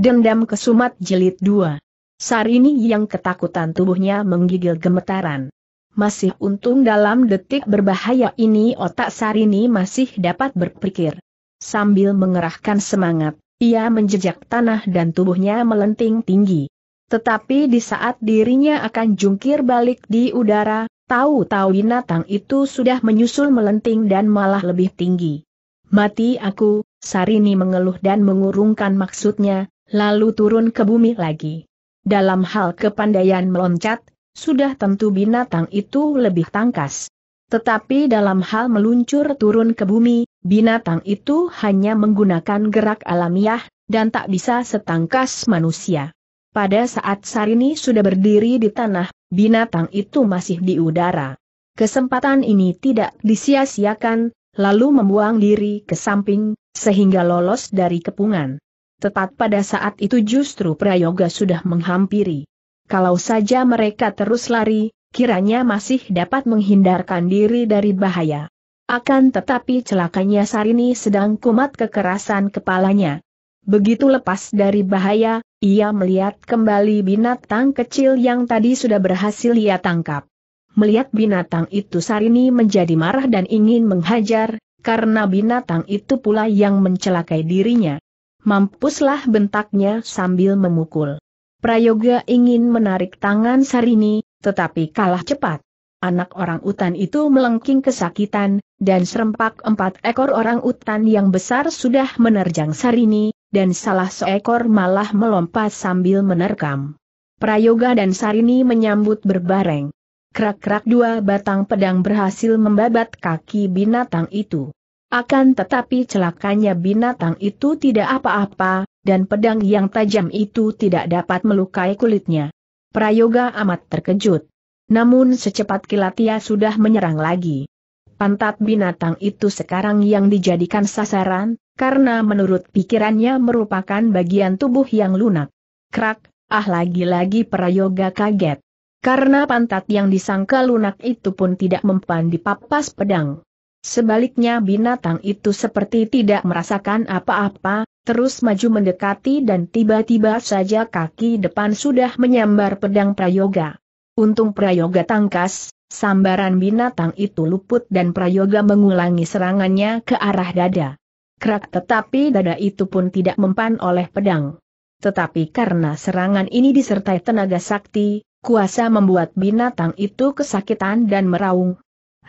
Dendam Kesumat jelit dua. Sarini yang ketakutan tubuhnya menggigil gemetaran. Masih untung dalam detik berbahaya ini otak Sarini masih dapat berpikir. Sambil mengerahkan semangat, ia menjejak tanah dan tubuhnya melenting tinggi. Tetapi di saat dirinya akan jungkir balik di udara, tahu-tahu binatang itu sudah menyusul melenting dan malah lebih tinggi. Mati aku, Sarini mengeluh dan mengurungkan maksudnya, lalu turun ke bumi lagi. Dalam hal kepandaian meloncat, sudah tentu binatang itu lebih tangkas. Tetapi dalam hal meluncur turun ke bumi, binatang itu hanya menggunakan gerak alamiah, dan tak bisa setangkas manusia. Pada saat Sarini sudah berdiri di tanah, binatang itu masih di udara. Kesempatan ini tidak disia-siakan, lalu membuang diri ke samping, sehingga lolos dari kepungan. Tepat pada saat itu justru Prayoga sudah menghampiri. Kalau saja mereka terus lari, kiranya masih dapat menghindarkan diri dari bahaya. Akan tetapi celakanya Sarini sedang kumat kekerasan kepalanya. Begitu lepas dari bahaya, ia melihat kembali binatang kecil yang tadi sudah berhasil ia tangkap. Melihat binatang itu Sarini menjadi marah dan ingin menghajar, karena binatang itu pula yang mencelakai dirinya. Mampuslah bentaknya sambil memukul. Prayoga ingin menarik tangan Sarini, tetapi kalah cepat. Anak orang utan itu melengking kesakitan, dan serempak empat ekor orang utan yang besar sudah menerjang Sarini, dan salah seekor malah melompat sambil menerkam. Prayoga dan Sarini menyambut berbareng. Krak-krak dua batang pedang berhasil membabat kaki binatang itu. Akan tetapi celakanya binatang itu tidak apa-apa, dan pedang yang tajam itu tidak dapat melukai kulitnya. Prayoga amat terkejut. Namun secepat kilat ia sudah menyerang lagi. Pantat binatang itu sekarang yang dijadikan sasaran, karena menurut pikirannya merupakan bagian tubuh yang lunak. Krak, ah lagi-lagi Prayoga kaget. Karena pantat yang disangka lunak itu pun tidak mempan di papas pedang. Sebaliknya binatang itu seperti tidak merasakan apa-apa, terus maju mendekati dan tiba-tiba saja kaki depan sudah menyambar pedang Prayoga. Untung Prayoga tangkas, sambaran binatang itu luput dan Prayoga mengulangi serangannya ke arah dada. Krak, tetapi dada itu pun tidak mempan oleh pedang. Tetapi karena serangan ini disertai tenaga sakti, kuasa membuat binatang itu kesakitan dan meraung,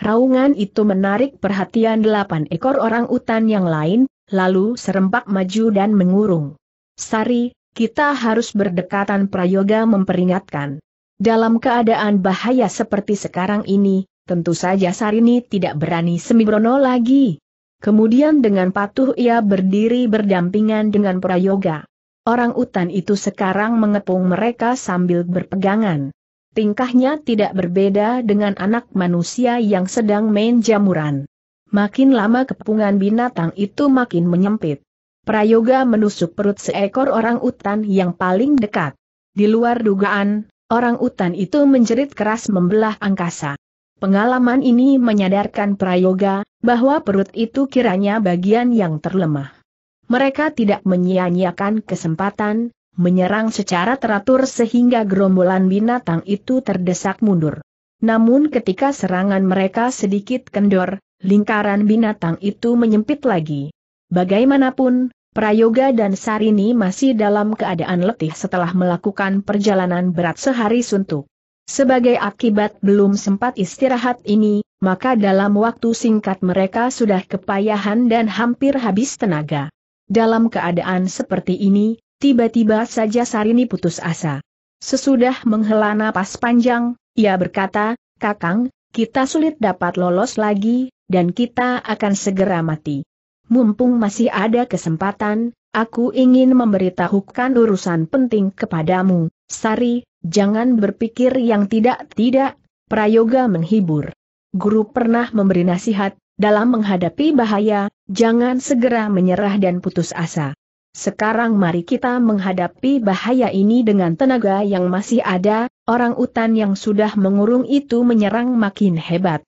Raungan itu menarik perhatian delapan ekor orang utan yang lain, lalu serempak maju dan mengurung. Sari, kita harus berdekatan Prayoga memperingatkan. Dalam keadaan bahaya seperti sekarang ini, tentu saja Sarini tidak berani Semibrono lagi. Kemudian dengan patuh ia berdiri berdampingan dengan Prayoga. Orang utan itu sekarang mengepung mereka sambil berpegangan. Tingkahnya tidak berbeda dengan anak manusia yang sedang main jamuran. Makin lama kepungan binatang itu makin menyempit. Prayoga menusuk perut seekor orang utan yang paling dekat. Di luar dugaan, orang utan itu menjerit keras membelah angkasa. Pengalaman ini menyadarkan Prayoga bahwa perut itu kiranya bagian yang terlemah. Mereka tidak menyia-nyiakan kesempatan, menyerang secara teratur sehingga gerombolan binatang itu terdesak mundur. Namun ketika serangan mereka sedikit kendor, lingkaran binatang itu menyempit lagi. Bagaimanapun, Prayoga dan Sarini masih dalam keadaan letih setelah melakukan perjalanan berat sehari suntuk. Sebagai akibat belum sempat istirahat ini, maka dalam waktu singkat mereka sudah kepayahan dan hampir habis tenaga. Dalam keadaan seperti ini, Tiba-tiba saja Sarini putus asa. Sesudah menghela napas panjang, ia berkata, Kakang, kita sulit dapat lolos lagi, dan kita akan segera mati. Mumpung masih ada kesempatan, aku ingin memberitahukan urusan penting kepadamu, Sari, jangan berpikir yang tidak-tidak, Prayoga menghibur. Guru pernah memberi nasihat, dalam menghadapi bahaya, jangan segera menyerah dan putus asa. Sekarang mari kita menghadapi bahaya ini dengan tenaga yang masih ada, orang utan yang sudah mengurung itu menyerang makin hebat.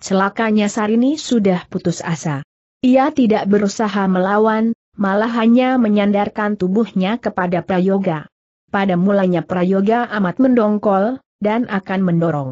Celakanya Sarini sudah putus asa. Ia tidak berusaha melawan, malah hanya menyandarkan tubuhnya kepada Prayoga. Pada mulanya Prayoga amat mendongkol, dan akan mendorong.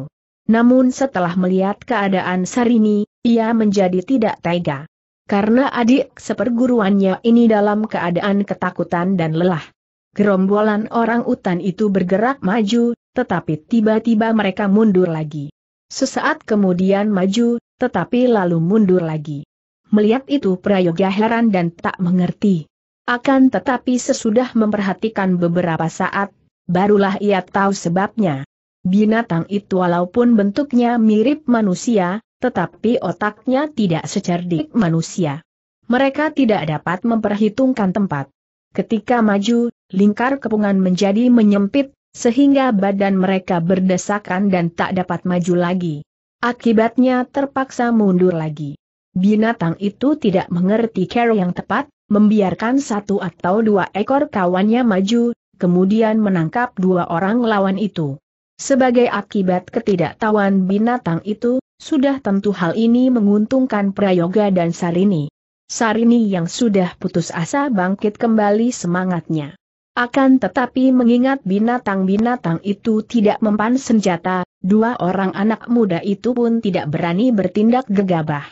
Namun setelah melihat keadaan Sarini, ia menjadi tidak tega. Karena adik seperguruannya ini dalam keadaan ketakutan dan lelah. Gerombolan orang utan itu bergerak maju, tetapi tiba-tiba mereka mundur lagi. Sesaat kemudian maju, tetapi lalu mundur lagi. Melihat itu Prayoga heran dan tak mengerti. Akan tetapi sesudah memperhatikan beberapa saat, barulah ia tahu sebabnya. Binatang itu walaupun bentuknya mirip manusia, tetapi otaknya tidak secerdik manusia. Mereka tidak dapat memperhitungkan tempat. Ketika maju, lingkar kepungan menjadi menyempit, sehingga badan mereka berdesakan dan tak dapat maju lagi. Akibatnya terpaksa mundur lagi. Binatang itu tidak mengerti cara yang tepat, membiarkan satu atau dua ekor kawannya maju, kemudian menangkap dua orang lawan itu. Sebagai akibat ketidaktahuan binatang itu, sudah tentu hal ini menguntungkan Prayoga dan Sarini. Sarini yang sudah putus asa bangkit kembali semangatnya. Akan tetapi mengingat binatang-binatang itu tidak mempan senjata, dua orang anak muda itu pun tidak berani bertindak gegabah.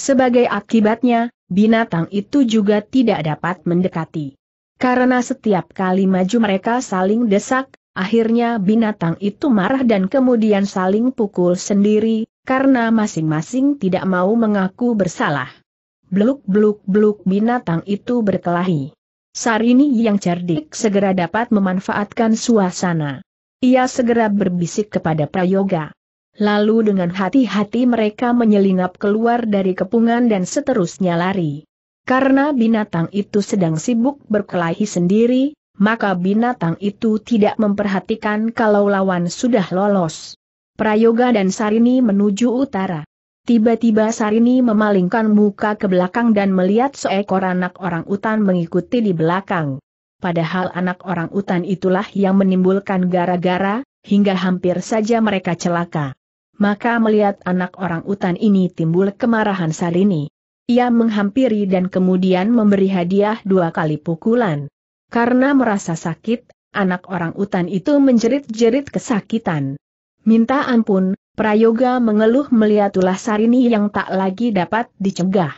Sebagai akibatnya, binatang itu juga tidak dapat mendekati. Karena setiap kali maju mereka saling desak, Akhirnya binatang itu marah dan kemudian saling pukul sendiri, karena masing-masing tidak mau mengaku bersalah. Bluk-bluk-bluk binatang itu berkelahi. Sarini yang cerdik segera dapat memanfaatkan suasana. Ia segera berbisik kepada Prayoga. Lalu dengan hati-hati mereka menyelinap keluar dari kepungan dan seterusnya lari. Karena binatang itu sedang sibuk berkelahi sendiri, maka binatang itu tidak memperhatikan kalau lawan sudah lolos. Prayoga dan Sarini menuju utara. Tiba-tiba Sarini memalingkan muka ke belakang dan melihat seekor anak orang utan mengikuti di belakang. Padahal anak orang utan itulah yang menimbulkan gara-gara, hingga hampir saja mereka celaka. Maka melihat anak orang utan ini timbul kemarahan Sarini. Ia menghampiri dan kemudian memberi hadiah dua kali pukulan. Karena merasa sakit, anak orang utan itu menjerit-jerit kesakitan. Minta ampun, Prayoga mengeluh melihat ulah Sarini yang tak lagi dapat dicegah.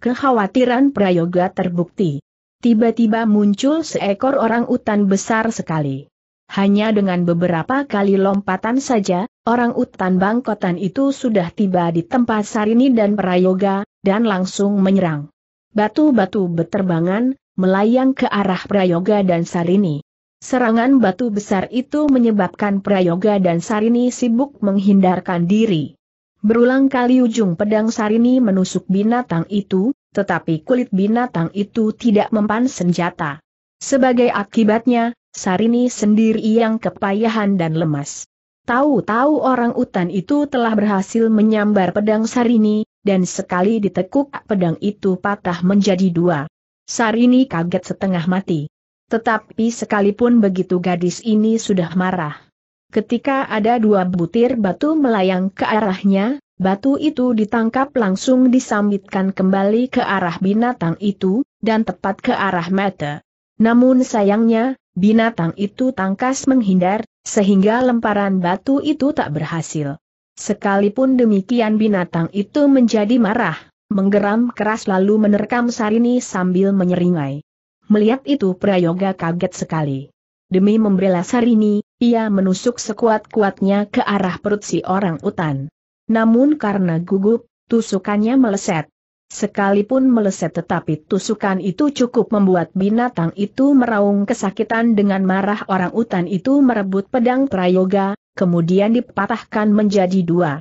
Kekhawatiran Prayoga terbukti. Tiba-tiba muncul seekor orang utan besar sekali. Hanya dengan beberapa kali lompatan saja, orang utan bangkotan itu sudah tiba di tempat Sarini dan Prayoga, dan langsung menyerang. Batu-batu beterbangan, melayang ke arah Prayoga dan Sarini. Serangan batu besar itu menyebabkan Prayoga dan Sarini sibuk menghindarkan diri. Berulang kali ujung pedang Sarini menusuk binatang itu, tetapi kulit binatang itu tidak mempan senjata. Sebagai akibatnya, Sarini sendiri yang kepayahan dan lemas. Tahu-tahu orang utan itu telah berhasil menyambar pedang Sarini, dan sekali ditekuk pedang itu patah menjadi dua. Sarini kaget setengah mati. Tetapi sekalipun begitu gadis ini sudah marah. Ketika ada dua butir batu melayang ke arahnya, batu itu ditangkap langsung disambitkan kembali ke arah binatang itu, dan tepat ke arah mata. Namun sayangnya, binatang itu tangkas menghindar, sehingga lemparan batu itu tak berhasil. Sekalipun demikian binatang itu menjadi marah, menggeram keras lalu menerkam Sarini sambil menyeringai. Melihat itu Prayoga kaget sekali. Demi membela Sarini, ia menusuk sekuat-kuatnya ke arah perut si orang utan. Namun karena gugup, tusukannya meleset. Sekalipun meleset tetapi tusukan itu cukup membuat binatang itu meraung kesakitan dengan marah orang utan itu merebut pedang prayoga, kemudian dipatahkan menjadi dua.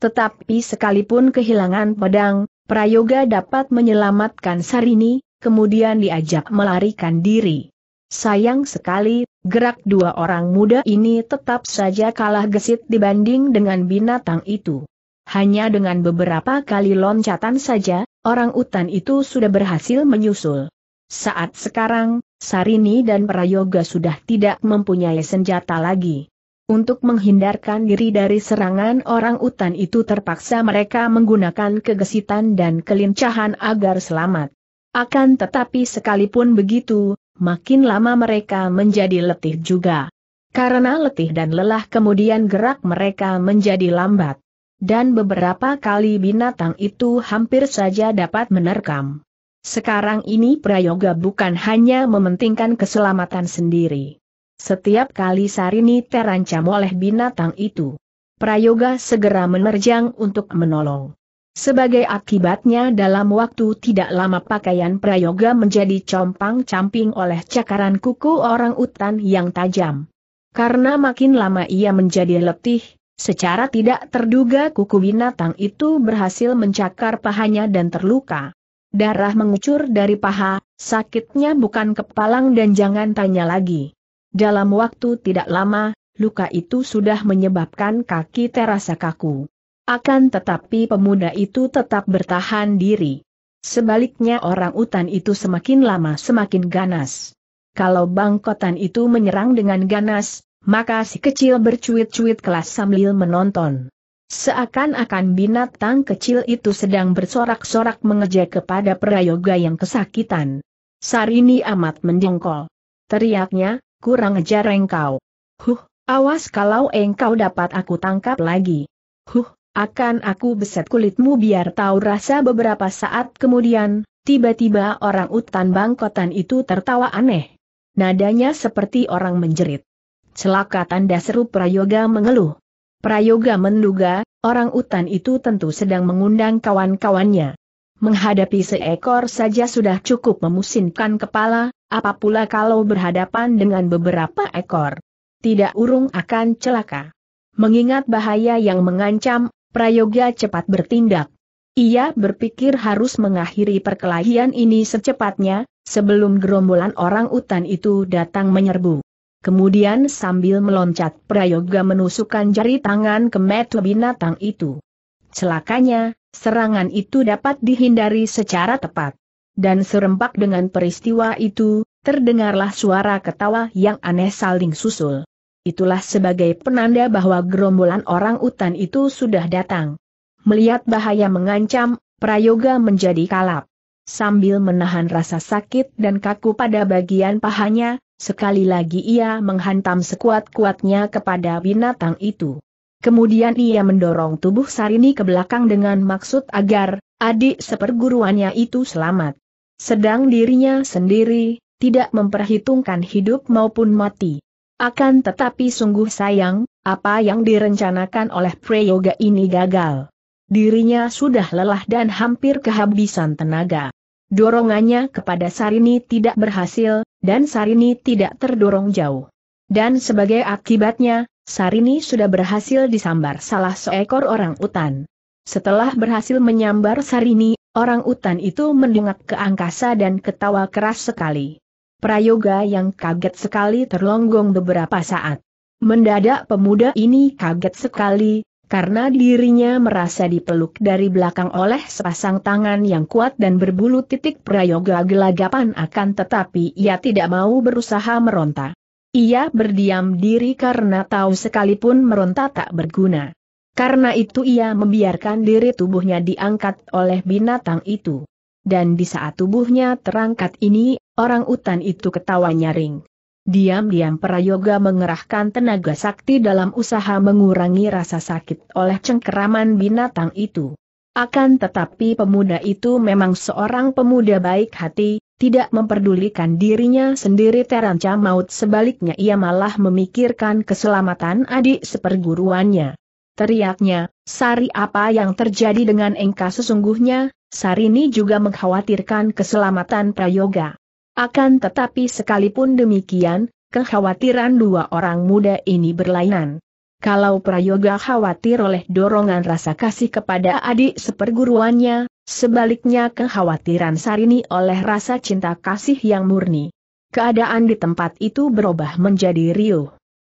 Tetapi sekalipun kehilangan pedang, Prayoga dapat menyelamatkan Sarini, kemudian diajak melarikan diri. Sayang sekali, gerak dua orang muda ini tetap saja kalah gesit dibanding dengan binatang itu. Hanya dengan beberapa kali loncatan saja, orang utan itu sudah berhasil menyusul. Saat sekarang, Sarini dan Prayoga sudah tidak mempunyai senjata lagi. Untuk menghindarkan diri dari serangan orang utan itu terpaksa mereka menggunakan kegesitan dan kelincahan agar selamat. Akan tetapi sekalipun begitu, makin lama mereka menjadi letih juga. Karena letih dan lelah kemudian gerak mereka menjadi lambat. Dan beberapa kali binatang itu hampir saja dapat menerkam. Sekarang ini prayoga bukan hanya mementingkan keselamatan sendiri. Setiap kali Sarini terancam oleh binatang itu, Prayoga segera menerjang untuk menolong. Sebagai akibatnya dalam waktu tidak lama pakaian Prayoga menjadi compang-camping oleh cakaran kuku orang utan yang tajam. Karena makin lama ia menjadi letih, secara tidak terduga kuku binatang itu berhasil mencakar pahanya dan terluka. Darah mengucur dari paha, sakitnya bukan kepalang dan jangan tanya lagi. Dalam waktu tidak lama, luka itu sudah menyebabkan kaki terasa kaku. Akan tetapi pemuda itu tetap bertahan diri. Sebaliknya orang utan itu semakin lama semakin ganas. Kalau bangkotan itu menyerang dengan ganas, maka si kecil bercuit-cuit kelas sambil menonton. Seakan-akan binatang kecil itu sedang bersorak-sorak mengejek kepada Prayoga yang kesakitan. Sarini amat menjengkol. Teriaknya, kurang ajar engkau. Huh, awas kalau engkau dapat aku tangkap lagi. Huh, akan aku beset kulitmu biar tahu rasa beberapa saat kemudian, tiba-tiba orang utan bangkotan itu tertawa aneh. Nadanya seperti orang menjerit. Celaka tanda seru Prayoga mengeluh. Prayoga menduga, orang utan itu tentu sedang mengundang kawan-kawannya. Menghadapi seekor saja sudah cukup memusinkan kepala, apa pula kalau berhadapan dengan beberapa ekor? Tidak urung akan celaka. Mengingat bahaya yang mengancam, Prayoga cepat bertindak. Ia berpikir harus mengakhiri perkelahian ini secepatnya, sebelum gerombolan orang utan itu datang menyerbu. Kemudian sambil meloncat Prayoga menusukkan jari tangan ke metu binatang itu. Celakanya, serangan itu dapat dihindari secara tepat dan serempak dengan peristiwa itu, terdengarlah suara ketawa yang aneh saling susul. Itulah sebagai penanda bahwa gerombolan orang utan itu sudah datang. Melihat bahaya mengancam, Prayoga menjadi kalap. Sambil menahan rasa sakit dan kaku pada bagian pahanya, sekali lagi ia menghantam sekuat-kuatnya kepada binatang itu. Kemudian ia mendorong tubuh Sarini ke belakang dengan maksud agar adik seperguruannya itu selamat. Sedang dirinya sendiri, tidak memperhitungkan hidup maupun mati. Akan tetapi sungguh sayang, apa yang direncanakan oleh Preyoga ini gagal. Dirinya sudah lelah dan hampir kehabisan tenaga. Dorongannya kepada Sarini tidak berhasil, dan Sarini tidak terdorong jauh. Dan sebagai akibatnya, Sarini sudah berhasil disambar salah seekor orang utan. Setelah berhasil menyambar Sarini, Orang utan itu mendengak ke angkasa dan ketawa keras sekali. Prayoga yang kaget sekali terlonggong beberapa saat. Mendadak pemuda ini kaget sekali, karena dirinya merasa dipeluk dari belakang oleh sepasang tangan yang kuat dan berbulu titik prayoga gelagapan akan tetapi ia tidak mau berusaha meronta. Ia berdiam diri karena tahu sekalipun meronta tak berguna. Karena itu ia membiarkan diri tubuhnya diangkat oleh binatang itu. Dan di saat tubuhnya terangkat ini, orang utan itu ketawa nyaring. Diam-diam Prayoga mengerahkan tenaga sakti dalam usaha mengurangi rasa sakit oleh cengkeraman binatang itu. Akan tetapi pemuda itu memang seorang pemuda baik hati, tidak memperdulikan dirinya sendiri terancam maut sebaliknya ia malah memikirkan keselamatan adik seperguruannya. Teriaknya, Sari apa yang terjadi dengan Engka sesungguhnya, Sari ini juga mengkhawatirkan keselamatan Prayoga. Akan tetapi sekalipun demikian, kekhawatiran dua orang muda ini berlainan. Kalau Prayoga khawatir oleh dorongan rasa kasih kepada adik seperguruannya, sebaliknya kekhawatiran Sarini oleh rasa cinta kasih yang murni. Keadaan di tempat itu berubah menjadi riuh.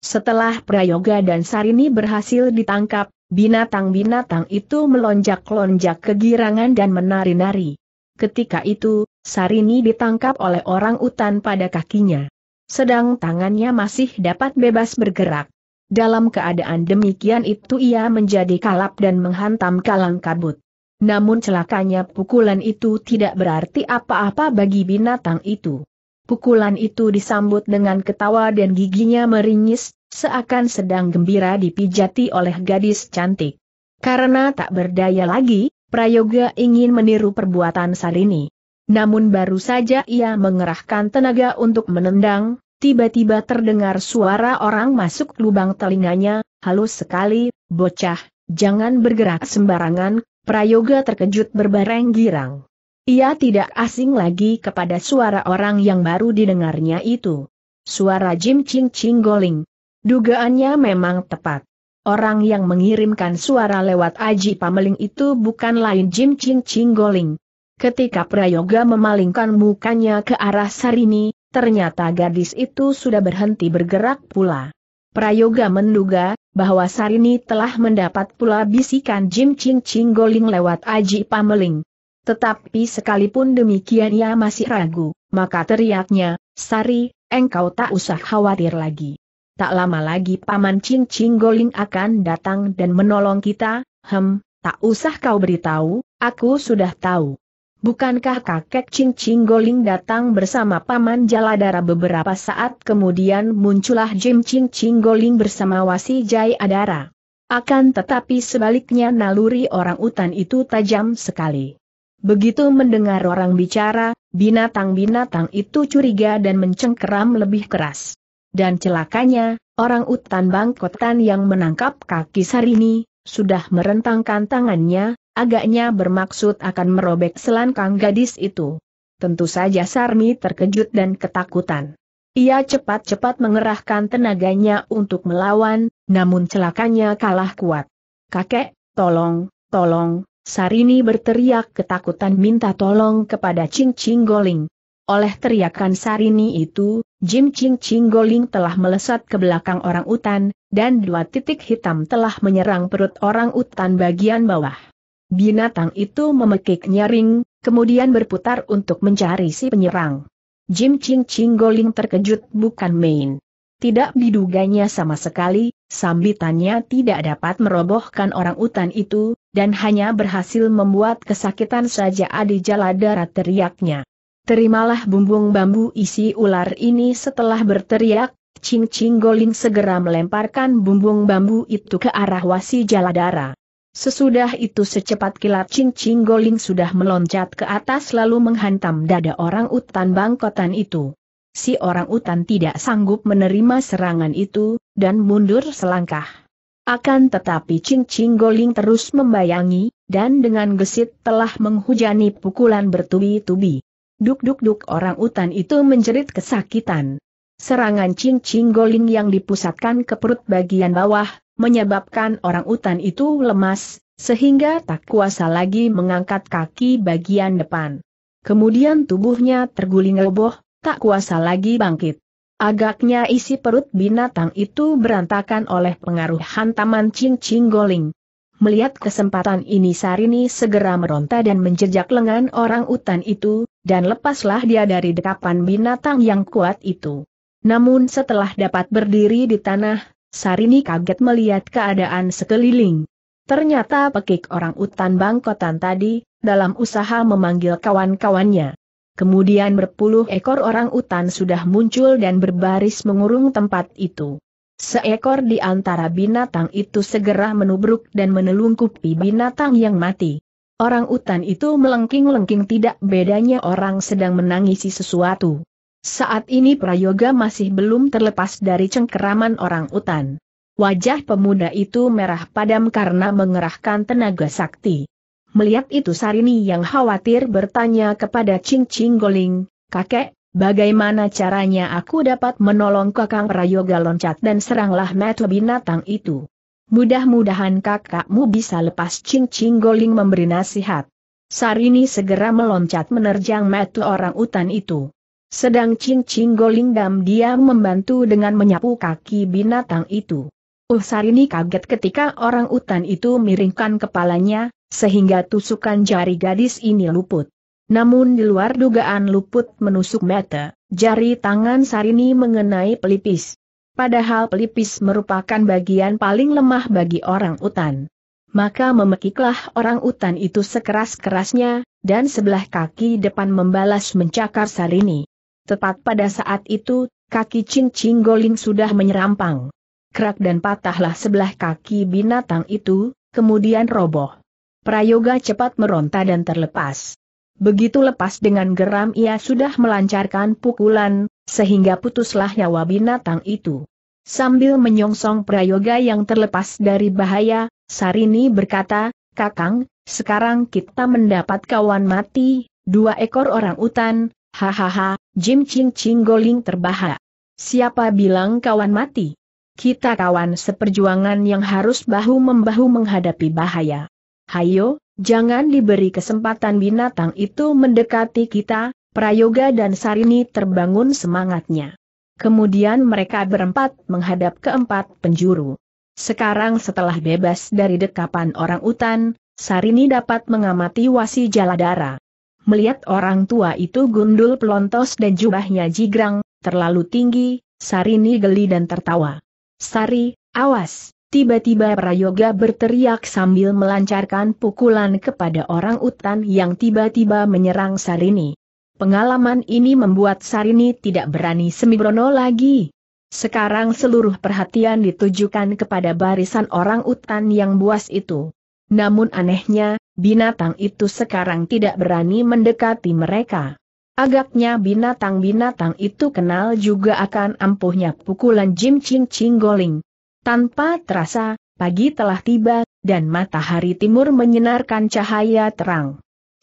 Setelah Prayoga dan Sarini berhasil ditangkap, binatang-binatang itu melonjak-lonjak kegirangan dan menari-nari. Ketika itu, Sarini ditangkap oleh orang utan pada kakinya. Sedang tangannya masih dapat bebas bergerak. Dalam keadaan demikian itu ia menjadi kalap dan menghantam kalang kabut. Namun celakanya pukulan itu tidak berarti apa-apa bagi binatang itu. Pukulan itu disambut dengan ketawa dan giginya meringis, seakan sedang gembira dipijati oleh gadis cantik. Karena tak berdaya lagi, Prayoga ingin meniru perbuatan Sarini. Namun baru saja ia mengerahkan tenaga untuk menendang, tiba-tiba terdengar suara orang masuk lubang telinganya, halus sekali, bocah, jangan bergerak sembarangan, Prayoga terkejut berbareng girang. Ia tidak asing lagi kepada suara orang yang baru didengarnya itu. Suara Jim Ching Ching Goling, Dugaannya memang tepat. Orang yang mengirimkan suara lewat Aji Pameling itu bukan lain Jim Ching Ching Goling. Ketika Prayoga memalingkan mukanya ke arah Sarini, ternyata gadis itu sudah berhenti bergerak pula. Prayoga menduga bahwa Sarini telah mendapat pula bisikan Jim Ching Ching Goling lewat Aji Pameling. Tetapi sekalipun demikian ia masih ragu, maka teriaknya, Sari, engkau tak usah khawatir lagi tak lama lagi Paman Cing Ching Goling akan datang dan menolong kita, hem, tak usah kau beritahu, aku sudah tahu. Bukankah kakek Cing Ching Goling datang bersama Paman Jaladara beberapa saat kemudian muncullah Jim Cing Ching Goling bersama Wasi Jai Adara. Akan tetapi sebaliknya naluri orang utan itu tajam sekali. Begitu mendengar orang bicara, binatang-binatang itu curiga dan mencengkeram lebih keras. Dan celakanya, orang utan bangkotan yang menangkap kaki Sarini, sudah merentangkan tangannya, agaknya bermaksud akan merobek selangkang gadis itu. Tentu saja Sarmi terkejut dan ketakutan. Ia cepat-cepat mengerahkan tenaganya untuk melawan, namun celakanya kalah kuat. Kakek, tolong, tolong, Sarini berteriak ketakutan minta tolong kepada Cing Cing Goling. Oleh teriakan Sarini itu, Jim Ching Ching Goling telah melesat ke belakang orang utan, dan dua titik hitam telah menyerang perut orang utan bagian bawah. Binatang itu memekik nyaring, kemudian berputar untuk mencari si penyerang. Jim Ching Ching Goling terkejut bukan main. Tidak diduganya sama sekali, sambitannya tidak dapat merobohkan orang utan itu, dan hanya berhasil membuat kesakitan saja Adi Jaladara teriaknya. Terimalah bumbung bambu isi ular ini setelah berteriak, Ching Ching Goling segera melemparkan bumbung bambu itu ke arah wasi jaladara. Sesudah itu secepat kilat Ching Ching Goling sudah meloncat ke atas lalu menghantam dada orang utan bangkotan itu. Si orang utan tidak sanggup menerima serangan itu, dan mundur selangkah. Akan tetapi Ching Ching Goling terus membayangi, dan dengan gesit telah menghujani pukulan bertubi-tubi. Duk-duk-duk orang utan itu menjerit kesakitan. Serangan cing-cing goling yang dipusatkan ke perut bagian bawah, menyebabkan orang utan itu lemas, sehingga tak kuasa lagi mengangkat kaki bagian depan. Kemudian tubuhnya terguling roboh, tak kuasa lagi bangkit. Agaknya isi perut binatang itu berantakan oleh pengaruh hantaman cing-cing goling. Melihat kesempatan ini Sarini segera meronta dan menjejak lengan orang utan itu, dan lepaslah dia dari dekapan binatang yang kuat itu. Namun setelah dapat berdiri di tanah, Sarini kaget melihat keadaan sekeliling. Ternyata pekik orang utan bangkotan tadi, dalam usaha memanggil kawan-kawannya. Kemudian berpuluh ekor orang utan sudah muncul dan berbaris mengurung tempat itu. Seekor di antara binatang itu segera menubruk dan menelungkupi binatang yang mati. Orang utan itu melengking-lengking tidak bedanya orang sedang menangisi sesuatu. Saat ini Prayoga masih belum terlepas dari cengkeraman orang utan. Wajah pemuda itu merah padam karena mengerahkan tenaga sakti. Melihat itu Sarini yang khawatir bertanya kepada Ching Ching Goling, Kakek, bagaimana caranya aku dapat menolong kakang Prayoga loncat dan seranglah metu binatang itu? Mudah-mudahan kakakmu bisa lepas cing goling memberi nasihat. Sarini segera meloncat menerjang metu orang utan itu. Sedang Cing goling dam diam membantu dengan menyapu kaki binatang itu. Uh Sarini kaget ketika orang utan itu miringkan kepalanya, sehingga tusukan jari gadis ini luput. Namun di luar dugaan luput menusuk mata, jari tangan Sarini mengenai pelipis. Padahal pelipis merupakan bagian paling lemah bagi orang utan. Maka memekiklah orang utan itu sekeras-kerasnya, dan sebelah kaki depan membalas mencakar Sarini. Tepat pada saat itu, kaki cincin goling sudah menyerampang. Kerak dan patahlah sebelah kaki binatang itu, kemudian roboh. Prayoga cepat meronta dan terlepas. Begitu lepas dengan geram ia sudah melancarkan pukulan, sehingga putuslah nyawa binatang itu. Sambil menyongsong prayoga yang terlepas dari bahaya, Sarini berkata, Kakang, sekarang kita mendapat kawan mati, dua ekor orang utan, hahaha, Jim Ching Ching Goling terbahak. Siapa bilang kawan mati? Kita kawan seperjuangan yang harus bahu-membahu menghadapi bahaya. Hayo, jangan diberi kesempatan binatang itu mendekati kita, Prayoga dan Sarini terbangun semangatnya. Kemudian mereka berempat menghadap keempat penjuru. Sekarang setelah bebas dari dekapan orang utan, Sarini dapat mengamati wasi jaladara. Melihat orang tua itu gundul pelontos dan jubahnya jigrang, terlalu tinggi, Sarini geli dan tertawa. Sari, awas! Tiba-tiba Prayoga berteriak sambil melancarkan pukulan kepada orang utan yang tiba-tiba menyerang Sarini. Pengalaman ini membuat Sarini tidak berani Semibrono lagi. Sekarang seluruh perhatian ditujukan kepada barisan orang utan yang buas itu. Namun anehnya, binatang itu sekarang tidak berani mendekati mereka. Agaknya binatang-binatang itu kenal juga akan ampuhnya pukulan Jim Ching Ching Goling. Tanpa terasa, pagi telah tiba, dan matahari timur menyinarkan cahaya terang.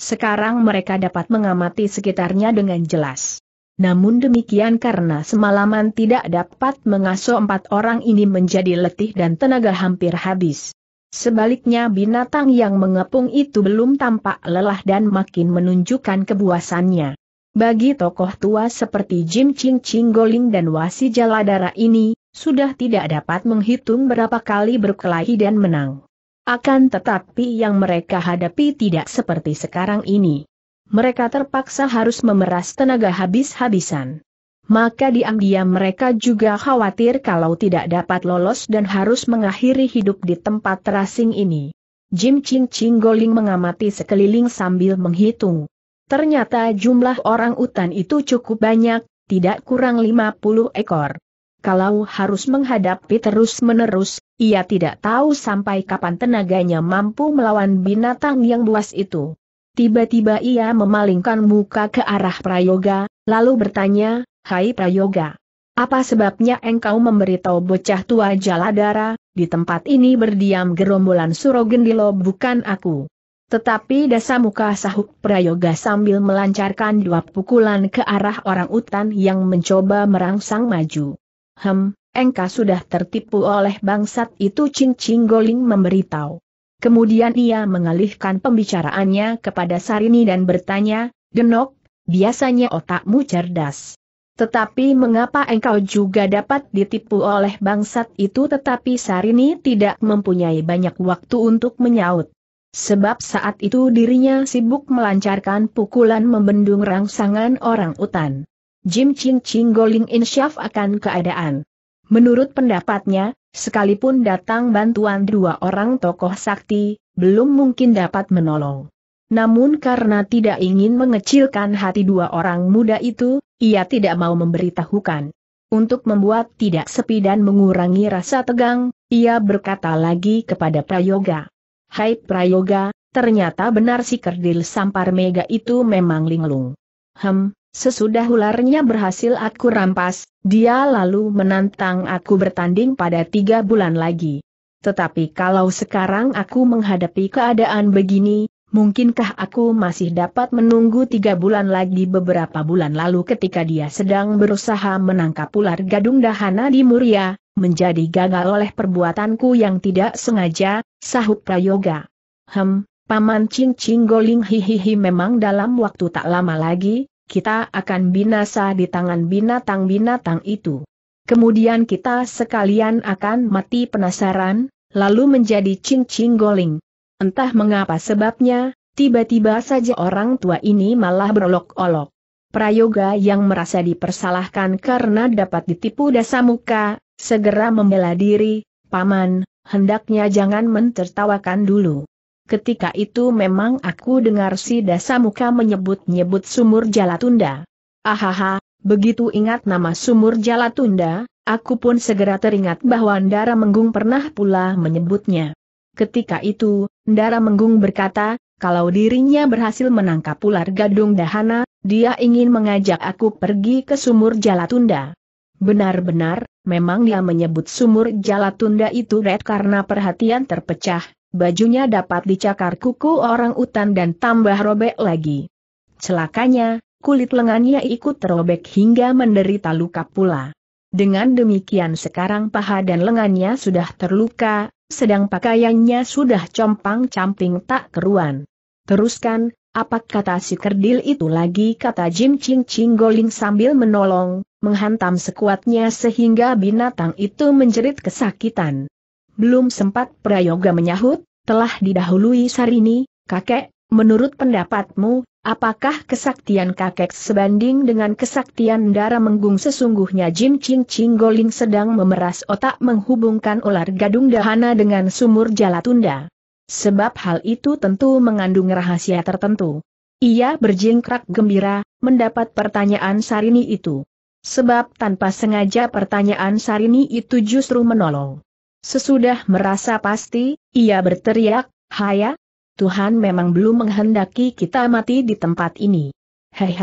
Sekarang mereka dapat mengamati sekitarnya dengan jelas. Namun demikian karena semalaman tidak dapat mengasuh empat orang ini menjadi letih dan tenaga hampir habis. Sebaliknya binatang yang mengepung itu belum tampak lelah dan makin menunjukkan kebuasannya. Bagi tokoh tua seperti Jim Ching Ching Goling dan Wasi Jaladara ini, sudah tidak dapat menghitung berapa kali berkelahi dan menang. Akan tetapi yang mereka hadapi tidak seperti sekarang ini. Mereka terpaksa harus memeras tenaga habis-habisan. Maka diam-diam mereka juga khawatir kalau tidak dapat lolos dan harus mengakhiri hidup di tempat terasing ini. Jim Ching Ching Goling mengamati sekeliling sambil menghitung. Ternyata jumlah orang utan itu cukup banyak, tidak kurang 50 ekor kalau harus menghadapi terus-menerus, ia tidak tahu sampai kapan tenaganya mampu melawan binatang yang buas itu. Tiba-tiba ia memalingkan muka ke arah Prayoga, lalu bertanya, Hai Prayoga, apa sebabnya engkau memberitahu bocah tua Jaladara, di tempat ini berdiam gerombolan Surogendilo bukan aku. Tetapi dasa muka sahuk Prayoga sambil melancarkan dua pukulan ke arah orang utan yang mencoba merangsang maju. Hem, engkau sudah tertipu oleh bangsat itu Ching goling memberitahu. Kemudian ia mengalihkan pembicaraannya kepada Sarini dan bertanya, Genok, biasanya otakmu cerdas. Tetapi mengapa engkau juga dapat ditipu oleh bangsat itu tetapi Sarini tidak mempunyai banyak waktu untuk menyaut. Sebab saat itu dirinya sibuk melancarkan pukulan membendung rangsangan orang utan. Jim Ching Ching Goling insyaf akan keadaan. Menurut pendapatnya, sekalipun datang bantuan dua orang tokoh sakti, belum mungkin dapat menolong. Namun karena tidak ingin mengecilkan hati dua orang muda itu, ia tidak mau memberitahukan. Untuk membuat tidak sepi dan mengurangi rasa tegang, ia berkata lagi kepada Prayoga. Hai Prayoga, ternyata benar si kerdil sampar mega itu memang linglung. Hem, Sesudah ularnya berhasil aku rampas, dia lalu menantang aku bertanding pada tiga bulan lagi. Tetapi kalau sekarang aku menghadapi keadaan begini, mungkinkah aku masih dapat menunggu tiga bulan lagi beberapa bulan lalu ketika dia sedang berusaha menangkap ular gadung dahana di Muria, menjadi gagal oleh perbuatanku yang tidak sengaja, sahut Prayoga. Hem, Paman Cing Cing Goling hihihi memang dalam waktu tak lama lagi, kita akan binasa di tangan binatang-binatang itu. Kemudian kita sekalian akan mati penasaran, lalu menjadi cing-cing goling. Entah mengapa sebabnya, tiba-tiba saja orang tua ini malah berolok-olok. Prayoga yang merasa dipersalahkan karena dapat ditipu dasa muka, segera membela diri, paman, hendaknya jangan mentertawakan dulu. Ketika itu memang aku dengar si Dasamuka menyebut-nyebut sumur Jalatunda. Ahaha, begitu ingat nama sumur Jalatunda, aku pun segera teringat bahwa Ndara Menggung pernah pula menyebutnya. Ketika itu, Ndara Menggung berkata, kalau dirinya berhasil menangkap ular gadung dahana, dia ingin mengajak aku pergi ke sumur Jalatunda. Benar-benar, memang dia menyebut sumur Jalatunda itu red karena perhatian terpecah, bajunya dapat dicakar kuku orang utan dan tambah robek lagi. Celakanya, kulit lengannya ikut terobek hingga menderita luka pula. Dengan demikian sekarang paha dan lengannya sudah terluka, sedang pakaiannya sudah compang-camping tak keruan. Teruskan, apa kata si kerdil itu lagi kata Jim Ching Ching Goling sambil menolong, menghantam sekuatnya sehingga binatang itu menjerit kesakitan. Belum sempat Prayoga menyahut, telah didahului Sarini, kakek, menurut pendapatmu, apakah kesaktian kakek sebanding dengan kesaktian darah menggung sesungguhnya Jin Ching Ching Goling sedang memeras otak menghubungkan ular gadung dahana dengan sumur jala tunda. Sebab hal itu tentu mengandung rahasia tertentu. Ia berjingkrak gembira, mendapat pertanyaan Sarini itu. Sebab tanpa sengaja pertanyaan Sarini itu justru menolong. Sesudah merasa pasti, ia berteriak, Haya, Tuhan memang belum menghendaki kita mati di tempat ini. Hei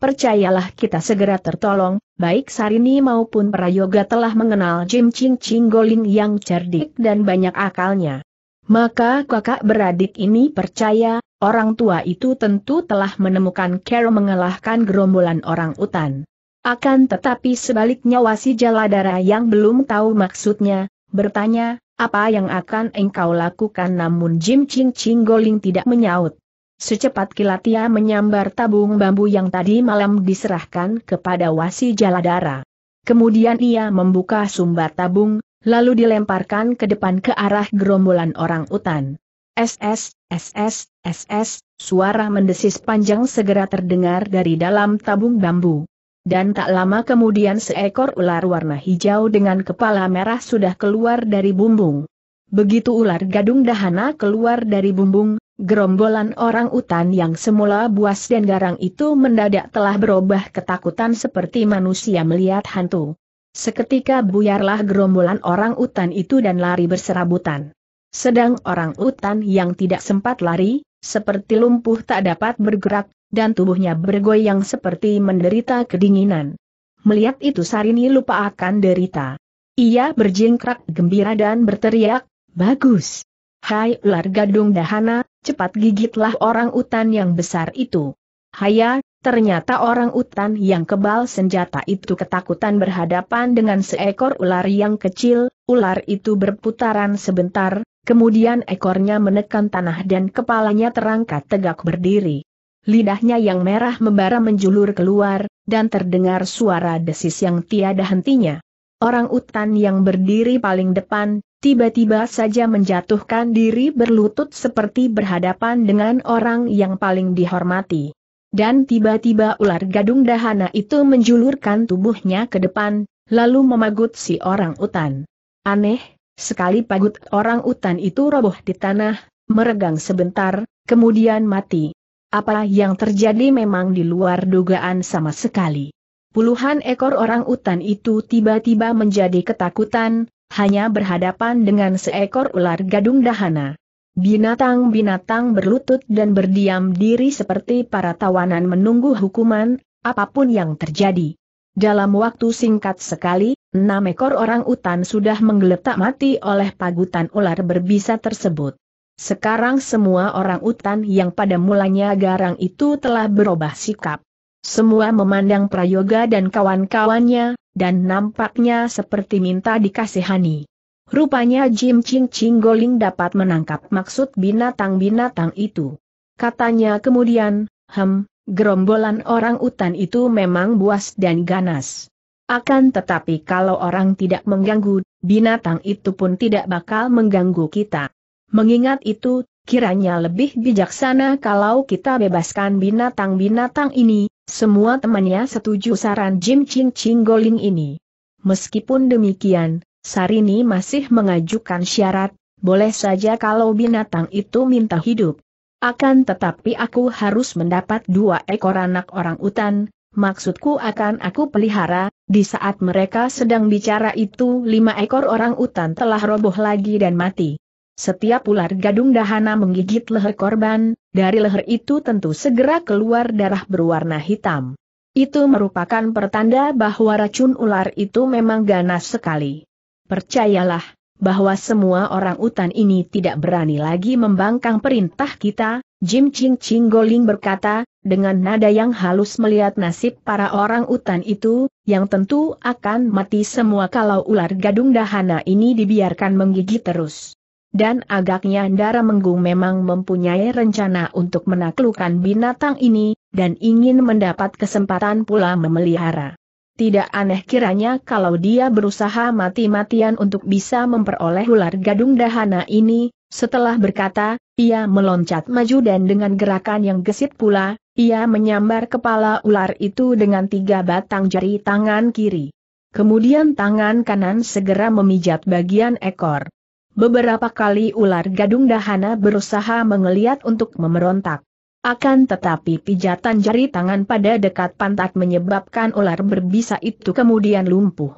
percayalah kita segera tertolong, baik Sarini maupun Prayoga telah mengenal Jim Ching Ching Goling yang cerdik dan banyak akalnya. Maka kakak beradik ini percaya, orang tua itu tentu telah menemukan Carol mengalahkan gerombolan orang utan. Akan tetapi sebaliknya wasi jaladara yang belum tahu maksudnya, bertanya, apa yang akan engkau lakukan namun Jim Ching Ching Goling tidak menyaut. Secepat kilat ia menyambar tabung bambu yang tadi malam diserahkan kepada wasi jaladara. Kemudian ia membuka sumbar tabung, lalu dilemparkan ke depan ke arah gerombolan orang utan. SS, SS, SS, suara mendesis panjang segera terdengar dari dalam tabung bambu dan tak lama kemudian seekor ular warna hijau dengan kepala merah sudah keluar dari bumbung. Begitu ular gadung dahana keluar dari bumbung, gerombolan orang utan yang semula buas dan garang itu mendadak telah berubah ketakutan seperti manusia melihat hantu. Seketika buyarlah gerombolan orang utan itu dan lari berserabutan. Sedang orang utan yang tidak sempat lari, seperti lumpuh tak dapat bergerak, dan tubuhnya bergoyang seperti menderita kedinginan. Melihat itu Sarini lupa akan derita. Ia berjingkrak gembira dan berteriak, Bagus! Hai ular gadung dahana, cepat gigitlah orang utan yang besar itu. Haya, ternyata orang utan yang kebal senjata itu ketakutan berhadapan dengan seekor ular yang kecil, ular itu berputaran sebentar, kemudian ekornya menekan tanah dan kepalanya terangkat tegak berdiri. Lidahnya yang merah membara menjulur keluar, dan terdengar suara desis yang tiada hentinya. Orang utan yang berdiri paling depan, tiba-tiba saja menjatuhkan diri berlutut seperti berhadapan dengan orang yang paling dihormati. Dan tiba-tiba ular gadung dahana itu menjulurkan tubuhnya ke depan, lalu memagut si orang utan. Aneh, sekali pagut orang utan itu roboh di tanah, meregang sebentar, kemudian mati. Apa yang terjadi memang di luar dugaan sama sekali. Puluhan ekor orang utan itu tiba-tiba menjadi ketakutan, hanya berhadapan dengan seekor ular gadung dahana. Binatang-binatang berlutut dan berdiam diri seperti para tawanan menunggu hukuman, apapun yang terjadi. Dalam waktu singkat sekali, enam ekor orang utan sudah menggeletak mati oleh pagutan ular berbisa tersebut. Sekarang semua orang utan yang pada mulanya garang itu telah berubah sikap. Semua memandang Prayoga dan kawan-kawannya, dan nampaknya seperti minta dikasihani. Rupanya Jim Ching Ching Goling dapat menangkap maksud binatang-binatang itu. Katanya kemudian, hem, gerombolan orang utan itu memang buas dan ganas. Akan tetapi kalau orang tidak mengganggu, binatang itu pun tidak bakal mengganggu kita. Mengingat itu, kiranya lebih bijaksana kalau kita bebaskan binatang-binatang ini, semua temannya setuju saran Jim Ching Ching Goling ini. Meskipun demikian, Sarini masih mengajukan syarat, boleh saja kalau binatang itu minta hidup. Akan tetapi aku harus mendapat dua ekor anak orang utan, maksudku akan aku pelihara, di saat mereka sedang bicara itu lima ekor orang utan telah roboh lagi dan mati. Setiap ular gadung dahana menggigit leher korban, dari leher itu tentu segera keluar darah berwarna hitam. Itu merupakan pertanda bahwa racun ular itu memang ganas sekali. Percayalah, bahwa semua orang utan ini tidak berani lagi membangkang perintah kita, Jim Ching Ching Goling berkata, dengan nada yang halus melihat nasib para orang utan itu, yang tentu akan mati semua kalau ular gadung dahana ini dibiarkan menggigit terus. Dan agaknya Ndara Menggung memang mempunyai rencana untuk menaklukkan binatang ini, dan ingin mendapat kesempatan pula memelihara. Tidak aneh kiranya kalau dia berusaha mati-matian untuk bisa memperoleh ular gadung dahana ini, setelah berkata, ia meloncat maju dan dengan gerakan yang gesit pula, ia menyambar kepala ular itu dengan tiga batang jari tangan kiri. Kemudian tangan kanan segera memijat bagian ekor. Beberapa kali ular gadung dahana berusaha mengeliat untuk memberontak. Akan tetapi pijatan jari tangan pada dekat pantat menyebabkan ular berbisa itu kemudian lumpuh.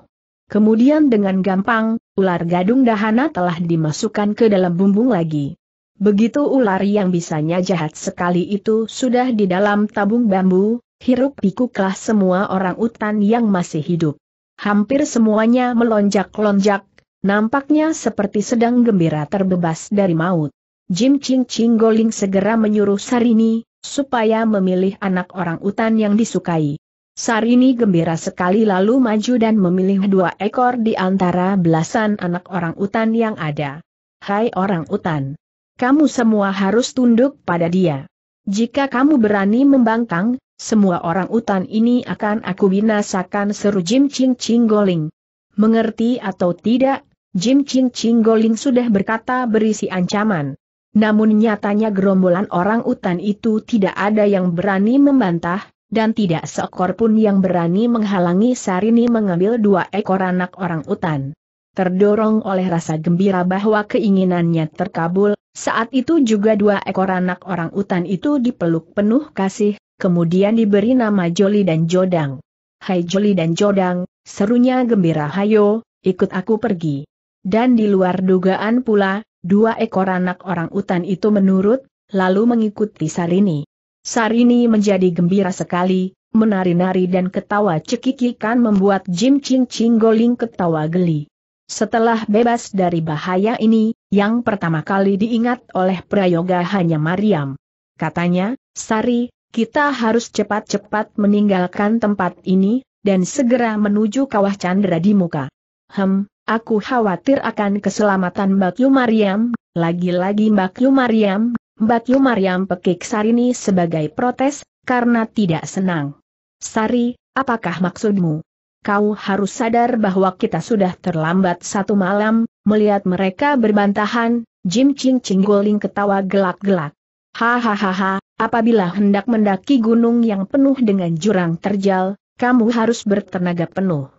Kemudian dengan gampang, ular gadung dahana telah dimasukkan ke dalam bumbung lagi. Begitu ular yang bisanya jahat sekali itu sudah di dalam tabung bambu, hirup pikuklah semua orang utan yang masih hidup. Hampir semuanya melonjak-lonjak, Nampaknya seperti sedang gembira terbebas dari maut. Jim Ching Ching Goling segera menyuruh Sarini, supaya memilih anak orang utan yang disukai. Sarini gembira sekali lalu maju dan memilih dua ekor di antara belasan anak orang utan yang ada. Hai orang utan! Kamu semua harus tunduk pada dia. Jika kamu berani membangkang, semua orang utan ini akan aku binasakan seru Jim Ching Ching Goling. Mengerti atau tidak, Jim Ching Ching Goling sudah berkata berisi ancaman. Namun nyatanya gerombolan orang utan itu tidak ada yang berani membantah, dan tidak seekor pun yang berani menghalangi Sarini mengambil dua ekor anak orang utan. Terdorong oleh rasa gembira bahwa keinginannya terkabul, saat itu juga dua ekor anak orang utan itu dipeluk penuh kasih, kemudian diberi nama Joli dan Jodang. Hai Joli dan Jodang, serunya gembira hayo, ikut aku pergi. Dan di luar dugaan pula, dua ekor anak orang utan itu menurut, lalu mengikuti Sarini. Sarini menjadi gembira sekali, menari-nari dan ketawa cekikikan membuat Jim Ching Ching Goling ketawa geli. Setelah bebas dari bahaya ini, yang pertama kali diingat oleh Prayoga hanya Mariam. Katanya, Sari, kita harus cepat-cepat meninggalkan tempat ini, dan segera menuju kawah Chandra di muka. Hem, Aku khawatir akan keselamatan Mbak Yu Mariam, lagi-lagi Mbak Yu Mariam, Mbak Yu Mariam pekik Sarini sebagai protes, karena tidak senang. Sari, apakah maksudmu? Kau harus sadar bahwa kita sudah terlambat satu malam, melihat mereka berbantahan, Jim Ching Chinggoling ketawa gelak-gelak. Hahaha, apabila hendak mendaki gunung yang penuh dengan jurang terjal, kamu harus bertenaga penuh.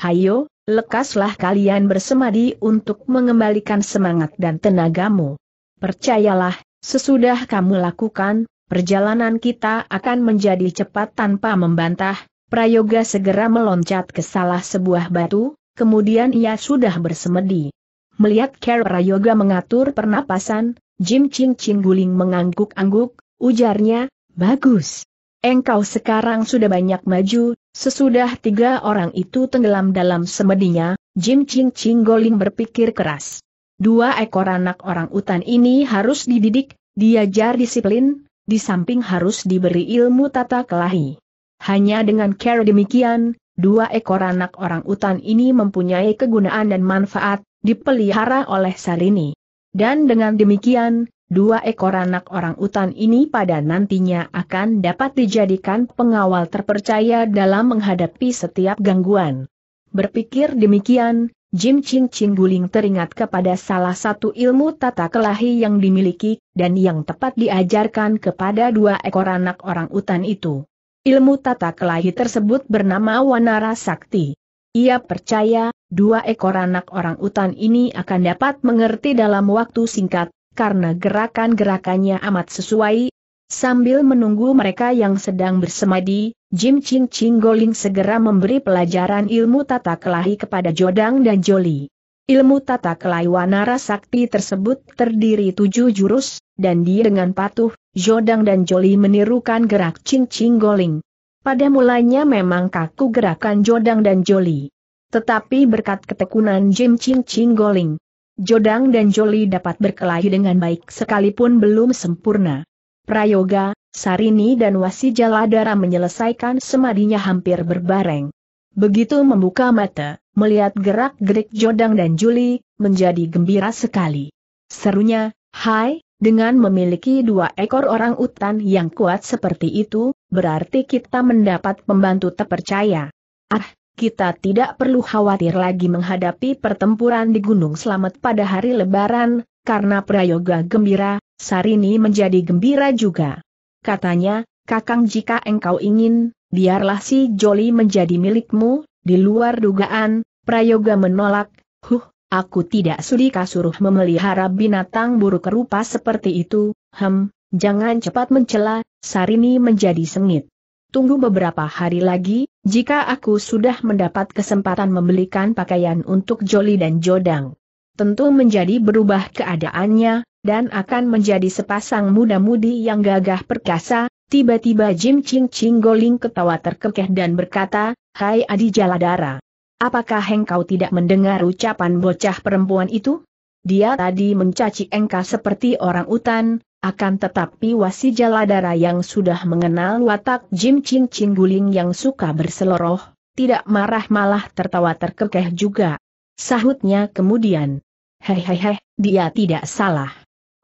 Hayo, lekaslah kalian bersemadi untuk mengembalikan semangat dan tenagamu. Percayalah, sesudah kamu lakukan, perjalanan kita akan menjadi cepat tanpa membantah. Prayoga segera meloncat ke salah sebuah batu, kemudian ia sudah bersemedi. Melihat Kera Prayoga mengatur pernapasan, Jim Ching Ching guling mengangguk-angguk, ujarnya, bagus. Engkau sekarang sudah banyak maju, Sesudah tiga orang itu tenggelam dalam semedinya, Jim Ching Ching Goling berpikir keras. Dua ekor anak orang utan ini harus dididik, diajar disiplin, di samping harus diberi ilmu tata kelahi. Hanya dengan care demikian, dua ekor anak orang utan ini mempunyai kegunaan dan manfaat, dipelihara oleh Sarini. Dan dengan demikian, dua ekor anak orang utan ini pada nantinya akan dapat dijadikan pengawal terpercaya dalam menghadapi setiap gangguan. Berpikir demikian, Jim Ching Ching Guling teringat kepada salah satu ilmu tata kelahi yang dimiliki, dan yang tepat diajarkan kepada dua ekor anak orang utan itu. Ilmu tata kelahi tersebut bernama Wanara Sakti. Ia percaya, dua ekor anak orang utan ini akan dapat mengerti dalam waktu singkat, karena gerakan-gerakannya amat sesuai. Sambil menunggu mereka yang sedang bersemadi, Jim Ching Ching Goling segera memberi pelajaran ilmu tata kelahi kepada Jodang dan Joli. Ilmu tata kelahi wanara sakti tersebut terdiri tujuh jurus, dan dia dengan patuh, Jodang dan Joli menirukan gerak Ching Ching Goling. Pada mulanya memang kaku gerakan Jodang dan Joli. Tetapi berkat ketekunan Jim Ching Ching Goling, Jodang dan Joli dapat berkelahi dengan baik sekalipun belum sempurna. Prayoga, Sarini dan Wasijaladara menyelesaikan semadinya hampir berbareng. Begitu membuka mata, melihat gerak-gerik Jodang dan Juli, menjadi gembira sekali. Serunya, hai, dengan memiliki dua ekor orang utan yang kuat seperti itu, berarti kita mendapat pembantu terpercaya. Ah, kita tidak perlu khawatir lagi menghadapi pertempuran di Gunung Selamat pada hari lebaran, karena Prayoga gembira, Sarini menjadi gembira juga. Katanya, Kakang jika engkau ingin, biarlah si Joli menjadi milikmu, di luar dugaan, Prayoga menolak, huh, aku tidak sudi kasuruh memelihara binatang buruk rupa seperti itu, hem, jangan cepat mencela, Sarini menjadi sengit tunggu beberapa hari lagi, jika aku sudah mendapat kesempatan membelikan pakaian untuk Joli dan Jodang. Tentu menjadi berubah keadaannya, dan akan menjadi sepasang muda-mudi yang gagah perkasa, tiba-tiba Jim Ching Ching Goling ketawa terkekeh dan berkata, Hai Adi Jaladara. Apakah engkau tidak mendengar ucapan bocah perempuan itu? Dia tadi mencaci engkau seperti orang utan, akan tetapi wasi jaladara yang sudah mengenal watak Jim Ching Ching Guling yang suka berseloroh, tidak marah malah tertawa terkekeh juga. Sahutnya kemudian. Hehehe, dia tidak salah.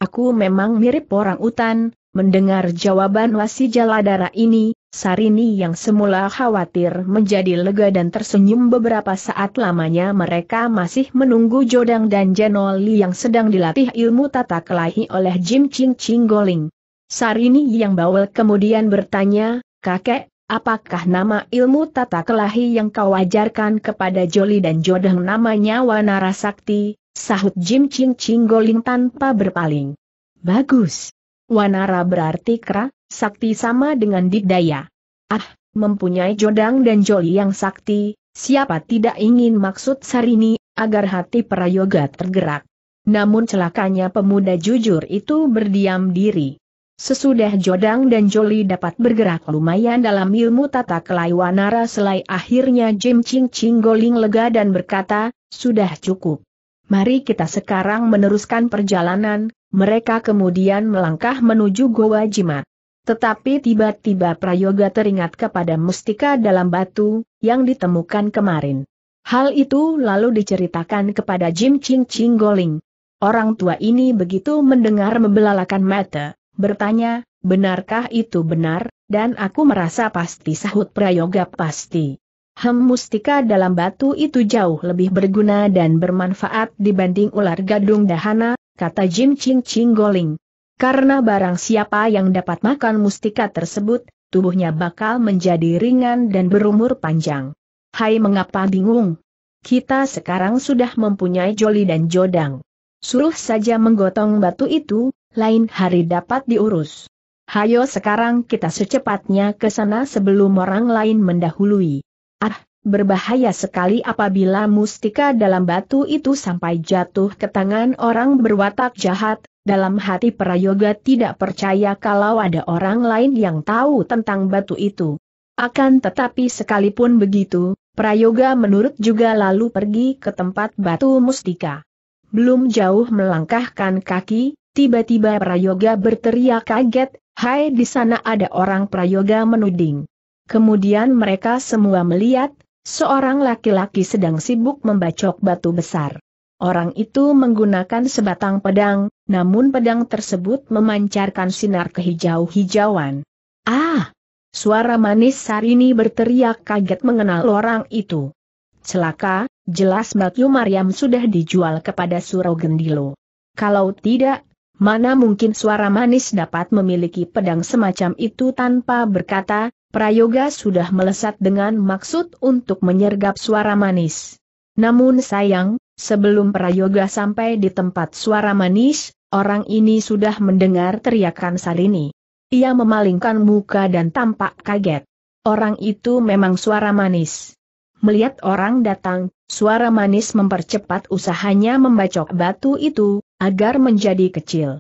Aku memang mirip orang utan, mendengar jawaban wasi jaladara ini, Sarini yang semula khawatir menjadi lega dan tersenyum beberapa saat lamanya mereka masih menunggu Jodang dan Jenoli yang sedang dilatih ilmu tata kelahi oleh Jim Ching Ching Goling. Sarini yang bawel kemudian bertanya, kakek, apakah nama ilmu tata kelahi yang kau ajarkan kepada Joli dan Jodang namanya Wanara Sakti, sahut Jim Ching Ching Goling tanpa berpaling. Bagus. Wanara berarti kerak? sakti sama dengan didaya. Ah, mempunyai jodang dan joli yang sakti, siapa tidak ingin maksud Sarini, agar hati Prayoga tergerak. Namun celakanya pemuda jujur itu berdiam diri. Sesudah Jodang dan Joli dapat bergerak lumayan dalam ilmu tata kelaiwanara selai akhirnya Jim Ching Ching Goling lega dan berkata, sudah cukup. Mari kita sekarang meneruskan perjalanan, mereka kemudian melangkah menuju Goa jimat. Tetapi tiba-tiba Prayoga teringat kepada mustika dalam batu, yang ditemukan kemarin. Hal itu lalu diceritakan kepada Jim Ching Ching Goling. Orang tua ini begitu mendengar membelalakan mata, bertanya, benarkah itu benar, dan aku merasa pasti sahut Prayoga pasti. Hem mustika dalam batu itu jauh lebih berguna dan bermanfaat dibanding ular gadung dahana, kata Jim Ching Ching Goling. Karena barang siapa yang dapat makan mustika tersebut, tubuhnya bakal menjadi ringan dan berumur panjang. Hai mengapa bingung? Kita sekarang sudah mempunyai joli dan jodang. Suruh saja menggotong batu itu, lain hari dapat diurus. Hayo sekarang kita secepatnya ke sana sebelum orang lain mendahului. Ah, berbahaya sekali apabila mustika dalam batu itu sampai jatuh ke tangan orang berwatak jahat, dalam hati Prayoga tidak percaya kalau ada orang lain yang tahu tentang batu itu. Akan tetapi sekalipun begitu, Prayoga menurut juga lalu pergi ke tempat batu mustika. Belum jauh melangkahkan kaki, tiba-tiba Prayoga berteriak kaget, Hai di sana ada orang Prayoga menuding. Kemudian mereka semua melihat, seorang laki-laki sedang sibuk membacok batu besar. Orang itu menggunakan sebatang pedang, namun pedang tersebut memancarkan sinar kehijau-hijauan. Ah! Suara manis Sarini berteriak kaget mengenal orang itu. Celaka, jelas Matthew Mariam sudah dijual kepada Suro Gendilo. Kalau tidak, mana mungkin suara manis dapat memiliki pedang semacam itu tanpa berkata, Prayoga sudah melesat dengan maksud untuk menyergap suara manis. Namun sayang, sebelum Prayoga sampai di tempat suara manis, orang ini sudah mendengar teriakan Salini. Ia memalingkan muka dan tampak kaget. Orang itu memang suara manis. Melihat orang datang, suara manis mempercepat usahanya membacok batu itu, agar menjadi kecil.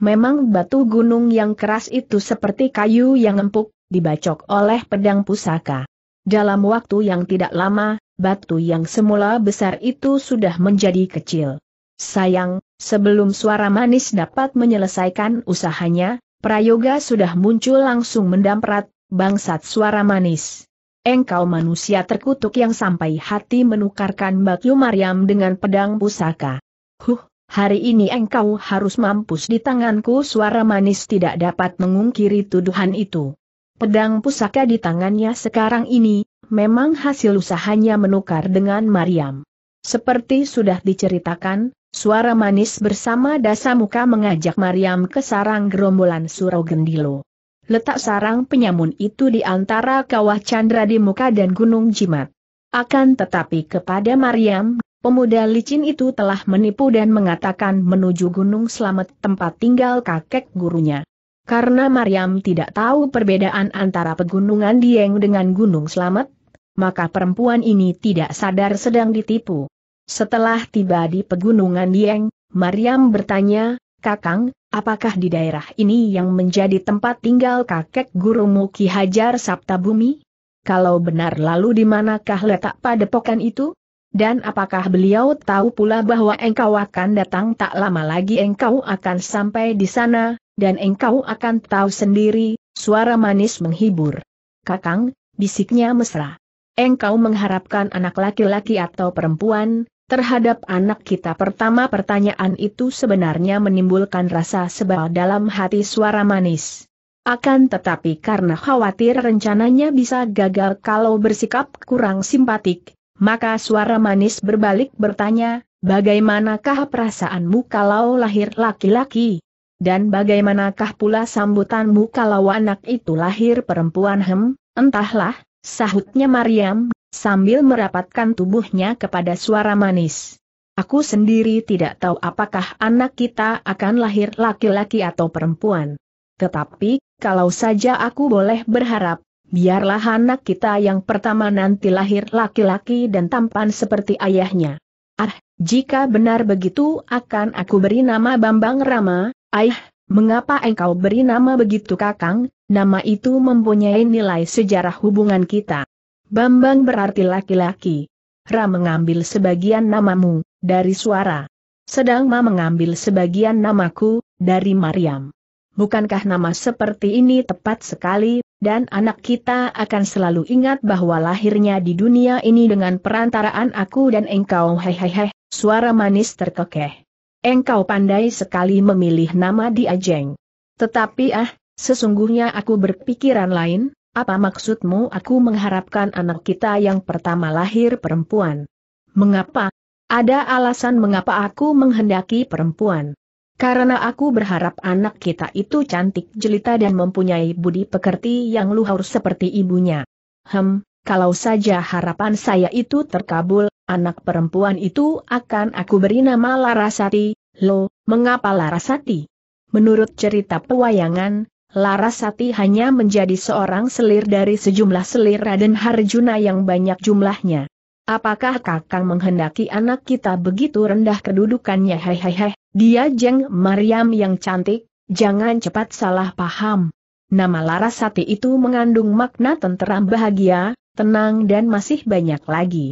Memang batu gunung yang keras itu seperti kayu yang empuk, dibacok oleh pedang pusaka. Dalam waktu yang tidak lama, batu yang semula besar itu sudah menjadi kecil. Sayang, sebelum suara manis dapat menyelesaikan usahanya, prayoga sudah muncul langsung mendamprat, bangsat suara manis. Engkau manusia terkutuk yang sampai hati menukarkan batu Maryam dengan pedang pusaka. Huh, hari ini engkau harus mampus di tanganku suara manis tidak dapat mengungkiri tuduhan itu. Pedang pusaka di tangannya sekarang ini, memang hasil usahanya menukar dengan Maryam. Seperti sudah diceritakan, Suara manis bersama dasa muka mengajak Mariam ke sarang gerombolan Surogendilo. Letak sarang penyamun itu di antara kawah Chandra di muka dan Gunung Jimat. Akan tetapi kepada Mariam, pemuda licin itu telah menipu dan mengatakan menuju Gunung Selamat tempat tinggal kakek gurunya. Karena Mariam tidak tahu perbedaan antara pegunungan Dieng dengan Gunung Selamat, maka perempuan ini tidak sadar sedang ditipu. Setelah tiba di pegunungan Dieng, Mariam bertanya, Kakang, apakah di daerah ini yang menjadi tempat tinggal kakek gurumu Ki Hajar Sabta Bumi? Kalau benar lalu di manakah letak padepokan itu? Dan apakah beliau tahu pula bahwa engkau akan datang tak lama lagi engkau akan sampai di sana, dan engkau akan tahu sendiri, suara manis menghibur. Kakang, bisiknya mesra. Engkau mengharapkan anak laki-laki atau perempuan, Terhadap anak kita pertama pertanyaan itu sebenarnya menimbulkan rasa sebal dalam hati suara manis. Akan tetapi karena khawatir rencananya bisa gagal kalau bersikap kurang simpatik, maka suara manis berbalik bertanya, bagaimanakah perasaanmu kalau lahir laki-laki? Dan bagaimanakah pula sambutanmu kalau anak itu lahir perempuan hem? Entahlah, sahutnya Mariam sambil merapatkan tubuhnya kepada suara manis. Aku sendiri tidak tahu apakah anak kita akan lahir laki-laki atau perempuan. Tetapi, kalau saja aku boleh berharap, biarlah anak kita yang pertama nanti lahir laki-laki dan tampan seperti ayahnya. Ah, jika benar begitu akan aku beri nama Bambang Rama, ayah, mengapa engkau beri nama begitu kakang, nama itu mempunyai nilai sejarah hubungan kita. Bambang berarti laki-laki. Ra mengambil sebagian namamu, dari suara. Sedang Ma mengambil sebagian namaku, dari Maryam. Bukankah nama seperti ini tepat sekali, dan anak kita akan selalu ingat bahwa lahirnya di dunia ini dengan perantaraan aku dan engkau hehehe, suara manis terkekeh. Engkau pandai sekali memilih nama di Ajeng. Tetapi ah, sesungguhnya aku berpikiran lain, apa maksudmu aku mengharapkan anak kita yang pertama lahir perempuan? Mengapa? Ada alasan mengapa aku menghendaki perempuan. Karena aku berharap anak kita itu cantik jelita dan mempunyai budi pekerti yang luhur seperti ibunya. Hem, kalau saja harapan saya itu terkabul, anak perempuan itu akan aku beri nama Larasati. Lo, mengapa Larasati? Menurut cerita pewayangan, Larasati hanya menjadi seorang selir dari sejumlah selir Raden Harjuna yang banyak jumlahnya. Apakah kakang menghendaki anak kita begitu rendah kedudukannya hehehe, dia jeng Mariam yang cantik, jangan cepat salah paham. Nama Larasati itu mengandung makna tenteram bahagia, tenang dan masih banyak lagi.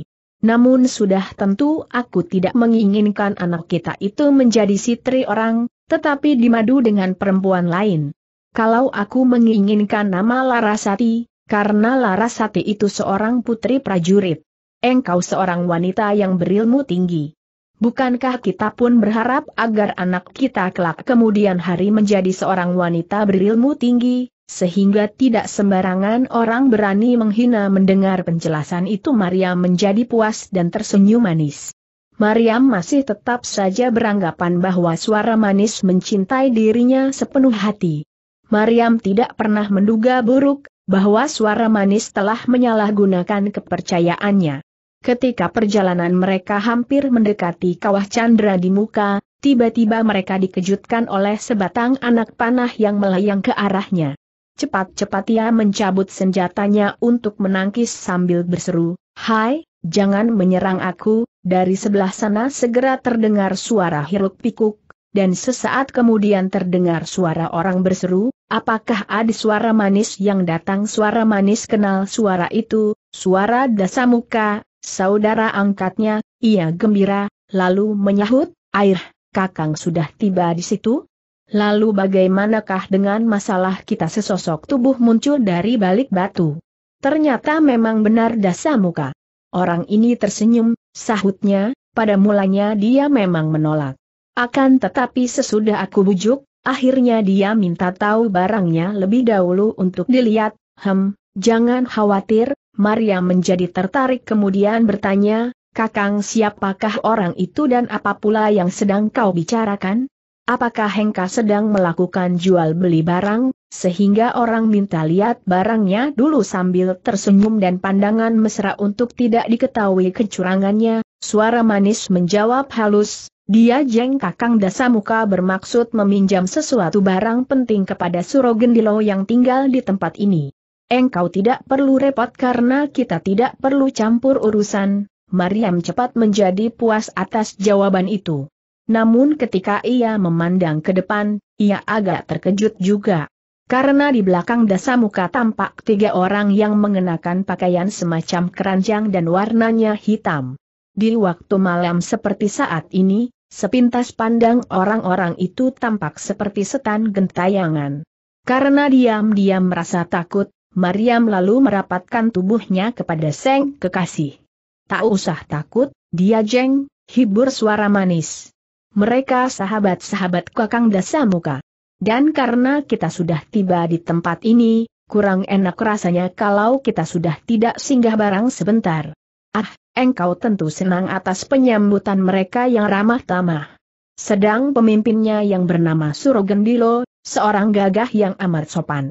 Namun sudah tentu aku tidak menginginkan anak kita itu menjadi sitri orang, tetapi dimadu dengan perempuan lain kalau aku menginginkan nama Larasati, karena Larasati itu seorang putri prajurit. Engkau seorang wanita yang berilmu tinggi. Bukankah kita pun berharap agar anak kita kelak kemudian hari menjadi seorang wanita berilmu tinggi, sehingga tidak sembarangan orang berani menghina mendengar penjelasan itu Maria menjadi puas dan tersenyum manis. Mariam masih tetap saja beranggapan bahwa suara manis mencintai dirinya sepenuh hati. Mariam tidak pernah menduga buruk, bahwa suara manis telah menyalahgunakan kepercayaannya. Ketika perjalanan mereka hampir mendekati kawah Chandra di muka, tiba-tiba mereka dikejutkan oleh sebatang anak panah yang melayang ke arahnya. Cepat-cepat ia mencabut senjatanya untuk menangkis sambil berseru, Hai, jangan menyerang aku, dari sebelah sana segera terdengar suara hiruk pikuk, dan sesaat kemudian terdengar suara orang berseru, Apakah ada suara manis yang datang suara manis kenal suara itu, suara dasamuka, saudara angkatnya, ia gembira, lalu menyahut, air, kakang sudah tiba di situ? Lalu bagaimanakah dengan masalah kita sesosok tubuh muncul dari balik batu? Ternyata memang benar dasamuka. Orang ini tersenyum, sahutnya, pada mulanya dia memang menolak. Akan tetapi sesudah aku bujuk, Akhirnya dia minta tahu barangnya lebih dahulu untuk dilihat, hem, jangan khawatir, Maria menjadi tertarik kemudian bertanya, Kakang siapakah orang itu dan apa pula yang sedang kau bicarakan? Apakah Hengka sedang melakukan jual beli barang, sehingga orang minta lihat barangnya dulu sambil tersenyum dan pandangan mesra untuk tidak diketahui kecurangannya, suara manis menjawab halus, dia jeng kakang dasa muka bermaksud meminjam sesuatu barang penting kepada Suro Gendilo yang tinggal di tempat ini. Engkau tidak perlu repot karena kita tidak perlu campur urusan, Mariam cepat menjadi puas atas jawaban itu. Namun ketika ia memandang ke depan, ia agak terkejut juga. Karena di belakang dasa muka tampak tiga orang yang mengenakan pakaian semacam keranjang dan warnanya hitam. Di waktu malam seperti saat ini, Sepintas pandang orang-orang itu tampak seperti setan gentayangan. Karena diam-diam merasa takut, Mariam lalu merapatkan tubuhnya kepada Seng kekasih. Tak usah takut, dia jeng, hibur suara manis. Mereka sahabat-sahabat kakang dasa muka. Dan karena kita sudah tiba di tempat ini, kurang enak rasanya kalau kita sudah tidak singgah barang sebentar. Ah, engkau tentu senang atas penyambutan mereka yang ramah tamah. Sedang pemimpinnya yang bernama Surogendilo, seorang gagah yang amat sopan.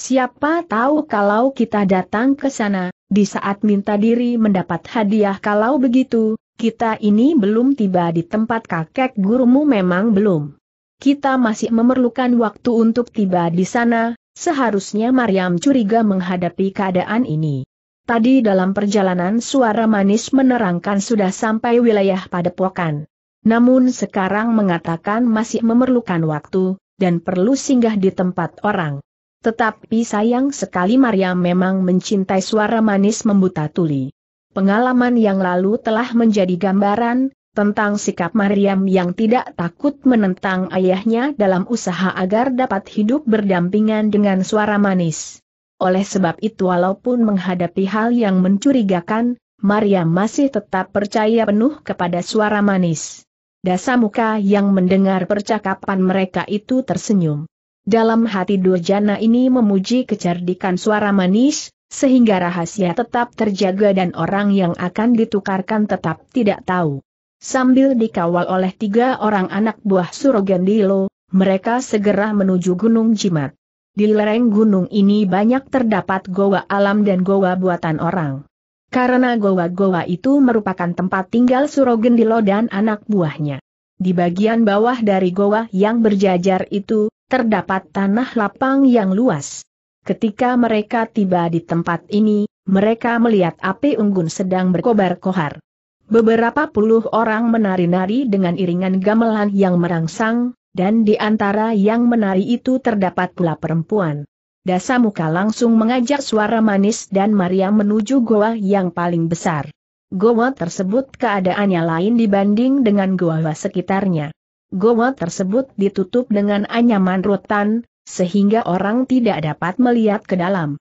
Siapa tahu kalau kita datang ke sana, di saat minta diri mendapat hadiah kalau begitu, kita ini belum tiba di tempat kakek gurumu memang belum. Kita masih memerlukan waktu untuk tiba di sana, seharusnya Mariam curiga menghadapi keadaan ini. Tadi dalam perjalanan suara manis menerangkan sudah sampai wilayah padepokan. Namun sekarang mengatakan masih memerlukan waktu, dan perlu singgah di tempat orang. Tetapi sayang sekali Maria memang mencintai suara manis membuta tuli. Pengalaman yang lalu telah menjadi gambaran, tentang sikap Mariam yang tidak takut menentang ayahnya dalam usaha agar dapat hidup berdampingan dengan suara manis. Oleh sebab itu walaupun menghadapi hal yang mencurigakan, Maria masih tetap percaya penuh kepada suara manis. Dasamuka yang mendengar percakapan mereka itu tersenyum. Dalam hati Durjana ini memuji kecerdikan suara manis, sehingga rahasia tetap terjaga dan orang yang akan ditukarkan tetap tidak tahu. Sambil dikawal oleh tiga orang anak buah Surogandilo, mereka segera menuju Gunung Jimat. Di lereng gunung ini banyak terdapat goa alam dan goa buatan orang. Karena goa-goa itu merupakan tempat tinggal Gendilo dan anak buahnya. Di bagian bawah dari goa yang berjajar itu, terdapat tanah lapang yang luas. Ketika mereka tiba di tempat ini, mereka melihat api unggun sedang berkobar-kohar. Beberapa puluh orang menari-nari dengan iringan gamelan yang merangsang, dan di antara yang menari itu terdapat pula perempuan. muka langsung mengajak suara manis dan Maria menuju goa yang paling besar. Goa tersebut keadaannya lain dibanding dengan goa sekitarnya. Goa tersebut ditutup dengan anyaman rotan, sehingga orang tidak dapat melihat ke dalam.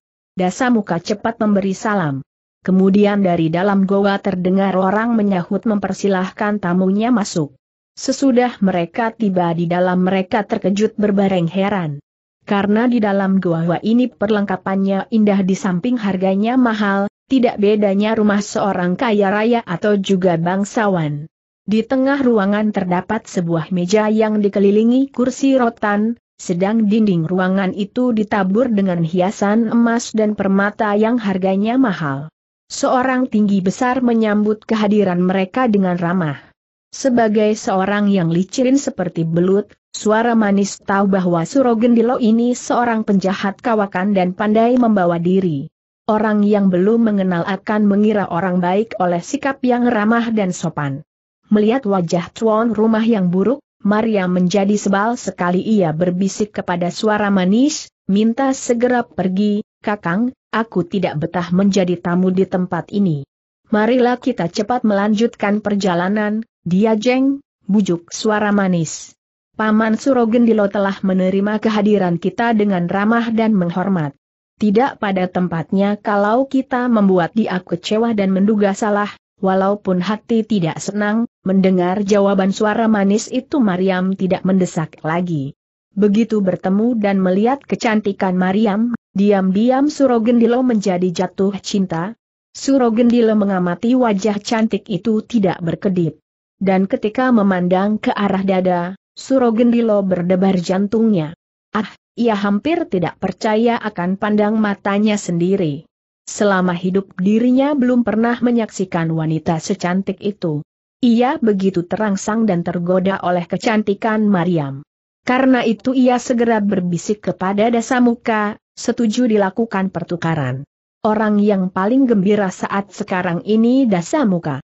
muka cepat memberi salam. Kemudian dari dalam goa terdengar orang menyahut mempersilahkan tamunya masuk. Sesudah mereka tiba di dalam mereka terkejut berbareng heran. Karena di dalam gua ini perlengkapannya indah di samping harganya mahal, tidak bedanya rumah seorang kaya raya atau juga bangsawan. Di tengah ruangan terdapat sebuah meja yang dikelilingi kursi rotan, sedang dinding ruangan itu ditabur dengan hiasan emas dan permata yang harganya mahal. Seorang tinggi besar menyambut kehadiran mereka dengan ramah. Sebagai seorang yang licin seperti belut, suara manis tahu bahwa Surogendilo ini seorang penjahat kawakan dan pandai membawa diri. Orang yang belum mengenal akan mengira orang baik oleh sikap yang ramah dan sopan. Melihat wajah tuan rumah yang buruk, Maria menjadi sebal sekali ia berbisik kepada suara manis, minta segera pergi, kakang, aku tidak betah menjadi tamu di tempat ini. Marilah kita cepat melanjutkan perjalanan, dia jeng, bujuk suara manis. Paman Surogendilo telah menerima kehadiran kita dengan ramah dan menghormat. Tidak pada tempatnya kalau kita membuat dia kecewa dan menduga salah, walaupun hati tidak senang, mendengar jawaban suara manis itu Mariam tidak mendesak lagi. Begitu bertemu dan melihat kecantikan Mariam, diam-diam Surogendilo menjadi jatuh cinta. Surogendilo mengamati wajah cantik itu tidak berkedip dan ketika memandang ke arah dada, Surogendilo berdebar jantungnya. Ah, ia hampir tidak percaya akan pandang matanya sendiri. Selama hidup dirinya belum pernah menyaksikan wanita secantik itu. Ia begitu terangsang dan tergoda oleh kecantikan Mariam. Karena itu ia segera berbisik kepada Dasamuka, setuju dilakukan pertukaran. Orang yang paling gembira saat sekarang ini Dasamuka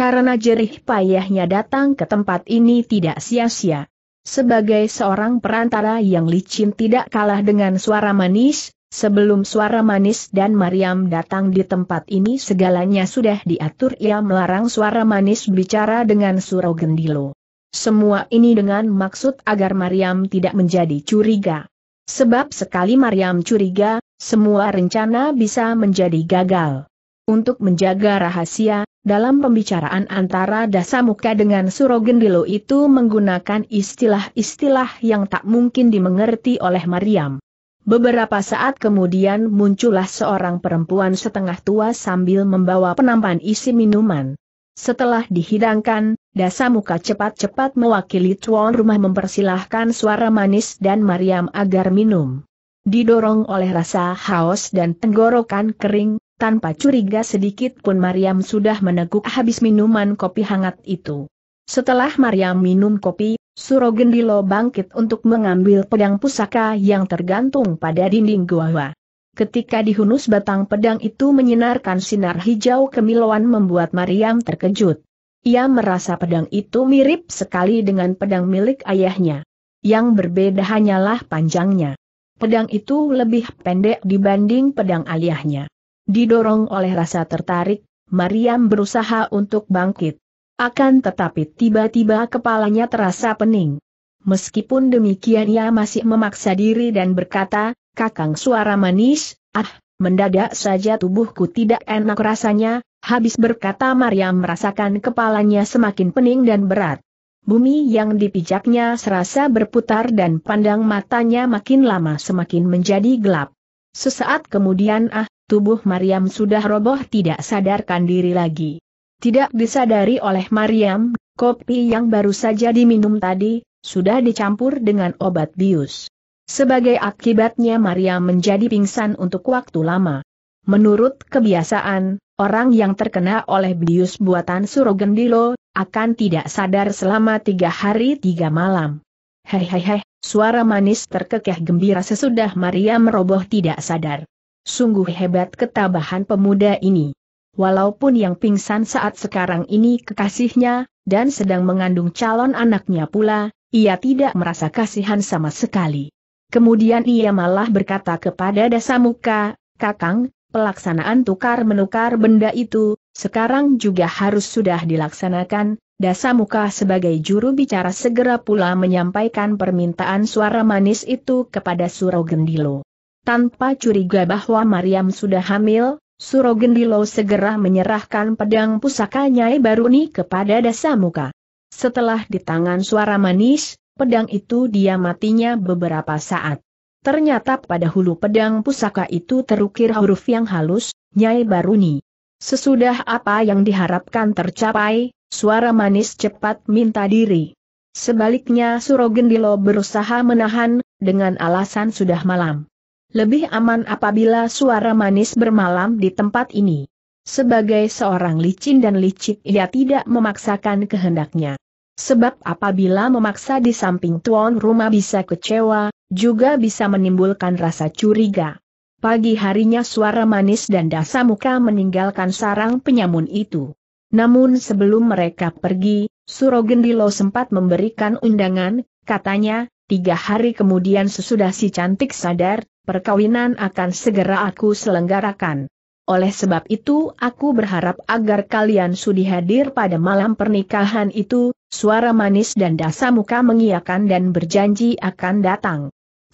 karena jerih payahnya datang ke tempat ini tidak sia-sia. Sebagai seorang perantara yang licin tidak kalah dengan suara manis, sebelum suara manis dan Mariam datang di tempat ini segalanya sudah diatur ia melarang suara manis bicara dengan Suro Gendilo. Semua ini dengan maksud agar Mariam tidak menjadi curiga. Sebab sekali Mariam curiga, semua rencana bisa menjadi gagal. Untuk menjaga rahasia, dalam pembicaraan antara Dasamuka dengan Surogendilo itu menggunakan istilah-istilah yang tak mungkin dimengerti oleh Mariam. Beberapa saat kemudian muncullah seorang perempuan setengah tua sambil membawa penampan isi minuman. Setelah dihidangkan, Dasamuka cepat-cepat mewakili tuan rumah mempersilahkan suara manis dan Mariam agar minum. Didorong oleh rasa haus dan tenggorokan kering, tanpa curiga sedikit pun Mariam sudah meneguk habis minuman kopi hangat itu. Setelah Mariam minum kopi, Surogendilo bangkit untuk mengambil pedang pusaka yang tergantung pada dinding gua. Ketika dihunus batang pedang itu menyinarkan sinar hijau kemilauan membuat Mariam terkejut. Ia merasa pedang itu mirip sekali dengan pedang milik ayahnya. Yang berbeda hanyalah panjangnya. Pedang itu lebih pendek dibanding pedang ayahnya. Didorong oleh rasa tertarik, Mariam berusaha untuk bangkit. Akan tetapi tiba-tiba kepalanya terasa pening. Meskipun demikian ia masih memaksa diri dan berkata, kakang suara manis, ah, mendadak saja tubuhku tidak enak rasanya, habis berkata Mariam merasakan kepalanya semakin pening dan berat. Bumi yang dipijaknya serasa berputar dan pandang matanya makin lama semakin menjadi gelap. Sesaat kemudian ah, tubuh Mariam sudah roboh tidak sadarkan diri lagi. Tidak disadari oleh Mariam, kopi yang baru saja diminum tadi, sudah dicampur dengan obat bius. Sebagai akibatnya Mariam menjadi pingsan untuk waktu lama. Menurut kebiasaan, orang yang terkena oleh bius buatan Surogendilo, akan tidak sadar selama tiga hari tiga malam. Hei hei hei, suara manis terkekeh gembira sesudah Maria meroboh tidak sadar. Sungguh hebat ketabahan pemuda ini. Walaupun yang pingsan saat sekarang ini kekasihnya, dan sedang mengandung calon anaknya pula, ia tidak merasa kasihan sama sekali. Kemudian ia malah berkata kepada Dasamuka, Kakang, pelaksanaan tukar-menukar benda itu, sekarang juga harus sudah dilaksanakan, Dasamuka sebagai juru bicara segera pula menyampaikan permintaan suara manis itu kepada Suro Gendilo. Tanpa curiga bahwa Mariam sudah hamil, Surogendilo segera menyerahkan pedang pusaka Nyai Baruni kepada Dasa Muka. Setelah di tangan suara manis, pedang itu dia matinya beberapa saat. Ternyata pada hulu pedang pusaka itu terukir huruf yang halus, Nyai Baruni. Sesudah apa yang diharapkan tercapai, suara manis cepat minta diri. Sebaliknya Surogendilo berusaha menahan, dengan alasan sudah malam lebih aman apabila suara manis bermalam di tempat ini. Sebagai seorang licin dan licik ia tidak memaksakan kehendaknya. Sebab apabila memaksa di samping tuan rumah bisa kecewa, juga bisa menimbulkan rasa curiga. Pagi harinya suara manis dan dasa muka meninggalkan sarang penyamun itu. Namun sebelum mereka pergi, Surogendilo sempat memberikan undangan, katanya, tiga hari kemudian sesudah si cantik sadar, perkawinan akan segera aku selenggarakan. Oleh sebab itu aku berharap agar kalian sudi hadir pada malam pernikahan itu, suara manis dan dasa muka mengiakan dan berjanji akan datang.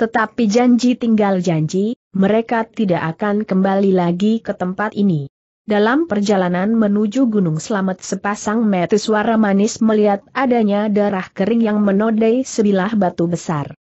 Tetapi janji tinggal janji, mereka tidak akan kembali lagi ke tempat ini. Dalam perjalanan menuju Gunung Selamat sepasang mata suara manis melihat adanya darah kering yang menodai sebilah batu besar.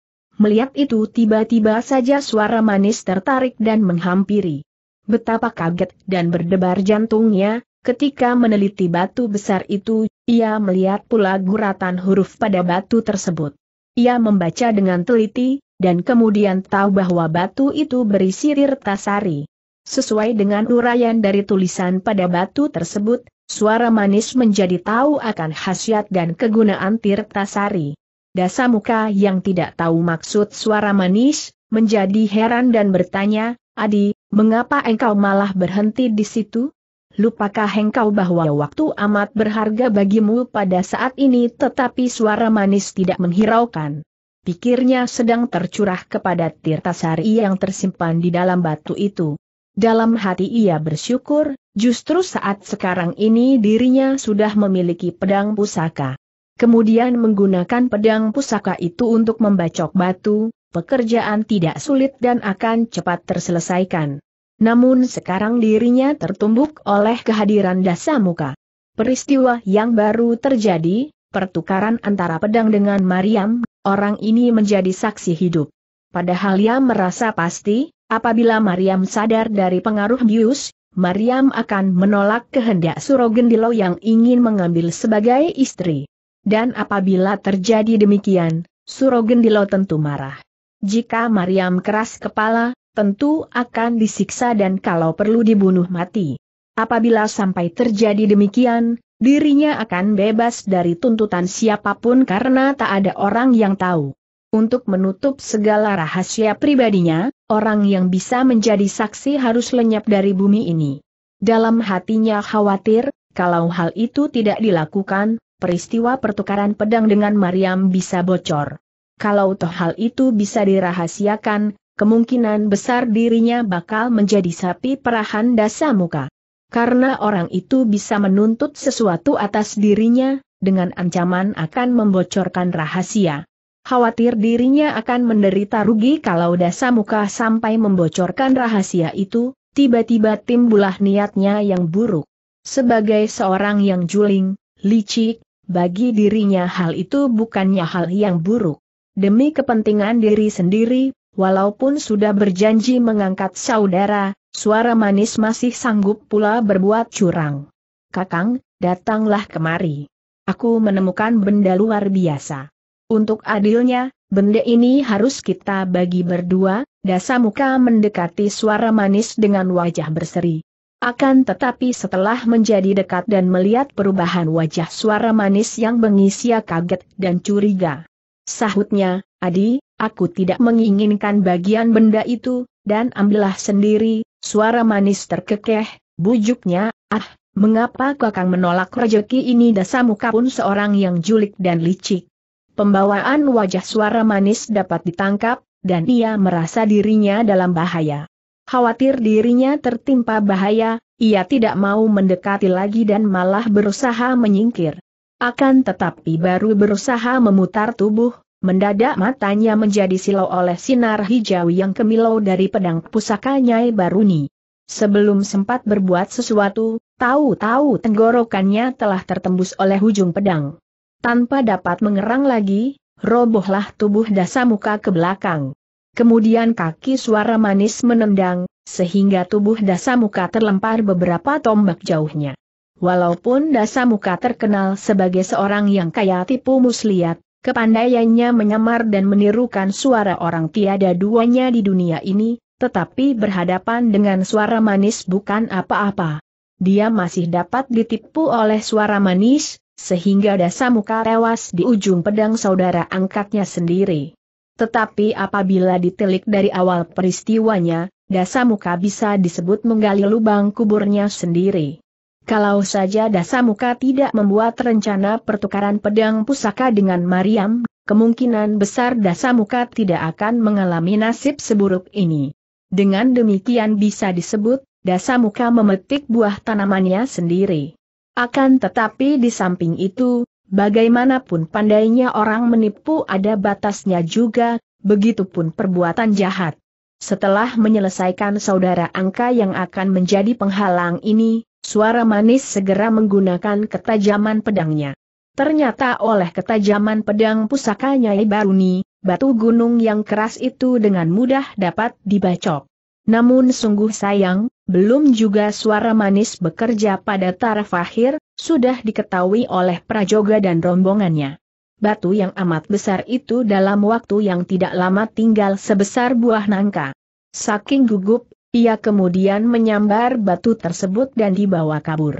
Melihat itu tiba-tiba saja suara manis tertarik dan menghampiri. Betapa kaget dan berdebar jantungnya, ketika meneliti batu besar itu, ia melihat pula guratan huruf pada batu tersebut. Ia membaca dengan teliti, dan kemudian tahu bahwa batu itu berisi rirtasari. Sesuai dengan uraian dari tulisan pada batu tersebut, suara manis menjadi tahu akan khasiat dan kegunaan tirtasari. Dasa muka yang tidak tahu maksud suara manis, menjadi heran dan bertanya, Adi, mengapa engkau malah berhenti di situ? Lupakah engkau bahwa waktu amat berharga bagimu pada saat ini tetapi suara manis tidak menghiraukan? Pikirnya sedang tercurah kepada Tirtasari yang tersimpan di dalam batu itu. Dalam hati ia bersyukur, justru saat sekarang ini dirinya sudah memiliki pedang pusaka kemudian menggunakan pedang pusaka itu untuk membacok batu, pekerjaan tidak sulit dan akan cepat terselesaikan. Namun sekarang dirinya tertumbuk oleh kehadiran muka. Peristiwa yang baru terjadi, pertukaran antara pedang dengan Mariam, orang ini menjadi saksi hidup. Padahal ia merasa pasti, apabila Mariam sadar dari pengaruh bius, Mariam akan menolak kehendak Surogendilo yang ingin mengambil sebagai istri. Dan apabila terjadi demikian, Surogendilo tentu marah. Jika Mariam keras kepala, tentu akan disiksa dan kalau perlu dibunuh mati. Apabila sampai terjadi demikian, dirinya akan bebas dari tuntutan siapapun karena tak ada orang yang tahu. Untuk menutup segala rahasia pribadinya, orang yang bisa menjadi saksi harus lenyap dari bumi ini. Dalam hatinya khawatir, kalau hal itu tidak dilakukan, peristiwa pertukaran pedang dengan Mariam bisa bocor. Kalau toh hal itu bisa dirahasiakan, kemungkinan besar dirinya bakal menjadi sapi perahan dasa muka. Karena orang itu bisa menuntut sesuatu atas dirinya, dengan ancaman akan membocorkan rahasia. Khawatir dirinya akan menderita rugi kalau dasa muka sampai membocorkan rahasia itu, tiba-tiba timbulah niatnya yang buruk. Sebagai seorang yang juling, licik, bagi dirinya hal itu bukannya hal yang buruk. Demi kepentingan diri sendiri, walaupun sudah berjanji mengangkat saudara, suara manis masih sanggup pula berbuat curang. Kakang, datanglah kemari. Aku menemukan benda luar biasa. Untuk adilnya, benda ini harus kita bagi berdua, dasa muka mendekati suara manis dengan wajah berseri. Akan tetapi setelah menjadi dekat dan melihat perubahan wajah suara manis yang mengisi ia kaget dan curiga. Sahutnya, Adi, aku tidak menginginkan bagian benda itu, dan ambillah sendiri, suara manis terkekeh, bujuknya, ah, mengapa kakang menolak rejeki ini muka pun seorang yang julik dan licik. Pembawaan wajah suara manis dapat ditangkap, dan ia merasa dirinya dalam bahaya. Khawatir dirinya tertimpa bahaya, ia tidak mau mendekati lagi dan malah berusaha menyingkir. Akan tetapi baru berusaha memutar tubuh, mendadak matanya menjadi silau oleh sinar hijau yang kemilau dari pedang pusaka Nyai Baruni. Sebelum sempat berbuat sesuatu, tahu-tahu tenggorokannya telah tertembus oleh ujung pedang. Tanpa dapat mengerang lagi, robohlah tubuh dasa muka ke belakang. Kemudian kaki suara manis menendang, sehingga tubuh Dasamuka terlempar beberapa tombak jauhnya. Walaupun Dasamuka terkenal sebagai seorang yang kaya tipu muslihat, kepandaiannya menyamar dan menirukan suara orang tiada duanya di dunia ini, tetapi berhadapan dengan suara manis bukan apa-apa. Dia masih dapat ditipu oleh suara manis, sehingga Dasamuka tewas di ujung pedang saudara angkatnya sendiri. Tetapi apabila ditelik dari awal peristiwanya, Dasamuka bisa disebut menggali lubang kuburnya sendiri. Kalau saja Dasamuka tidak membuat rencana pertukaran pedang pusaka dengan Mariam, kemungkinan besar Dasamuka tidak akan mengalami nasib seburuk ini. Dengan demikian bisa disebut, Dasamuka memetik buah tanamannya sendiri. Akan tetapi di samping itu, bagaimanapun pandainya orang menipu ada batasnya juga, begitupun perbuatan jahat. Setelah menyelesaikan saudara angka yang akan menjadi penghalang ini, suara manis segera menggunakan ketajaman pedangnya. Ternyata oleh ketajaman pedang pusaka Nyai Baruni, batu gunung yang keras itu dengan mudah dapat dibacok. Namun sungguh sayang, belum juga suara manis bekerja pada taraf akhir, sudah diketahui oleh Prajoga dan rombongannya. Batu yang amat besar itu dalam waktu yang tidak lama tinggal sebesar buah nangka. Saking gugup, ia kemudian menyambar batu tersebut dan dibawa kabur.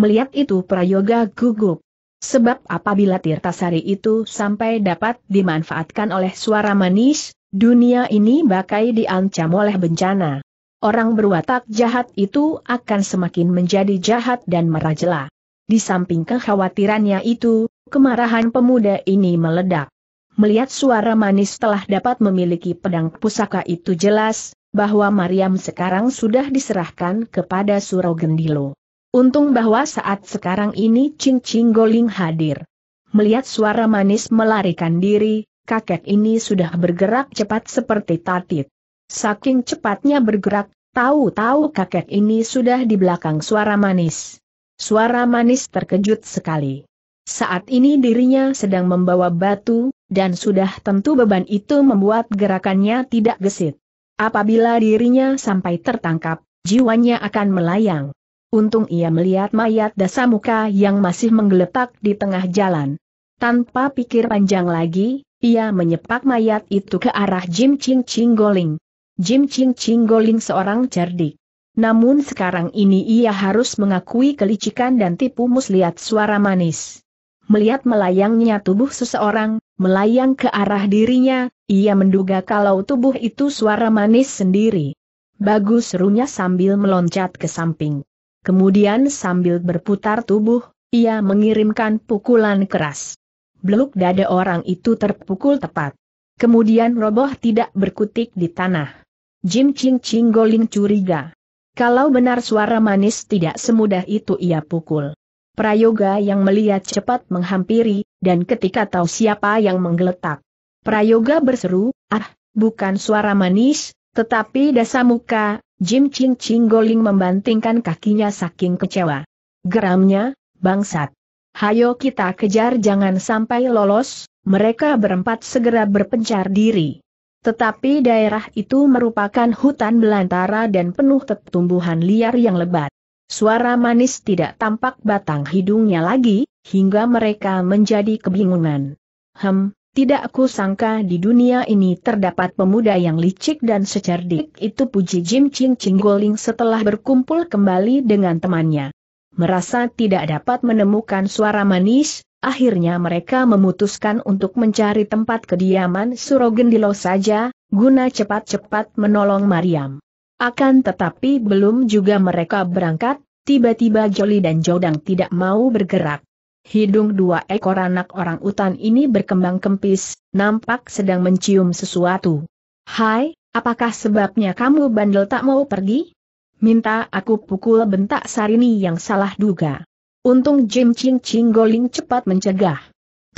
Melihat itu Prayoga gugup. Sebab apabila Tirtasari itu sampai dapat dimanfaatkan oleh suara manis, dunia ini bakai diancam oleh bencana. Orang berwatak jahat itu akan semakin menjadi jahat dan merajalela. Di samping kekhawatirannya itu, kemarahan pemuda ini meledak. Melihat suara manis telah dapat memiliki pedang pusaka itu jelas, bahwa Mariam sekarang sudah diserahkan kepada Suro Gendilo. Untung bahwa saat sekarang ini Ching Ching Goling hadir. Melihat suara manis melarikan diri, kakek ini sudah bergerak cepat seperti tatit. Saking cepatnya bergerak, tahu-tahu kakek ini sudah di belakang suara manis. Suara manis terkejut sekali. Saat ini dirinya sedang membawa batu, dan sudah tentu beban itu membuat gerakannya tidak gesit. Apabila dirinya sampai tertangkap, jiwanya akan melayang. Untung ia melihat mayat dasamuka yang masih menggeletak di tengah jalan. Tanpa pikir panjang lagi, ia menyepak mayat itu ke arah Jim Ching Ching Goling. Jim Ching Ching Goling seorang cerdik. Namun sekarang ini ia harus mengakui kelicikan dan tipu muslihat suara manis. Melihat melayangnya tubuh seseorang, melayang ke arah dirinya, ia menduga kalau tubuh itu suara manis sendiri. Bagus serunya sambil meloncat ke samping. Kemudian sambil berputar tubuh, ia mengirimkan pukulan keras. Beluk dada orang itu terpukul tepat. Kemudian roboh tidak berkutik di tanah. Jim Ching Ching Goling curiga. Kalau benar suara manis tidak semudah itu ia pukul. Prayoga yang melihat cepat menghampiri, dan ketika tahu siapa yang menggeletak. Prayoga berseru, ah, bukan suara manis, tetapi dasa muka, Jim Ching Ching Goling membantingkan kakinya saking kecewa. Geramnya, bangsat. Hayo kita kejar jangan sampai lolos, mereka berempat segera berpencar diri. Tetapi daerah itu merupakan hutan belantara dan penuh tumbuhan liar yang lebat. Suara manis tidak tampak batang hidungnya lagi, hingga mereka menjadi kebingungan. Hem, tidak aku sangka di dunia ini terdapat pemuda yang licik dan secerdik itu puji Jim Ching Goling setelah berkumpul kembali dengan temannya. Merasa tidak dapat menemukan suara manis, Akhirnya mereka memutuskan untuk mencari tempat kediaman surogen Surogendilo saja, guna cepat-cepat menolong Mariam. Akan tetapi belum juga mereka berangkat, tiba-tiba Joli dan Jodang tidak mau bergerak. Hidung dua ekor anak orang utan ini berkembang kempis, nampak sedang mencium sesuatu. Hai, apakah sebabnya kamu bandel tak mau pergi? Minta aku pukul bentak Sarini yang salah duga. Untung Jim Ching Ching Goling cepat mencegah.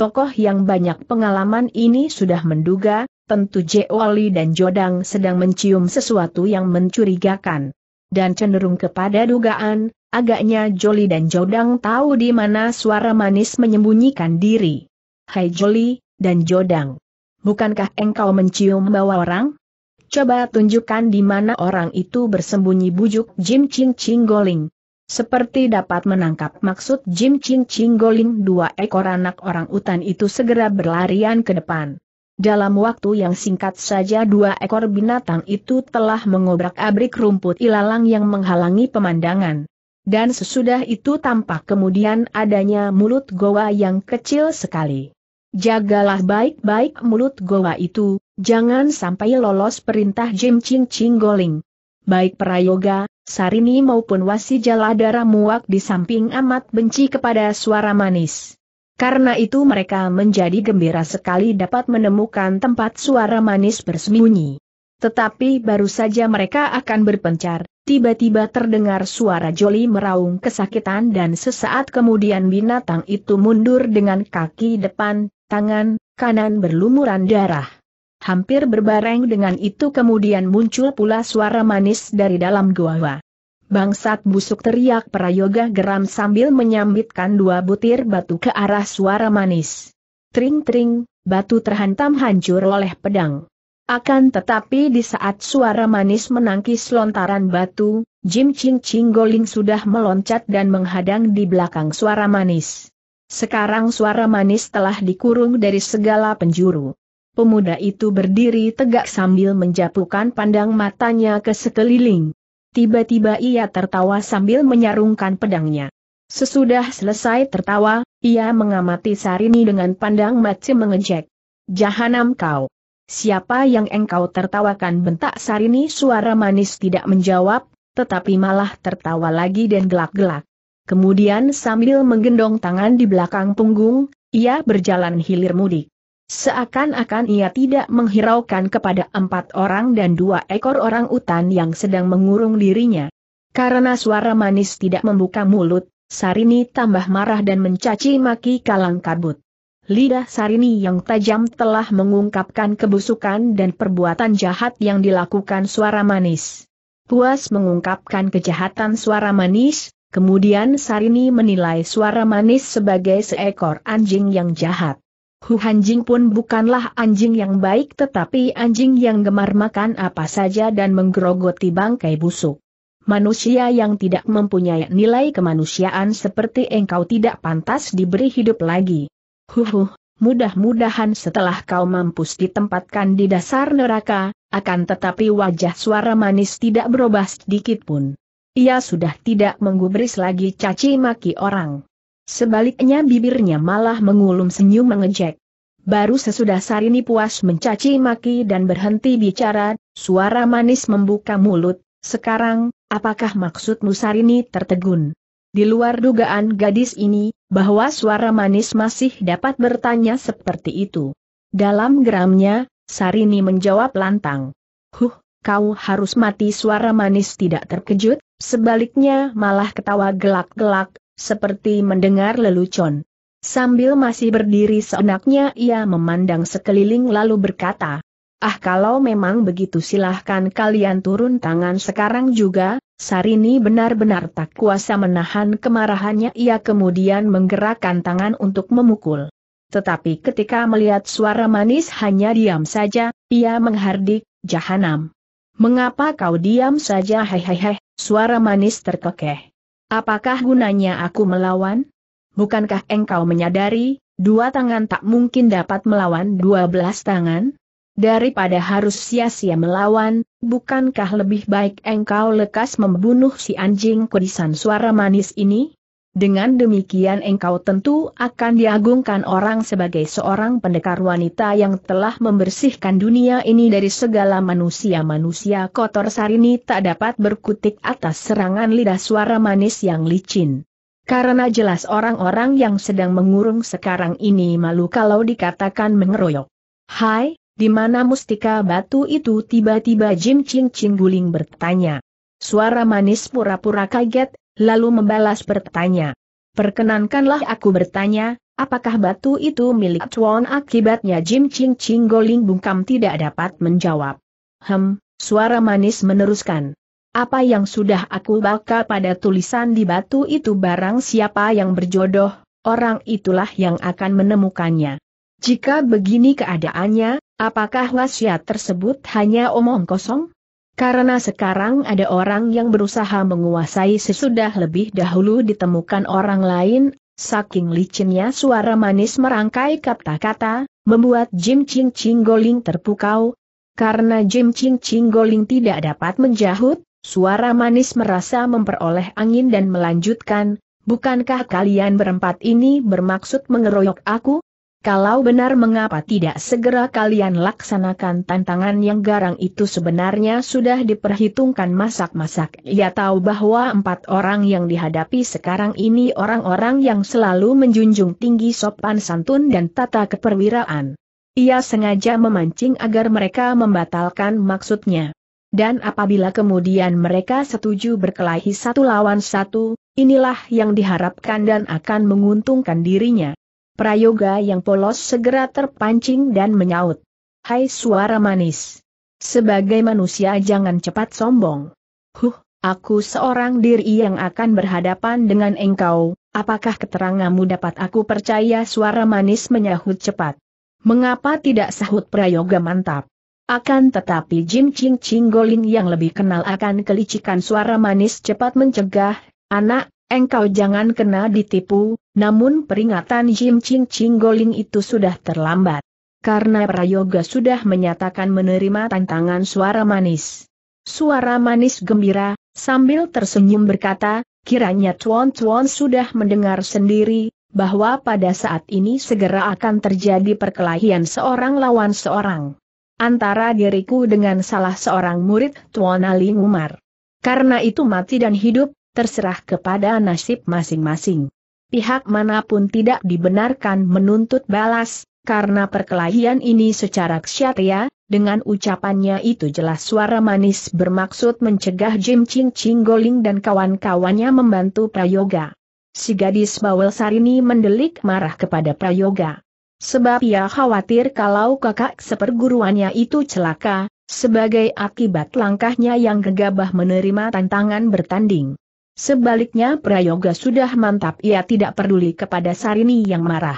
Tokoh yang banyak pengalaman ini sudah menduga, tentu Jeoli dan Jodang sedang mencium sesuatu yang mencurigakan. Dan cenderung kepada dugaan, agaknya Joli dan Jodang tahu di mana suara manis menyembunyikan diri. Hai Joli, dan Jodang. Bukankah engkau mencium bawa orang? Coba tunjukkan di mana orang itu bersembunyi bujuk Jim Ching Ching Goling. Seperti dapat menangkap maksud Jim Ching Ching Goling dua ekor anak orang utan itu segera berlarian ke depan. Dalam waktu yang singkat saja dua ekor binatang itu telah mengobrak-abrik rumput ilalang yang menghalangi pemandangan. Dan sesudah itu tampak kemudian adanya mulut goa yang kecil sekali. Jagalah baik-baik mulut goa itu, jangan sampai lolos perintah Jim Ching Ching Goling, baik Prayoga, Sarini maupun Wasi Jaladara muak di samping amat benci kepada suara manis. Karena itu mereka menjadi gembira sekali dapat menemukan tempat suara manis bersembunyi. Tetapi baru saja mereka akan berpencar, tiba-tiba terdengar suara Joli meraung kesakitan dan sesaat kemudian binatang itu mundur dengan kaki depan, tangan, kanan berlumuran darah. Hampir berbareng dengan itu kemudian muncul pula suara manis dari dalam gua. Bangsat busuk teriak Prayoga geram sambil menyambitkan dua butir batu ke arah suara manis. Tring-tring, batu terhantam hancur oleh pedang. Akan tetapi di saat suara manis menangkis lontaran batu, Jim Ching Ching Goling sudah meloncat dan menghadang di belakang suara manis. Sekarang suara manis telah dikurung dari segala penjuru pemuda itu berdiri tegak sambil menjapukan pandang matanya ke sekeliling. Tiba-tiba ia tertawa sambil menyarungkan pedangnya. Sesudah selesai tertawa, ia mengamati Sarini dengan pandang macam mengejek. Jahanam kau! Siapa yang engkau tertawakan bentak Sarini suara manis tidak menjawab, tetapi malah tertawa lagi dan gelak-gelak. Kemudian sambil menggendong tangan di belakang punggung, ia berjalan hilir mudik. Seakan-akan ia tidak menghiraukan kepada empat orang dan dua ekor orang utan yang sedang mengurung dirinya. Karena suara manis tidak membuka mulut, Sarini tambah marah dan mencaci maki kalang kabut. Lidah Sarini yang tajam telah mengungkapkan kebusukan dan perbuatan jahat yang dilakukan suara manis. Puas mengungkapkan kejahatan suara manis, kemudian Sarini menilai suara manis sebagai seekor anjing yang jahat. Hu Hanjing pun bukanlah anjing yang baik tetapi anjing yang gemar makan apa saja dan menggerogoti bangkai busuk. Manusia yang tidak mempunyai nilai kemanusiaan seperti engkau tidak pantas diberi hidup lagi. Huhuh, mudah-mudahan setelah kau mampus ditempatkan di dasar neraka, akan tetapi wajah suara manis tidak berubah sedikit pun. Ia sudah tidak menggubris lagi caci maki orang. Sebaliknya bibirnya malah mengulum senyum mengejek. Baru sesudah Sarini puas mencaci maki dan berhenti bicara, suara manis membuka mulut, sekarang, apakah maksudmu Sarini tertegun? Di luar dugaan gadis ini, bahwa suara manis masih dapat bertanya seperti itu. Dalam geramnya, Sarini menjawab lantang. Huh, kau harus mati suara manis tidak terkejut, sebaliknya malah ketawa gelak-gelak, seperti mendengar lelucon. Sambil masih berdiri seenaknya ia memandang sekeliling lalu berkata, Ah kalau memang begitu silahkan kalian turun tangan sekarang juga, Sarini benar-benar tak kuasa menahan kemarahannya ia kemudian menggerakkan tangan untuk memukul. Tetapi ketika melihat suara manis hanya diam saja, ia menghardik, jahanam. Mengapa kau diam saja hehehe, suara manis terkekeh. Apakah gunanya aku melawan? Bukankah engkau menyadari, dua tangan tak mungkin dapat melawan dua belas tangan? Daripada harus sia-sia melawan, bukankah lebih baik engkau lekas membunuh si anjing kudisan suara manis ini? Dengan demikian engkau tentu akan diagungkan orang sebagai seorang pendekar wanita yang telah membersihkan dunia ini dari segala manusia-manusia kotor Sarini tak dapat berkutik atas serangan lidah suara manis yang licin. Karena jelas orang-orang yang sedang mengurung sekarang ini malu kalau dikatakan mengeroyok. Hai, di mana mustika batu itu tiba-tiba Jim Ching Ching Guling bertanya. Suara manis pura-pura kaget, lalu membalas bertanya. Perkenankanlah aku bertanya, apakah batu itu milik Chuan akibatnya Jim Ching Ching Goling bungkam tidak dapat menjawab. Hem, suara manis meneruskan. Apa yang sudah aku baca pada tulisan di batu itu barang siapa yang berjodoh, orang itulah yang akan menemukannya. Jika begini keadaannya, apakah wasiat tersebut hanya omong kosong? Karena sekarang ada orang yang berusaha menguasai sesudah lebih dahulu ditemukan orang lain, saking licinnya suara manis merangkai kata-kata, membuat Jim Ching Ching Goling terpukau. Karena Jim Ching Ching Goling tidak dapat menjahut, suara manis merasa memperoleh angin dan melanjutkan, Bukankah kalian berempat ini bermaksud mengeroyok aku? Kalau benar mengapa tidak segera kalian laksanakan tantangan yang garang itu sebenarnya sudah diperhitungkan masak-masak. Ia tahu bahwa empat orang yang dihadapi sekarang ini orang-orang yang selalu menjunjung tinggi sopan santun dan tata keperwiraan. Ia sengaja memancing agar mereka membatalkan maksudnya. Dan apabila kemudian mereka setuju berkelahi satu lawan satu, inilah yang diharapkan dan akan menguntungkan dirinya. Prayoga yang polos segera terpancing dan menyaut. Hai suara manis. Sebagai manusia jangan cepat sombong. Huh, aku seorang diri yang akan berhadapan dengan engkau, apakah keteranganmu dapat aku percaya suara manis menyahut cepat. Mengapa tidak sahut prayoga mantap? Akan tetapi Jim Ching Ching Golin yang lebih kenal akan kelicikan suara manis cepat mencegah, anak, Engkau jangan kena ditipu, namun peringatan Jim Ching Ching Goling itu sudah terlambat. Karena Prayoga sudah menyatakan menerima tantangan suara manis. Suara manis gembira, sambil tersenyum berkata, kiranya Tuan Tuan sudah mendengar sendiri, bahwa pada saat ini segera akan terjadi perkelahian seorang lawan seorang. Antara diriku dengan salah seorang murid Tuan Ali Umar. Karena itu mati dan hidup, terserah kepada nasib masing-masing. Pihak manapun tidak dibenarkan menuntut balas, karena perkelahian ini secara ksyatria, dengan ucapannya itu jelas suara manis bermaksud mencegah Jim Ching Ching Goling dan kawan-kawannya membantu Prayoga. Si gadis bawel Sarini mendelik marah kepada Prayoga. Sebab ia khawatir kalau kakak seperguruannya itu celaka, sebagai akibat langkahnya yang gegabah menerima tantangan bertanding. Sebaliknya Prayoga sudah mantap ia tidak peduli kepada Sarini yang marah.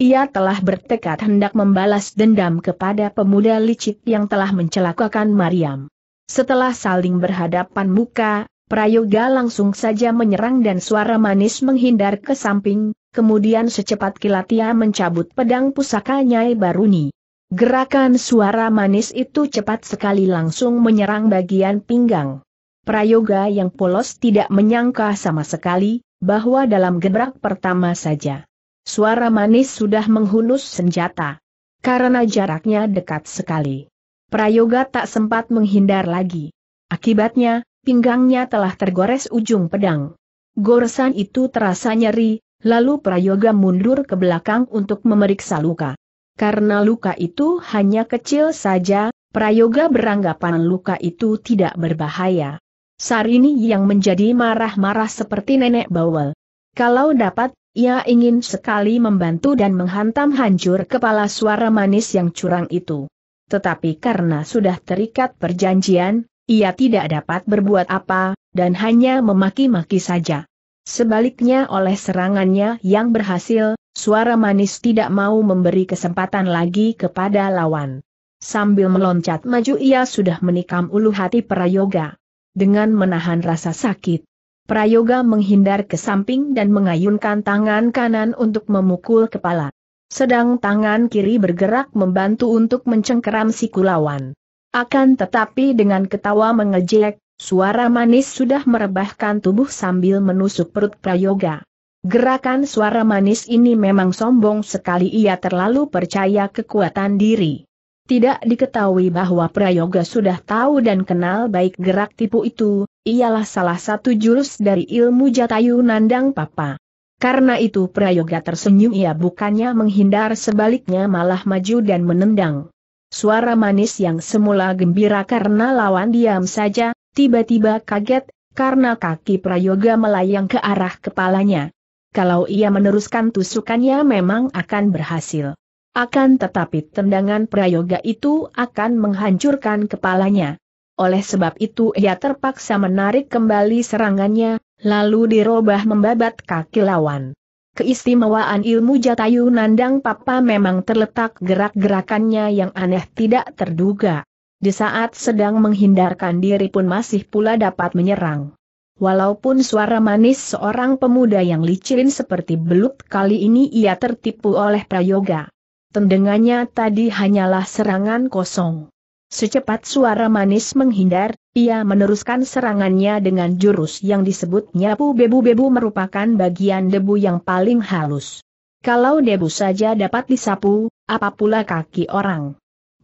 Ia telah bertekad hendak membalas dendam kepada pemuda licik yang telah mencelakakan Mariam. Setelah saling berhadapan muka, Prayoga langsung saja menyerang dan suara manis menghindar ke samping, kemudian secepat kilat ia mencabut pedang pusaka Nyai Baruni. Gerakan suara manis itu cepat sekali langsung menyerang bagian pinggang. Prayoga yang polos tidak menyangka sama sekali, bahwa dalam gebrak pertama saja, suara manis sudah menghunus senjata. Karena jaraknya dekat sekali. Prayoga tak sempat menghindar lagi. Akibatnya, pinggangnya telah tergores ujung pedang. Goresan itu terasa nyeri, lalu Prayoga mundur ke belakang untuk memeriksa luka. Karena luka itu hanya kecil saja, Prayoga beranggapan luka itu tidak berbahaya. Sarini yang menjadi marah-marah seperti nenek bawel. Kalau dapat, ia ingin sekali membantu dan menghantam hancur kepala suara manis yang curang itu. Tetapi karena sudah terikat perjanjian, ia tidak dapat berbuat apa, dan hanya memaki-maki saja. Sebaliknya oleh serangannya yang berhasil, suara manis tidak mau memberi kesempatan lagi kepada lawan. Sambil meloncat maju ia sudah menikam ulu hati Prayoga dengan menahan rasa sakit. Prayoga menghindar ke samping dan mengayunkan tangan kanan untuk memukul kepala. Sedang tangan kiri bergerak membantu untuk mencengkeram si kulawan. Akan tetapi dengan ketawa mengejek, suara manis sudah merebahkan tubuh sambil menusuk perut Prayoga. Gerakan suara manis ini memang sombong sekali ia terlalu percaya kekuatan diri. Tidak diketahui bahwa Prayoga sudah tahu dan kenal baik gerak tipu itu, ialah salah satu jurus dari ilmu Jatayu Nandang Papa. Karena itu Prayoga tersenyum ia bukannya menghindar sebaliknya malah maju dan menendang. Suara manis yang semula gembira karena lawan diam saja, tiba-tiba kaget, karena kaki Prayoga melayang ke arah kepalanya. Kalau ia meneruskan tusukannya memang akan berhasil. Akan tetapi tendangan prayoga itu akan menghancurkan kepalanya. Oleh sebab itu ia terpaksa menarik kembali serangannya, lalu dirobah membabat kaki lawan. Keistimewaan ilmu Jatayu Nandang Papa memang terletak gerak-gerakannya yang aneh tidak terduga. Di saat sedang menghindarkan diri pun masih pula dapat menyerang. Walaupun suara manis seorang pemuda yang licin seperti belut kali ini ia tertipu oleh prayoga. Tendangannya tadi hanyalah serangan kosong. Secepat suara manis menghindar, ia meneruskan serangannya dengan jurus yang disebutnya Pu Bebu Bebu merupakan bagian debu yang paling halus. Kalau debu saja dapat disapu, apa pula kaki orang.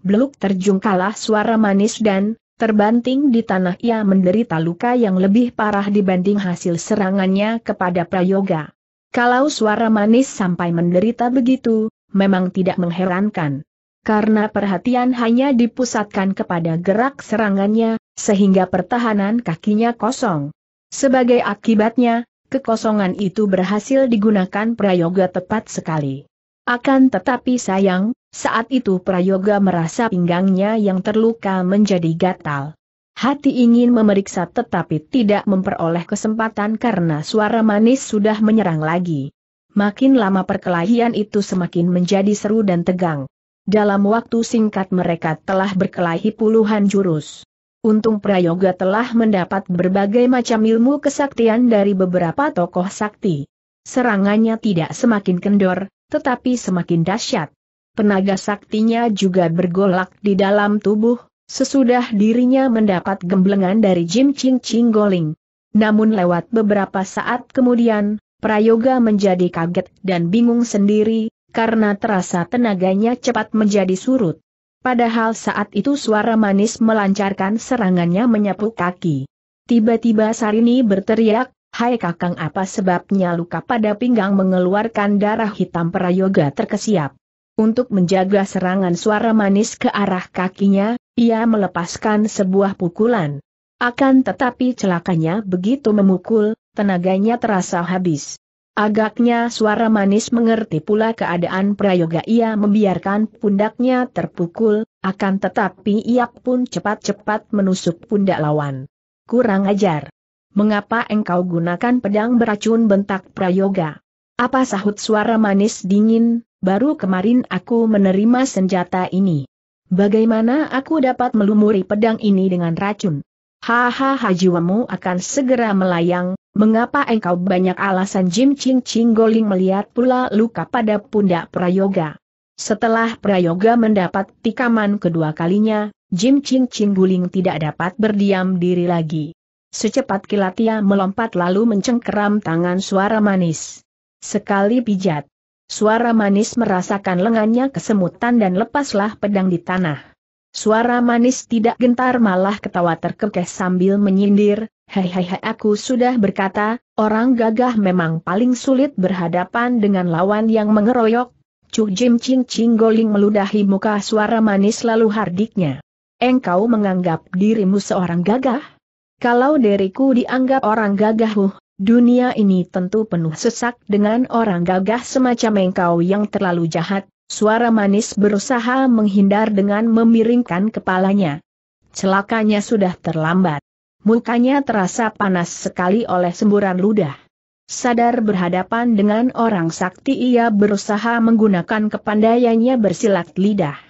Beluk terjungkalah suara manis dan, terbanting di tanah ia menderita luka yang lebih parah dibanding hasil serangannya kepada Prayoga. Kalau suara manis sampai menderita begitu, memang tidak mengherankan. Karena perhatian hanya dipusatkan kepada gerak serangannya, sehingga pertahanan kakinya kosong. Sebagai akibatnya, kekosongan itu berhasil digunakan prayoga tepat sekali. Akan tetapi sayang, saat itu prayoga merasa pinggangnya yang terluka menjadi gatal. Hati ingin memeriksa tetapi tidak memperoleh kesempatan karena suara manis sudah menyerang lagi. Makin lama perkelahian itu semakin menjadi seru dan tegang. Dalam waktu singkat mereka telah berkelahi puluhan jurus. Untung Prayoga telah mendapat berbagai macam ilmu kesaktian dari beberapa tokoh sakti. Serangannya tidak semakin kendor, tetapi semakin dahsyat. Penaga saktinya juga bergolak di dalam tubuh, sesudah dirinya mendapat gemblengan dari Jim Ching Ching Goling. Namun lewat beberapa saat kemudian, Prayoga menjadi kaget dan bingung sendiri, karena terasa tenaganya cepat menjadi surut. Padahal saat itu suara manis melancarkan serangannya menyapu kaki. Tiba-tiba Sarini berteriak, Hai kakang apa sebabnya luka pada pinggang mengeluarkan darah hitam Prayoga terkesiap. Untuk menjaga serangan suara manis ke arah kakinya, ia melepaskan sebuah pukulan. Akan tetapi celakanya begitu memukul, tenaganya terasa habis. Agaknya suara manis mengerti pula keadaan prayoga ia membiarkan pundaknya terpukul, akan tetapi ia pun cepat-cepat menusuk pundak lawan. Kurang ajar. Mengapa engkau gunakan pedang beracun bentak prayoga? Apa sahut suara manis dingin, baru kemarin aku menerima senjata ini. Bagaimana aku dapat melumuri pedang ini dengan racun? Hahaha jiwamu akan segera melayang, Mengapa engkau banyak alasan Jim Ching Ching Goling melihat pula luka pada pundak Prayoga? Setelah Prayoga mendapat tikaman kedua kalinya, Jim Ching Ching Goling tidak dapat berdiam diri lagi. Secepat kilat ia melompat lalu mencengkeram tangan suara manis. Sekali pijat. Suara manis merasakan lengannya kesemutan dan lepaslah pedang di tanah. Suara manis tidak gentar malah ketawa terkekeh sambil menyindir, Hei hei hei aku sudah berkata, orang gagah memang paling sulit berhadapan dengan lawan yang mengeroyok. Chu Jim Ching Ching Goling meludahi muka suara manis lalu hardiknya. Engkau menganggap dirimu seorang gagah? Kalau diriku dianggap orang gagah huh, dunia ini tentu penuh sesak dengan orang gagah semacam engkau yang terlalu jahat, suara manis berusaha menghindar dengan memiringkan kepalanya. Celakanya sudah terlambat. Mukanya terasa panas sekali oleh semburan ludah. Sadar berhadapan dengan orang sakti ia berusaha menggunakan kepandaiannya bersilat lidah.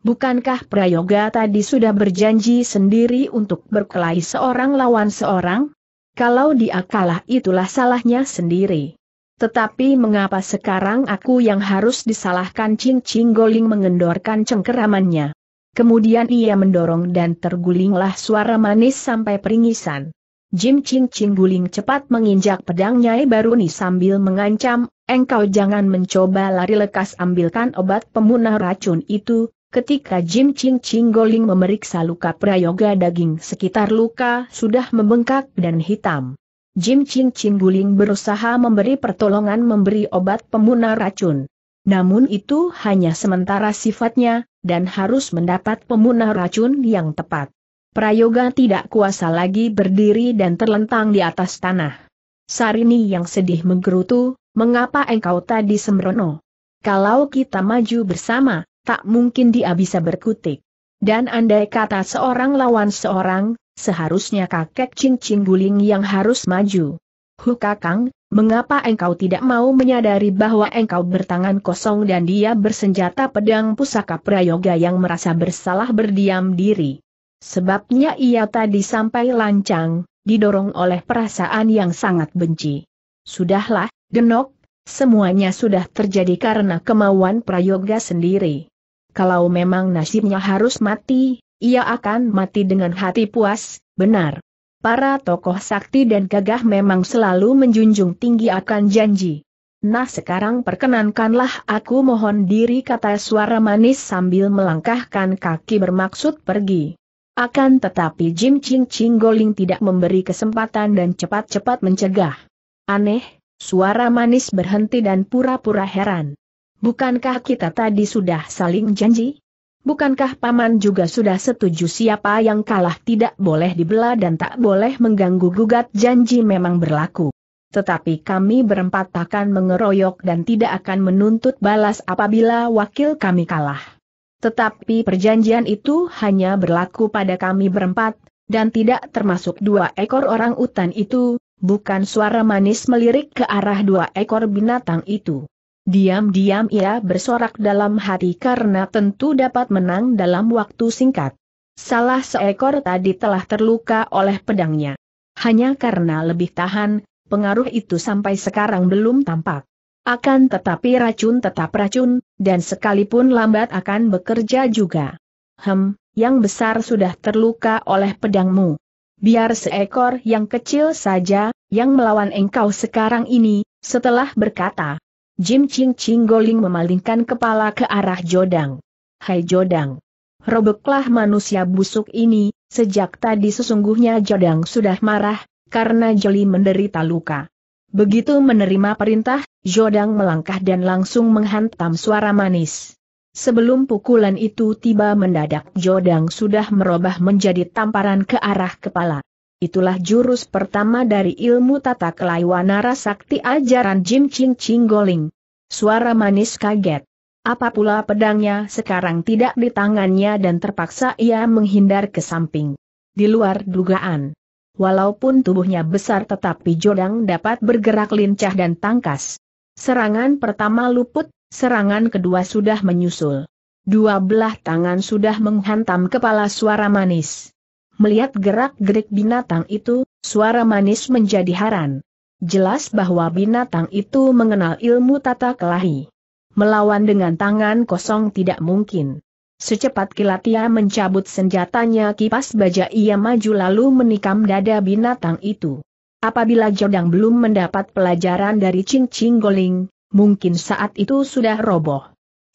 Bukankah Prayoga tadi sudah berjanji sendiri untuk berkelahi seorang lawan seorang? Kalau dia kalah itulah salahnya sendiri. Tetapi mengapa sekarang aku yang harus disalahkan Cing Cing Goling mengendorkan cengkeramannya? Kemudian ia mendorong dan tergulinglah suara manis sampai peringisan. Jim Ching Ching guling cepat menginjak pedang Nyai Baruni sambil mengancam, engkau jangan mencoba lari lekas ambilkan obat pemunah racun itu, Ketika Jim Ching Ching Goling memeriksa luka prayoga daging sekitar luka sudah membengkak dan hitam. Jim Ching Ching guling berusaha memberi pertolongan memberi obat pemunah racun. Namun itu hanya sementara sifatnya, dan harus mendapat pemunah racun yang tepat. Prayoga tidak kuasa lagi berdiri dan terlentang di atas tanah. Sarini yang sedih menggerutu, mengapa engkau tadi sembrono? Kalau kita maju bersama, tak mungkin dia bisa berkutik. Dan andai kata seorang lawan seorang, seharusnya kakek cincin guling yang harus maju. Hu kakang, Mengapa engkau tidak mau menyadari bahwa engkau bertangan kosong dan dia bersenjata pedang pusaka prayoga yang merasa bersalah berdiam diri? Sebabnya ia tadi sampai lancang, didorong oleh perasaan yang sangat benci. Sudahlah, genok, semuanya sudah terjadi karena kemauan prayoga sendiri. Kalau memang nasibnya harus mati, ia akan mati dengan hati puas, benar. Para tokoh sakti dan gagah memang selalu menjunjung tinggi akan janji. Nah sekarang perkenankanlah aku mohon diri kata suara manis sambil melangkahkan kaki bermaksud pergi. Akan tetapi Jim Ching Ching Goling tidak memberi kesempatan dan cepat-cepat mencegah. Aneh, suara manis berhenti dan pura-pura heran. Bukankah kita tadi sudah saling janji? Bukankah Paman juga sudah setuju siapa yang kalah tidak boleh dibela dan tak boleh mengganggu gugat janji memang berlaku? Tetapi kami berempat akan mengeroyok dan tidak akan menuntut balas apabila wakil kami kalah. Tetapi perjanjian itu hanya berlaku pada kami berempat, dan tidak termasuk dua ekor orang utan itu, bukan suara manis melirik ke arah dua ekor binatang itu. Diam-diam ia bersorak dalam hati karena tentu dapat menang dalam waktu singkat. Salah seekor tadi telah terluka oleh pedangnya. Hanya karena lebih tahan, pengaruh itu sampai sekarang belum tampak. Akan tetapi racun tetap racun, dan sekalipun lambat akan bekerja juga. Hem, yang besar sudah terluka oleh pedangmu. Biar seekor yang kecil saja, yang melawan engkau sekarang ini, setelah berkata, Jim Ching Ching Goling memalingkan kepala ke arah Jodang. Hai Jodang! Robeklah manusia busuk ini, sejak tadi sesungguhnya Jodang sudah marah, karena Jolly menderita luka. Begitu menerima perintah, Jodang melangkah dan langsung menghantam suara manis. Sebelum pukulan itu tiba mendadak Jodang sudah merubah menjadi tamparan ke arah kepala. Itulah jurus pertama dari ilmu tata kelayuan sakti ajaran Jim Ching Ching Goling. Suara manis kaget. Apa pula pedangnya sekarang tidak di tangannya dan terpaksa ia menghindar ke samping. Di luar dugaan. Walaupun tubuhnya besar tetapi Jodang dapat bergerak lincah dan tangkas. Serangan pertama luput, serangan kedua sudah menyusul. Dua belah tangan sudah menghantam kepala suara manis. Melihat gerak-gerik binatang itu, suara manis menjadi haran. Jelas bahwa binatang itu mengenal ilmu tata kelahi. Melawan dengan tangan kosong tidak mungkin. Secepat kilat ia mencabut senjatanya kipas baja ia maju lalu menikam dada binatang itu. Apabila Jodang belum mendapat pelajaran dari Cing Cing Goling, mungkin saat itu sudah roboh.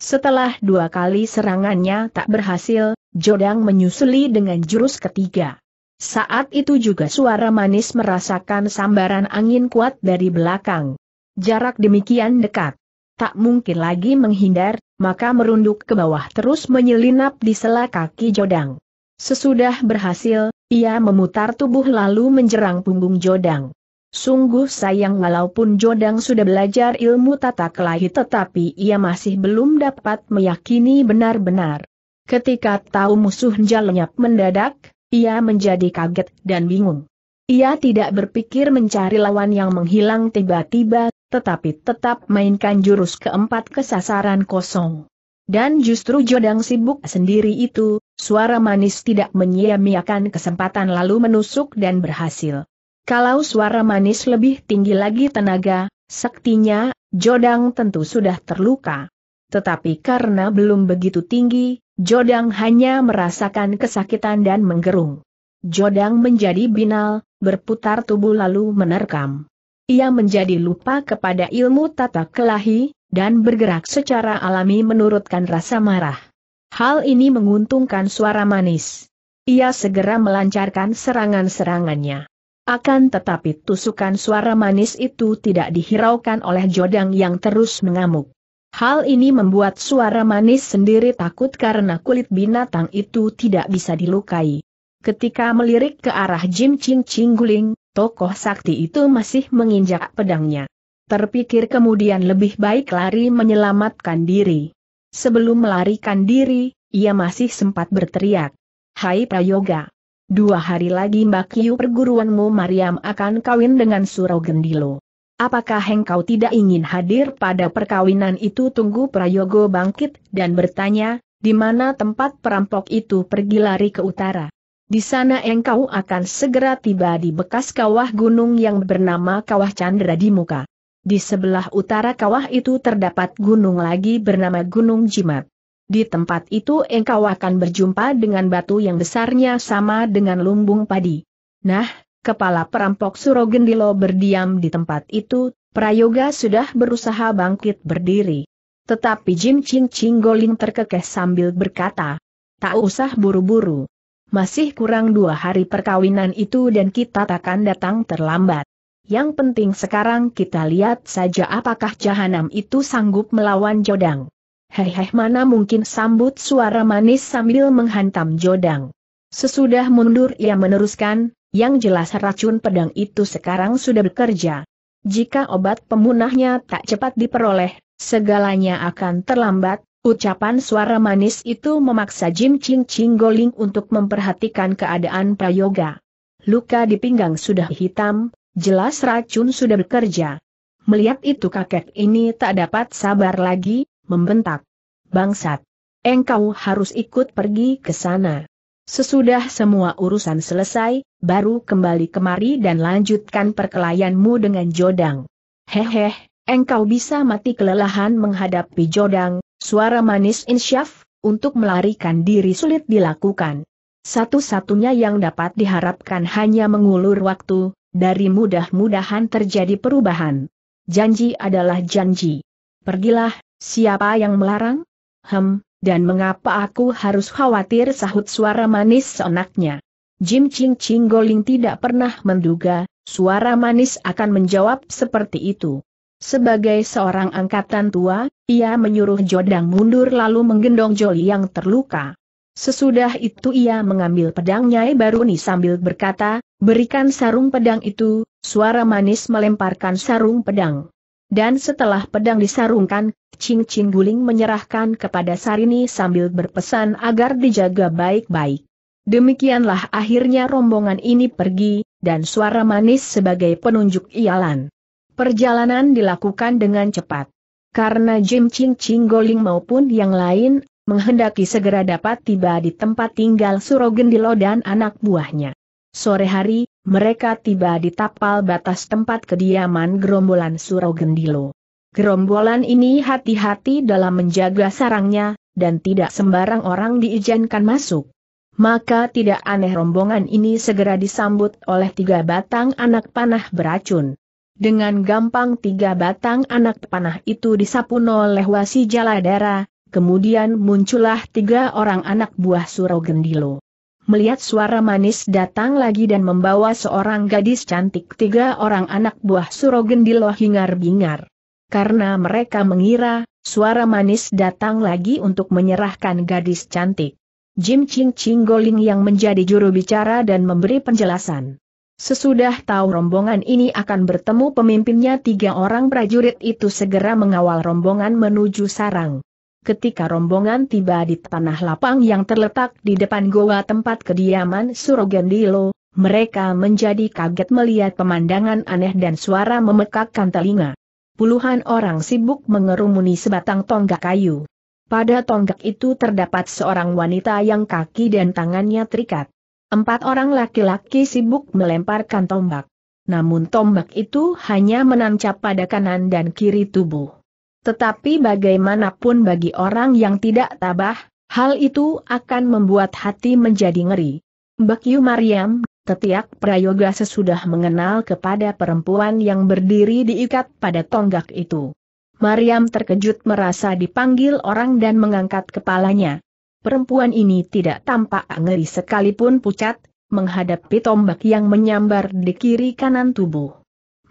Setelah dua kali serangannya tak berhasil, Jodang menyusuli dengan jurus ketiga. Saat itu juga suara manis merasakan sambaran angin kuat dari belakang. Jarak demikian dekat. Tak mungkin lagi menghindar, maka merunduk ke bawah terus menyelinap di sela kaki Jodang. Sesudah berhasil, ia memutar tubuh lalu menjerang punggung Jodang. Sungguh sayang walaupun Jodang sudah belajar ilmu tata kelahi tetapi ia masih belum dapat meyakini benar-benar. Ketika tahu musuh lenyap mendadak, ia menjadi kaget dan bingung. Ia tidak berpikir mencari lawan yang menghilang tiba-tiba, tetapi tetap mainkan jurus keempat kesasaran kosong. Dan justru Jodang sibuk sendiri itu, suara manis tidak menyia-nyiakan kesempatan lalu menusuk dan berhasil. Kalau suara manis lebih tinggi lagi tenaga, saktinya, Jodang tentu sudah terluka. Tetapi karena belum begitu tinggi, Jodang hanya merasakan kesakitan dan menggerung. Jodang menjadi binal, berputar tubuh lalu menerkam. Ia menjadi lupa kepada ilmu tata kelahi, dan bergerak secara alami menurutkan rasa marah. Hal ini menguntungkan suara manis. Ia segera melancarkan serangan-serangannya. Akan tetapi tusukan suara manis itu tidak dihiraukan oleh Jodang yang terus mengamuk. Hal ini membuat suara manis sendiri takut karena kulit binatang itu tidak bisa dilukai. Ketika melirik ke arah Jim Ching Ching Guling, tokoh sakti itu masih menginjak pedangnya. Terpikir kemudian lebih baik lari menyelamatkan diri. Sebelum melarikan diri, ia masih sempat berteriak. Hai Prayoga! Dua hari lagi Mbak Kiu perguruanmu Mariam akan kawin dengan Surau Gendilo. Apakah engkau tidak ingin hadir pada perkawinan itu? Tunggu Prayogo bangkit dan bertanya, di mana tempat perampok itu pergi lari ke utara. Di sana engkau akan segera tiba di bekas kawah gunung yang bernama Kawah Chandra di muka. Di sebelah utara kawah itu terdapat gunung lagi bernama Gunung Jimat. Di tempat itu engkau akan berjumpa dengan batu yang besarnya sama dengan lumbung padi. Nah, kepala perampok Surogendilo berdiam di tempat itu, Prayoga sudah berusaha bangkit berdiri. Tetapi Jim Ching Goling terkekeh sambil berkata, tak usah buru-buru. Masih kurang dua hari perkawinan itu dan kita takkan datang terlambat. Yang penting sekarang kita lihat saja apakah jahanam itu sanggup melawan Jodang. Hei-hei mana mungkin sambut suara manis sambil menghantam jodang. Sesudah mundur ia meneruskan, yang jelas racun pedang itu sekarang sudah bekerja. Jika obat pemunahnya tak cepat diperoleh, segalanya akan terlambat, Ucapan suara manis itu memaksa Jim Ching Ching Goling untuk memperhatikan keadaan Prayoga. Luka di pinggang sudah hitam, jelas racun sudah bekerja. Melihat itu kakek ini tak dapat sabar lagi, membentak. Bangsat! Engkau harus ikut pergi ke sana. Sesudah semua urusan selesai, baru kembali kemari dan lanjutkan perkelahianmu dengan Jodang. Hehehe, engkau bisa mati kelelahan menghadapi Jodang, suara manis insyaf, untuk melarikan diri sulit dilakukan. Satu-satunya yang dapat diharapkan hanya mengulur waktu, dari mudah-mudahan terjadi perubahan. Janji adalah janji. Pergilah, Siapa yang melarang? Hem, dan mengapa aku harus khawatir sahut suara manis seenaknya? Jim Ching Ching Goling tidak pernah menduga, suara manis akan menjawab seperti itu. Sebagai seorang angkatan tua, ia menyuruh Jodang mundur lalu menggendong Joli yang terluka. Sesudah itu ia mengambil pedang Nyai Baruni sambil berkata, berikan sarung pedang itu, suara manis melemparkan sarung pedang. Dan setelah pedang disarungkan, Ching Ching Guling menyerahkan kepada Sarini sambil berpesan agar dijaga baik-baik. Demikianlah akhirnya rombongan ini pergi, dan suara manis sebagai penunjuk ialan. Perjalanan dilakukan dengan cepat. Karena Jim Ching Ching Guling maupun yang lain, menghendaki segera dapat tiba di tempat tinggal Surogen Surogendilo dan anak buahnya. Sore hari, mereka tiba di tapal batas tempat kediaman gerombolan Suro Gerombolan ini hati-hati dalam menjaga sarangnya, dan tidak sembarang orang diizinkan masuk. Maka tidak aneh rombongan ini segera disambut oleh tiga batang anak panah beracun. Dengan gampang tiga batang anak panah itu disapu oleh wasi jaladara, kemudian muncullah tiga orang anak buah Suro Gendilo melihat suara manis datang lagi dan membawa seorang gadis cantik tiga orang anak buah Surogendilo hingar-bingar. Karena mereka mengira, suara manis datang lagi untuk menyerahkan gadis cantik. Jim Ching Ching Goling yang menjadi juru bicara dan memberi penjelasan. Sesudah tahu rombongan ini akan bertemu pemimpinnya tiga orang prajurit itu segera mengawal rombongan menuju sarang ketika rombongan tiba di tanah lapang yang terletak di depan goa tempat kediaman Surogendilo, mereka menjadi kaget melihat pemandangan aneh dan suara memekakkan telinga. Puluhan orang sibuk mengerumuni sebatang tonggak kayu. Pada tonggak itu terdapat seorang wanita yang kaki dan tangannya terikat. Empat orang laki-laki sibuk melemparkan tombak. Namun tombak itu hanya menancap pada kanan dan kiri tubuh. Tetapi bagaimanapun bagi orang yang tidak tabah, hal itu akan membuat hati menjadi ngeri. Bekyu Mariam, tetiak prayoga sesudah mengenal kepada perempuan yang berdiri diikat pada tonggak itu. Mariam terkejut merasa dipanggil orang dan mengangkat kepalanya. Perempuan ini tidak tampak ngeri sekalipun pucat, menghadapi tombak yang menyambar di kiri kanan tubuh.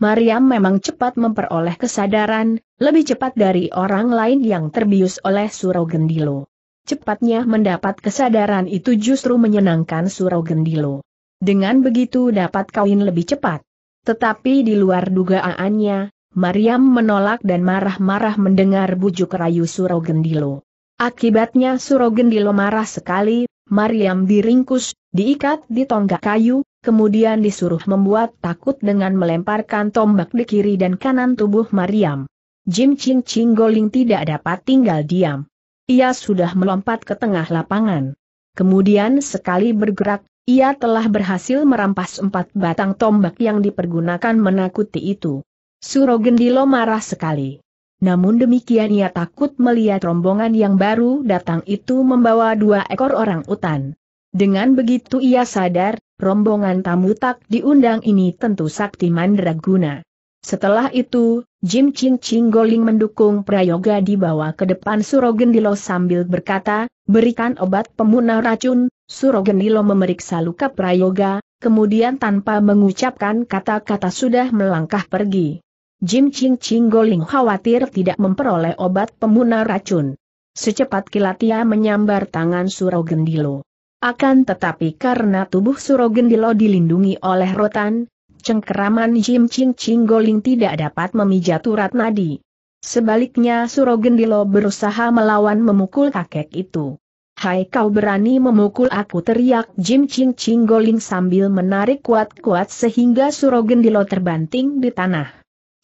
Mariam memang cepat memperoleh kesadaran, lebih cepat dari orang lain yang terbius oleh Suro Gendilo. Cepatnya mendapat kesadaran itu justru menyenangkan Suro Gendilo. Dengan begitu dapat kawin lebih cepat. Tetapi di luar dugaannya, Mariam menolak dan marah-marah mendengar bujuk rayu Suro Gendilo. Akibatnya Suro Gendilo marah sekali, Mariam diringkus, diikat di tonggak kayu, kemudian disuruh membuat takut dengan melemparkan tombak di kiri dan kanan tubuh Mariam. Jim Ching Ching Goling tidak dapat tinggal diam. Ia sudah melompat ke tengah lapangan. Kemudian sekali bergerak, ia telah berhasil merampas empat batang tombak yang dipergunakan menakuti itu. Suro Gendilo marah sekali. Namun demikian ia takut melihat rombongan yang baru datang itu membawa dua ekor orang utan. Dengan begitu ia sadar, rombongan tamu tak diundang ini tentu sakti mandraguna. Setelah itu, Jim Ching Ching Goling mendukung Prayoga dibawa ke depan Surogendilo sambil berkata, berikan obat pemunah racun, Surogendilo memeriksa luka Prayoga, kemudian tanpa mengucapkan kata-kata sudah melangkah pergi. Jim Ching Ching Goling khawatir tidak memperoleh obat pemunah racun. Secepat kilat ia menyambar tangan Surogendilo. Akan tetapi karena tubuh Surogendilo dilindungi oleh rotan, cengkeraman Jim Ching Ching Goling tidak dapat memijat urat nadi. Sebaliknya Surogendilo berusaha melawan memukul kakek itu. Hai kau berani memukul aku teriak Jim Ching Ching Goling sambil menarik kuat-kuat sehingga Surogendilo terbanting di tanah.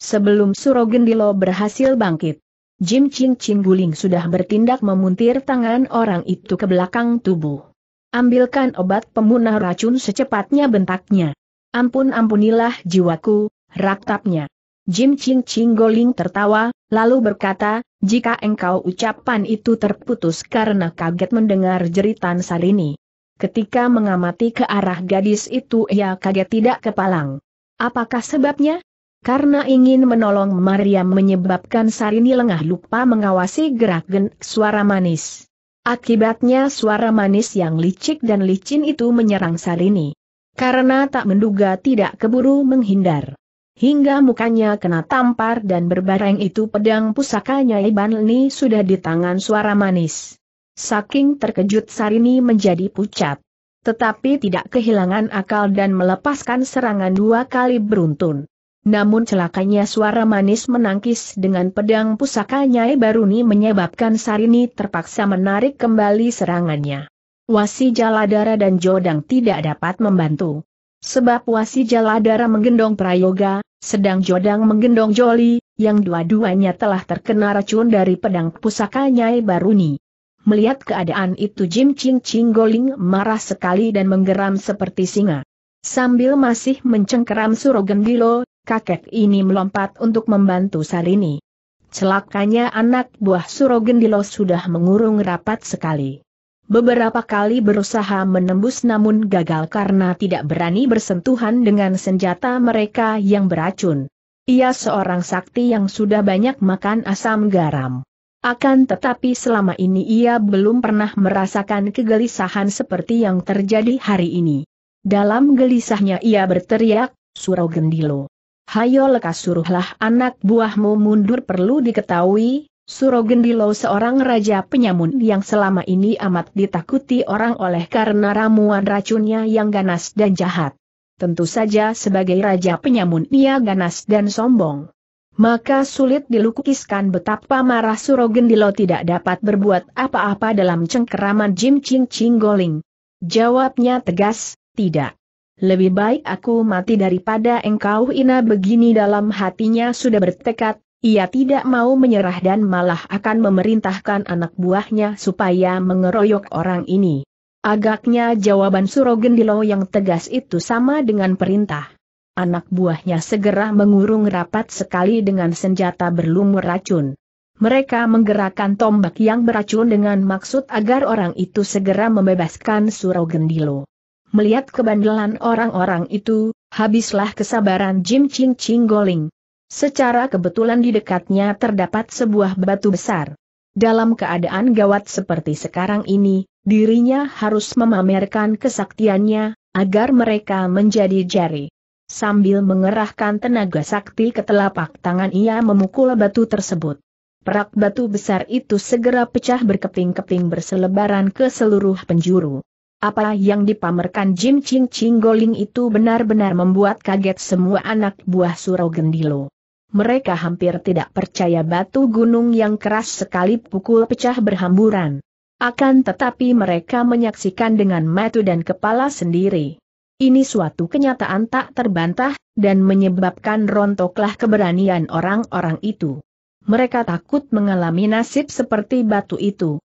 Sebelum Surogendilo berhasil bangkit, Jim Ching Ching Guling sudah bertindak memuntir tangan orang itu ke belakang tubuh. Ambilkan obat pemunah racun secepatnya bentaknya. Ampun ampunilah jiwaku, raktapnya. Jim Ching Ching Goling tertawa, lalu berkata, jika engkau ucapan itu terputus karena kaget mendengar jeritan Sarini. Ketika mengamati ke arah gadis itu ia kaget tidak kepalang. Apakah sebabnya? Karena ingin menolong Maria menyebabkan Sarini lengah lupa mengawasi gerak gen suara manis. Akibatnya suara manis yang licik dan licin itu menyerang Sarini. Karena tak menduga tidak keburu menghindar. Hingga mukanya kena tampar dan berbareng itu pedang pusakanya Iban Leni sudah di tangan suara manis. Saking terkejut Sarini menjadi pucat. Tetapi tidak kehilangan akal dan melepaskan serangan dua kali beruntun. Namun celakanya suara manis menangkis dengan pedang pusaka Nyai Baruni menyebabkan Sarini terpaksa menarik kembali serangannya. Wasi Jaladara dan Jodang tidak dapat membantu. Sebab Wasi Jaladara menggendong Prayoga, sedang Jodang menggendong Joli, yang dua-duanya telah terkena racun dari pedang pusaka Nyai Baruni. Melihat keadaan itu Jim Ching Ching Goling marah sekali dan menggeram seperti singa. Sambil masih mencengkeram Surogendilo kakek ini melompat untuk membantu Sarini. Celakanya anak buah Surogendilo sudah mengurung rapat sekali. Beberapa kali berusaha menembus namun gagal karena tidak berani bersentuhan dengan senjata mereka yang beracun. Ia seorang sakti yang sudah banyak makan asam garam. Akan tetapi selama ini ia belum pernah merasakan kegelisahan seperti yang terjadi hari ini. Dalam gelisahnya ia berteriak, Surogendilo. Hayo lekas suruhlah anak buahmu mundur perlu diketahui, Suro Gendilo seorang raja penyamun yang selama ini amat ditakuti orang oleh karena ramuan racunnya yang ganas dan jahat. Tentu saja sebagai raja penyamun ia ganas dan sombong. Maka sulit dilukiskan betapa marah Suro Gendilo tidak dapat berbuat apa-apa dalam cengkeraman Jim Ching Ching Goling. Jawabnya tegas, tidak lebih baik aku mati daripada engkau ina begini dalam hatinya sudah bertekad, ia tidak mau menyerah dan malah akan memerintahkan anak buahnya supaya mengeroyok orang ini. Agaknya jawaban Surogendilo yang tegas itu sama dengan perintah. Anak buahnya segera mengurung rapat sekali dengan senjata berlumur racun. Mereka menggerakkan tombak yang beracun dengan maksud agar orang itu segera membebaskan Surogendilo. Melihat kebandelan orang-orang itu, habislah kesabaran Jim Ching Ching Goling. Secara kebetulan di dekatnya terdapat sebuah batu besar. Dalam keadaan gawat seperti sekarang ini, dirinya harus memamerkan kesaktiannya, agar mereka menjadi jari. Sambil mengerahkan tenaga sakti ke telapak tangan ia memukul batu tersebut. Perak batu besar itu segera pecah berkeping-keping berselebaran ke seluruh penjuru. Apa yang dipamerkan Jim Ching Ching Goling itu benar-benar membuat kaget semua anak buah Surau Gendilo. Mereka hampir tidak percaya batu gunung yang keras sekali pukul pecah berhamburan. Akan tetapi mereka menyaksikan dengan mata dan kepala sendiri. Ini suatu kenyataan tak terbantah, dan menyebabkan rontoklah keberanian orang-orang itu. Mereka takut mengalami nasib seperti batu itu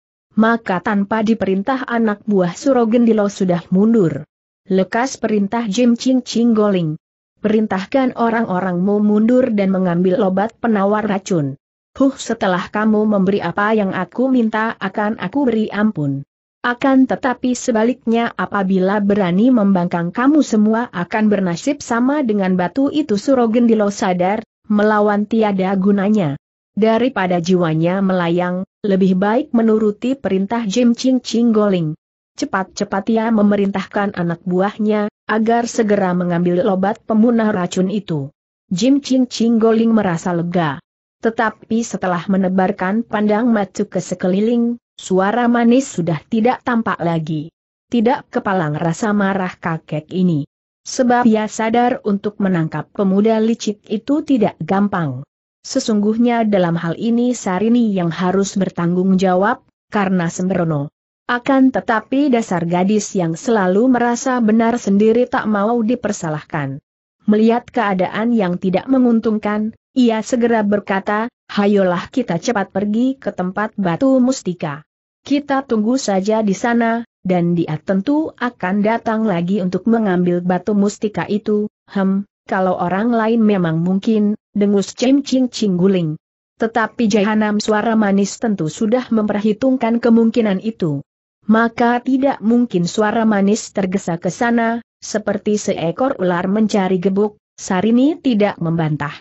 maka tanpa diperintah anak buah Surogendilo sudah mundur. Lekas perintah Jim Ching Ching Goling. Perintahkan orang-orangmu mundur dan mengambil obat penawar racun. Huh setelah kamu memberi apa yang aku minta akan aku beri ampun. Akan tetapi sebaliknya apabila berani membangkang kamu semua akan bernasib sama dengan batu itu Surogendilo sadar, melawan tiada gunanya. Daripada jiwanya melayang, lebih baik menuruti perintah Jim Ching Ching Goling. Cepat-cepat ia memerintahkan anak buahnya, agar segera mengambil obat pemunah racun itu. Jim Ching Ching Goling merasa lega. Tetapi setelah menebarkan pandang matu ke sekeliling, suara manis sudah tidak tampak lagi. Tidak kepalang rasa marah kakek ini. Sebab ia sadar untuk menangkap pemuda licik itu tidak gampang. Sesungguhnya dalam hal ini Sarini yang harus bertanggung jawab, karena sembrono. Akan tetapi dasar gadis yang selalu merasa benar sendiri tak mau dipersalahkan. Melihat keadaan yang tidak menguntungkan, ia segera berkata, hayolah kita cepat pergi ke tempat batu mustika. Kita tunggu saja di sana, dan dia tentu akan datang lagi untuk mengambil batu mustika itu, hem, kalau orang lain memang mungkin, dengus cing cing cing guling. Tetapi Jahanam suara manis tentu sudah memperhitungkan kemungkinan itu. Maka tidak mungkin suara manis tergesa ke sana, seperti seekor ular mencari gebuk, Sarini tidak membantah.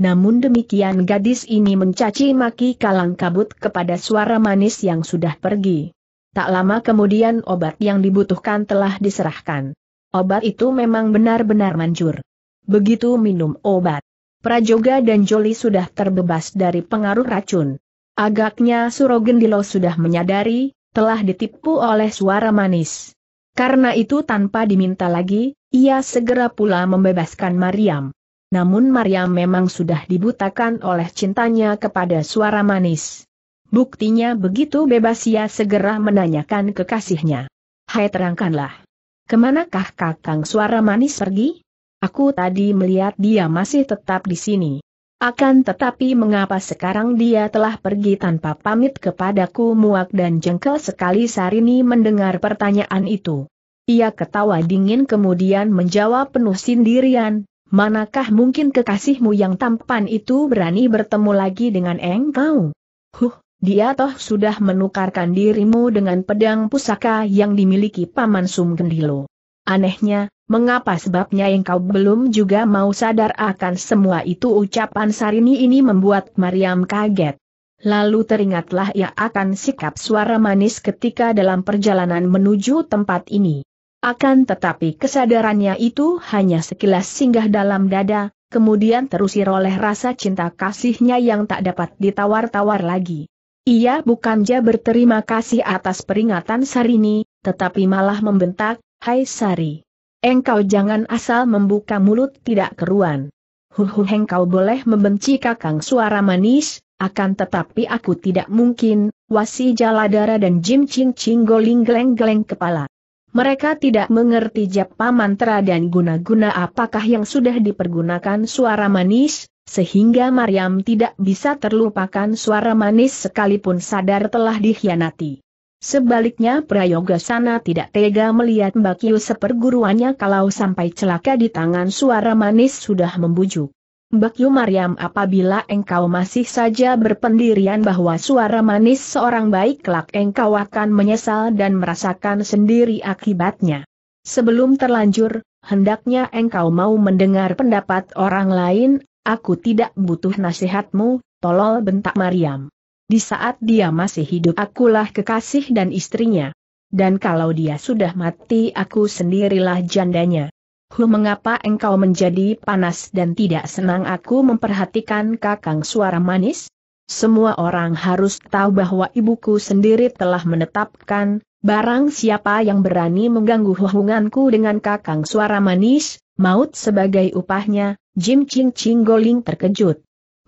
Namun demikian gadis ini mencaci maki kalang kabut kepada suara manis yang sudah pergi. Tak lama kemudian obat yang dibutuhkan telah diserahkan. Obat itu memang benar-benar manjur. Begitu minum obat, Prajoga dan Joli sudah terbebas dari pengaruh racun. Agaknya Surogendilo sudah menyadari, telah ditipu oleh suara manis. Karena itu tanpa diminta lagi, ia segera pula membebaskan Mariam. Namun Mariam memang sudah dibutakan oleh cintanya kepada suara manis. Buktinya begitu bebas ia segera menanyakan kekasihnya. Hai terangkanlah. Kemanakah kakang suara manis pergi? Aku tadi melihat dia masih tetap di sini. Akan tetapi mengapa sekarang dia telah pergi tanpa pamit kepadaku muak dan jengkel sekali Sarini mendengar pertanyaan itu. Ia ketawa dingin kemudian menjawab penuh sindirian, manakah mungkin kekasihmu yang tampan itu berani bertemu lagi dengan engkau? Huh, dia toh sudah menukarkan dirimu dengan pedang pusaka yang dimiliki Paman Sumgendilo. Anehnya, Mengapa sebabnya engkau belum juga mau sadar akan semua itu ucapan Sarini ini membuat Mariam kaget. Lalu teringatlah ia akan sikap suara manis ketika dalam perjalanan menuju tempat ini. Akan tetapi kesadarannya itu hanya sekilas singgah dalam dada, kemudian terusir oleh rasa cinta kasihnya yang tak dapat ditawar-tawar lagi. Ia bukan saja berterima kasih atas peringatan Sarini, tetapi malah membentak, Hai Sari, Engkau jangan asal membuka mulut tidak keruan. Huhu, engkau boleh membenci kakang suara manis, akan tetapi aku tidak mungkin, wasi jaladara dan Jim cing cing goling geleng-geleng kepala. Mereka tidak mengerti japa mantra dan guna-guna apakah yang sudah dipergunakan suara manis, sehingga Mariam tidak bisa terlupakan suara manis sekalipun sadar telah dikhianati. Sebaliknya Prayoga sana tidak tega melihat Mbak Yu seperguruannya kalau sampai celaka di tangan suara manis sudah membujuk. Mbak Yu Mariam apabila engkau masih saja berpendirian bahwa suara manis seorang baik kelak engkau akan menyesal dan merasakan sendiri akibatnya. Sebelum terlanjur, hendaknya engkau mau mendengar pendapat orang lain, aku tidak butuh nasihatmu, tolol bentak Mariam. Di saat dia masih hidup akulah kekasih dan istrinya. Dan kalau dia sudah mati aku sendirilah jandanya. Hu mengapa engkau menjadi panas dan tidak senang aku memperhatikan kakang suara manis? Semua orang harus tahu bahwa ibuku sendiri telah menetapkan, barang siapa yang berani mengganggu hubunganku dengan kakang suara manis, maut sebagai upahnya, Jim Ching Ching Goling terkejut.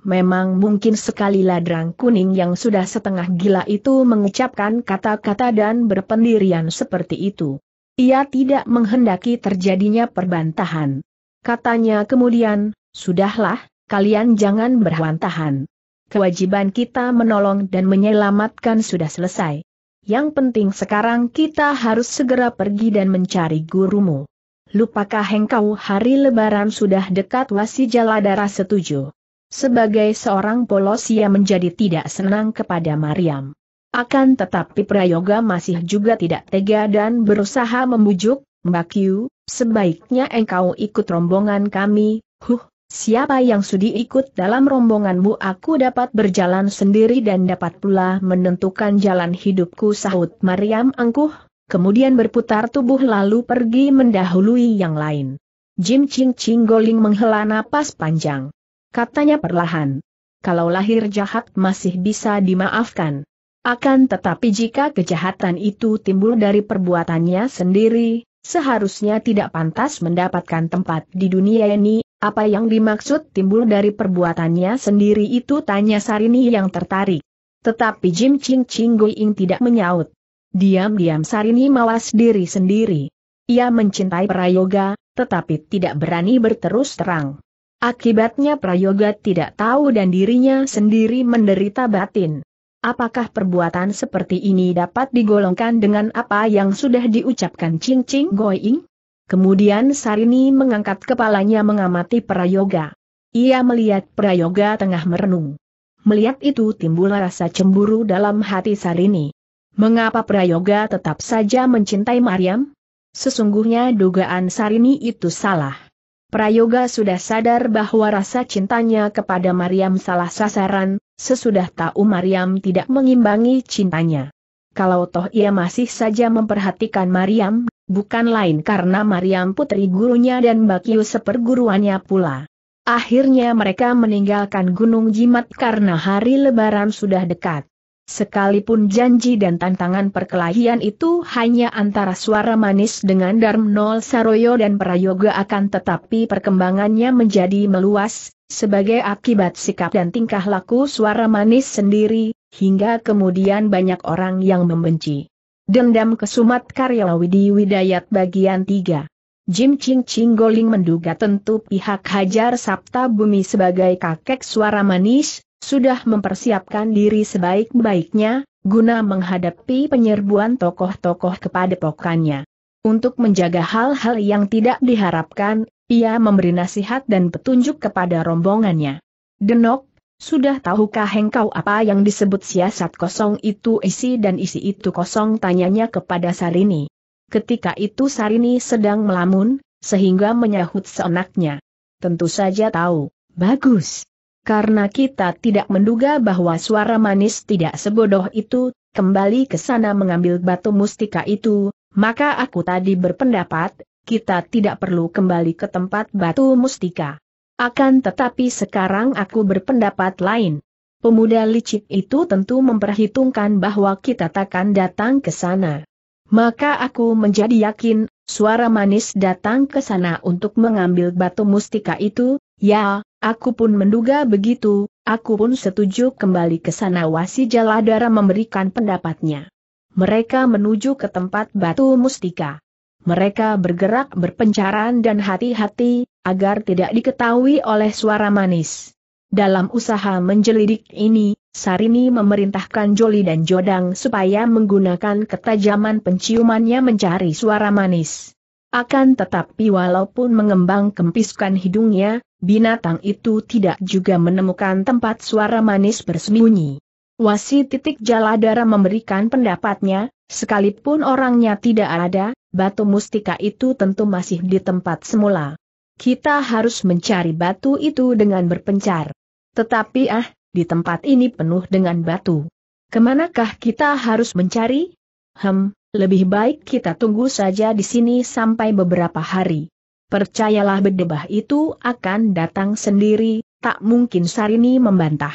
Memang mungkin sekali ladrang kuning yang sudah setengah gila itu mengucapkan kata-kata dan berpendirian seperti itu. Ia tidak menghendaki terjadinya perbantahan. Katanya kemudian, sudahlah, kalian jangan berhantahan. Kewajiban kita menolong dan menyelamatkan sudah selesai. Yang penting sekarang kita harus segera pergi dan mencari gurumu. Lupakah engkau hari lebaran sudah dekat wasi jaladara setuju? Sebagai seorang polos ia menjadi tidak senang kepada Mariam. Akan tetapi Prayoga masih juga tidak tega dan berusaha membujuk, Mbak Yu. sebaiknya engkau ikut rombongan kami, huh, siapa yang sudi ikut dalam rombonganmu aku dapat berjalan sendiri dan dapat pula menentukan jalan hidupku sahut Mariam angkuh, kemudian berputar tubuh lalu pergi mendahului yang lain. Jim Ching Ching Goling menghela napas panjang katanya perlahan. Kalau lahir jahat masih bisa dimaafkan. Akan tetapi jika kejahatan itu timbul dari perbuatannya sendiri, seharusnya tidak pantas mendapatkan tempat di dunia ini, apa yang dimaksud timbul dari perbuatannya sendiri itu tanya Sarini yang tertarik. Tetapi Jim Ching Ching Ing tidak menyaut. Diam-diam Sarini mawas diri sendiri. Ia mencintai Prayoga, tetapi tidak berani berterus terang. Akibatnya Prayoga tidak tahu dan dirinya sendiri menderita batin. Apakah perbuatan seperti ini dapat digolongkan dengan apa yang sudah diucapkan Ching Ching Going? Kemudian Sarini mengangkat kepalanya mengamati Prayoga. Ia melihat Prayoga tengah merenung. Melihat itu timbul rasa cemburu dalam hati Sarini. Mengapa Prayoga tetap saja mencintai Mariam? Sesungguhnya dugaan Sarini itu salah. Prayoga sudah sadar bahwa rasa cintanya kepada Mariam salah sasaran, sesudah tahu Mariam tidak mengimbangi cintanya. Kalau toh ia masih saja memperhatikan Mariam, bukan lain karena Mariam putri gurunya dan Bakyu seperguruannya pula. Akhirnya mereka meninggalkan Gunung Jimat karena hari lebaran sudah dekat. Sekalipun janji dan tantangan perkelahian itu hanya antara suara manis dengan Darmnol Saroyo dan Prayoga akan tetapi perkembangannya menjadi meluas, sebagai akibat sikap dan tingkah laku suara manis sendiri, hingga kemudian banyak orang yang membenci. Dendam Kesumat Karya Widi Widayat Bagian 3 Jim Ching Ching Goling menduga tentu pihak Hajar Sabta Bumi sebagai kakek suara manis, sudah mempersiapkan diri sebaik-baiknya, guna menghadapi penyerbuan tokoh-tokoh kepada pokannya. Untuk menjaga hal-hal yang tidak diharapkan, ia memberi nasihat dan petunjuk kepada rombongannya. Denok, sudah tahukah engkau apa yang disebut siasat kosong itu isi dan isi itu kosong tanyanya kepada Sarini. Ketika itu Sarini sedang melamun, sehingga menyahut seenaknya. Tentu saja tahu, bagus karena kita tidak menduga bahwa suara manis tidak sebodoh itu, kembali ke sana mengambil batu mustika itu, maka aku tadi berpendapat, kita tidak perlu kembali ke tempat batu mustika. Akan tetapi sekarang aku berpendapat lain. Pemuda licik itu tentu memperhitungkan bahwa kita takkan datang ke sana. Maka aku menjadi yakin, suara manis datang ke sana untuk mengambil batu mustika itu, Ya, aku pun menduga begitu, aku pun setuju kembali ke sana Wasi Jaladara memberikan pendapatnya. Mereka menuju ke tempat batu mustika. Mereka bergerak berpencaran dan hati-hati, agar tidak diketahui oleh suara manis. Dalam usaha menjelidik ini, Sarini memerintahkan Joli dan Jodang supaya menggunakan ketajaman penciumannya mencari suara manis. Akan tetapi walaupun mengembang kempiskan hidungnya, binatang itu tidak juga menemukan tempat suara manis bersembunyi. Wasi titik jaladara memberikan pendapatnya, sekalipun orangnya tidak ada, batu mustika itu tentu masih di tempat semula. Kita harus mencari batu itu dengan berpencar. Tetapi ah, di tempat ini penuh dengan batu. Kemanakah kita harus mencari? Hem, lebih baik kita tunggu saja di sini sampai beberapa hari. Percayalah bedebah itu akan datang sendiri, tak mungkin Sarini membantah.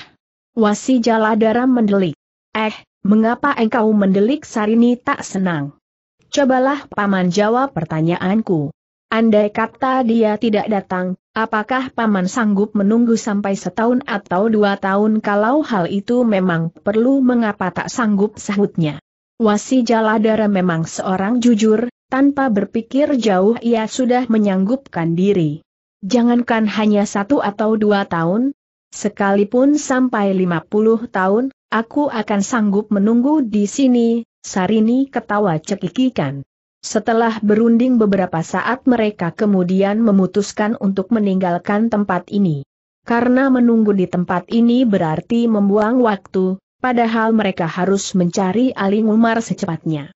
Wasi Jaladara mendelik. Eh, mengapa engkau mendelik Sarini tak senang? Cobalah paman jawab pertanyaanku. Andai kata dia tidak datang, apakah paman sanggup menunggu sampai setahun atau dua tahun kalau hal itu memang perlu mengapa tak sanggup sahutnya? Wasi Jaladara memang seorang jujur, tanpa berpikir jauh ia sudah menyanggupkan diri. Jangankan hanya satu atau dua tahun, sekalipun sampai lima puluh tahun, aku akan sanggup menunggu di sini, Sarini ketawa cekikikan. Setelah berunding beberapa saat mereka kemudian memutuskan untuk meninggalkan tempat ini. Karena menunggu di tempat ini berarti membuang waktu, padahal mereka harus mencari Ali Umar secepatnya.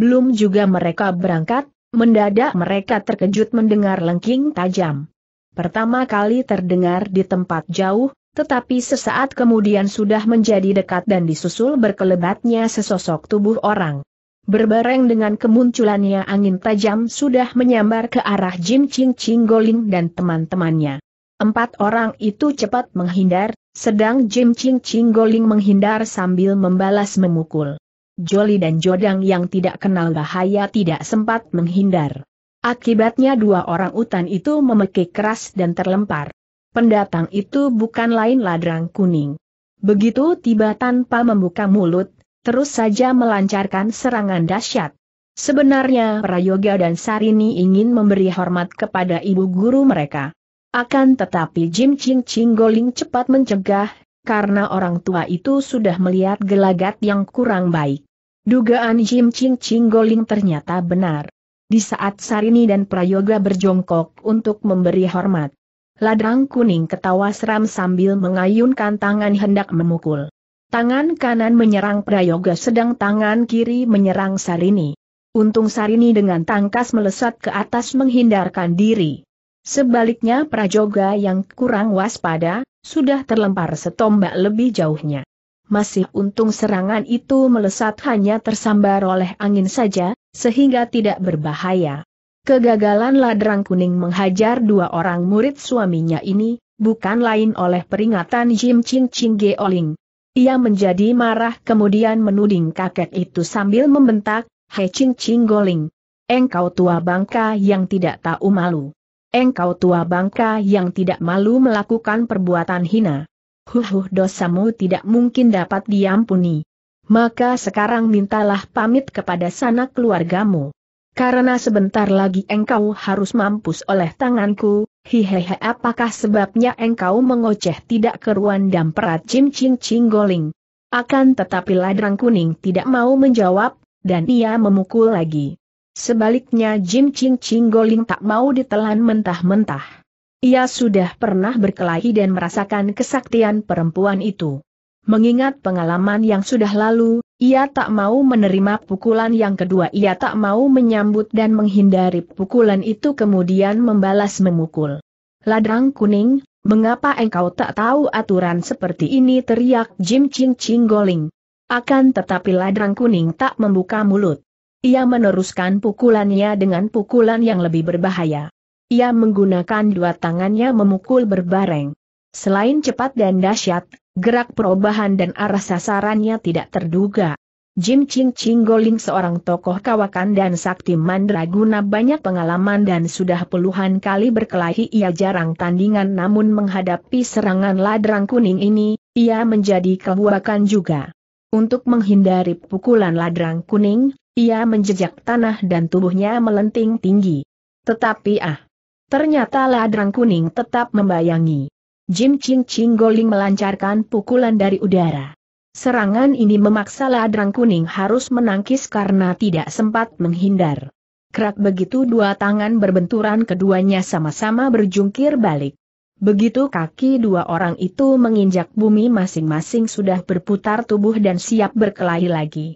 Belum juga mereka berangkat, mendadak mereka terkejut mendengar lengking tajam. Pertama kali terdengar di tempat jauh, tetapi sesaat kemudian sudah menjadi dekat dan disusul berkelebatnya sesosok tubuh orang. Berbareng dengan kemunculannya angin tajam sudah menyambar ke arah Jim Ching Ching Goling dan teman-temannya. Empat orang itu cepat menghindar, sedang Jim Ching Ching Goling menghindar sambil membalas memukul. Joli dan Jodang yang tidak kenal bahaya tidak sempat menghindar. Akibatnya dua orang utan itu memekik keras dan terlempar. Pendatang itu bukan lain ladrang kuning. Begitu tiba tanpa membuka mulut, terus saja melancarkan serangan dahsyat. Sebenarnya Prayoga dan Sarini ingin memberi hormat kepada ibu guru mereka. Akan tetapi Jim Ching Ching Goling cepat mencegah, karena orang tua itu sudah melihat gelagat yang kurang baik. Dugaan Jim Ching Ching Goling ternyata benar. Di saat Sarini dan Prayoga berjongkok untuk memberi hormat, Ladrang kuning ketawa seram sambil mengayunkan tangan hendak memukul. Tangan kanan menyerang Prayoga sedang tangan kiri menyerang Sarini. Untung Sarini dengan tangkas melesat ke atas menghindarkan diri. Sebaliknya Prayoga yang kurang waspada, sudah terlempar setombak lebih jauhnya masih untung serangan itu melesat hanya tersambar oleh angin saja, sehingga tidak berbahaya. Kegagalan ladrang kuning menghajar dua orang murid suaminya ini, bukan lain oleh peringatan Jim Ching Ching Geoling. Ia menjadi marah kemudian menuding kakek itu sambil membentak, Hei Ching Ching Goling, engkau tua bangka yang tidak tahu malu. Engkau tua bangka yang tidak malu melakukan perbuatan hina huhuh dosamu tidak mungkin dapat diampuni. Maka sekarang mintalah pamit kepada sanak keluargamu. Karena sebentar lagi engkau harus mampus oleh tanganku, hehehe apakah sebabnya engkau mengoceh tidak keruan dan perat Jim cing cing goling. Akan tetapi ladrang kuning tidak mau menjawab, dan ia memukul lagi. Sebaliknya Jim Ching Ching Goling tak mau ditelan mentah-mentah. Ia sudah pernah berkelahi dan merasakan kesaktian perempuan itu. Mengingat pengalaman yang sudah lalu, ia tak mau menerima pukulan yang kedua ia tak mau menyambut dan menghindari pukulan itu kemudian membalas memukul. Ladrang kuning, mengapa engkau tak tahu aturan seperti ini teriak Jim Ching Ching Goling. Akan tetapi ladrang kuning tak membuka mulut. Ia meneruskan pukulannya dengan pukulan yang lebih berbahaya. Ia menggunakan dua tangannya memukul berbareng. Selain cepat dan dahsyat, gerak perubahan dan arah sasarannya tidak terduga. Jim Ching Ching Goling seorang tokoh kawakan dan sakti mandraguna banyak pengalaman dan sudah puluhan kali berkelahi ia jarang tandingan namun menghadapi serangan ladrang kuning ini, ia menjadi kebuakan juga. Untuk menghindari pukulan ladrang kuning, ia menjejak tanah dan tubuhnya melenting tinggi. Tetapi ah, Ternyata ladrang kuning tetap membayangi. Jim Ching Ching Goling melancarkan pukulan dari udara. Serangan ini memaksa ladrang kuning harus menangkis karena tidak sempat menghindar. Kerak begitu dua tangan berbenturan keduanya sama-sama berjungkir balik. Begitu kaki dua orang itu menginjak bumi masing-masing sudah berputar tubuh dan siap berkelahi lagi.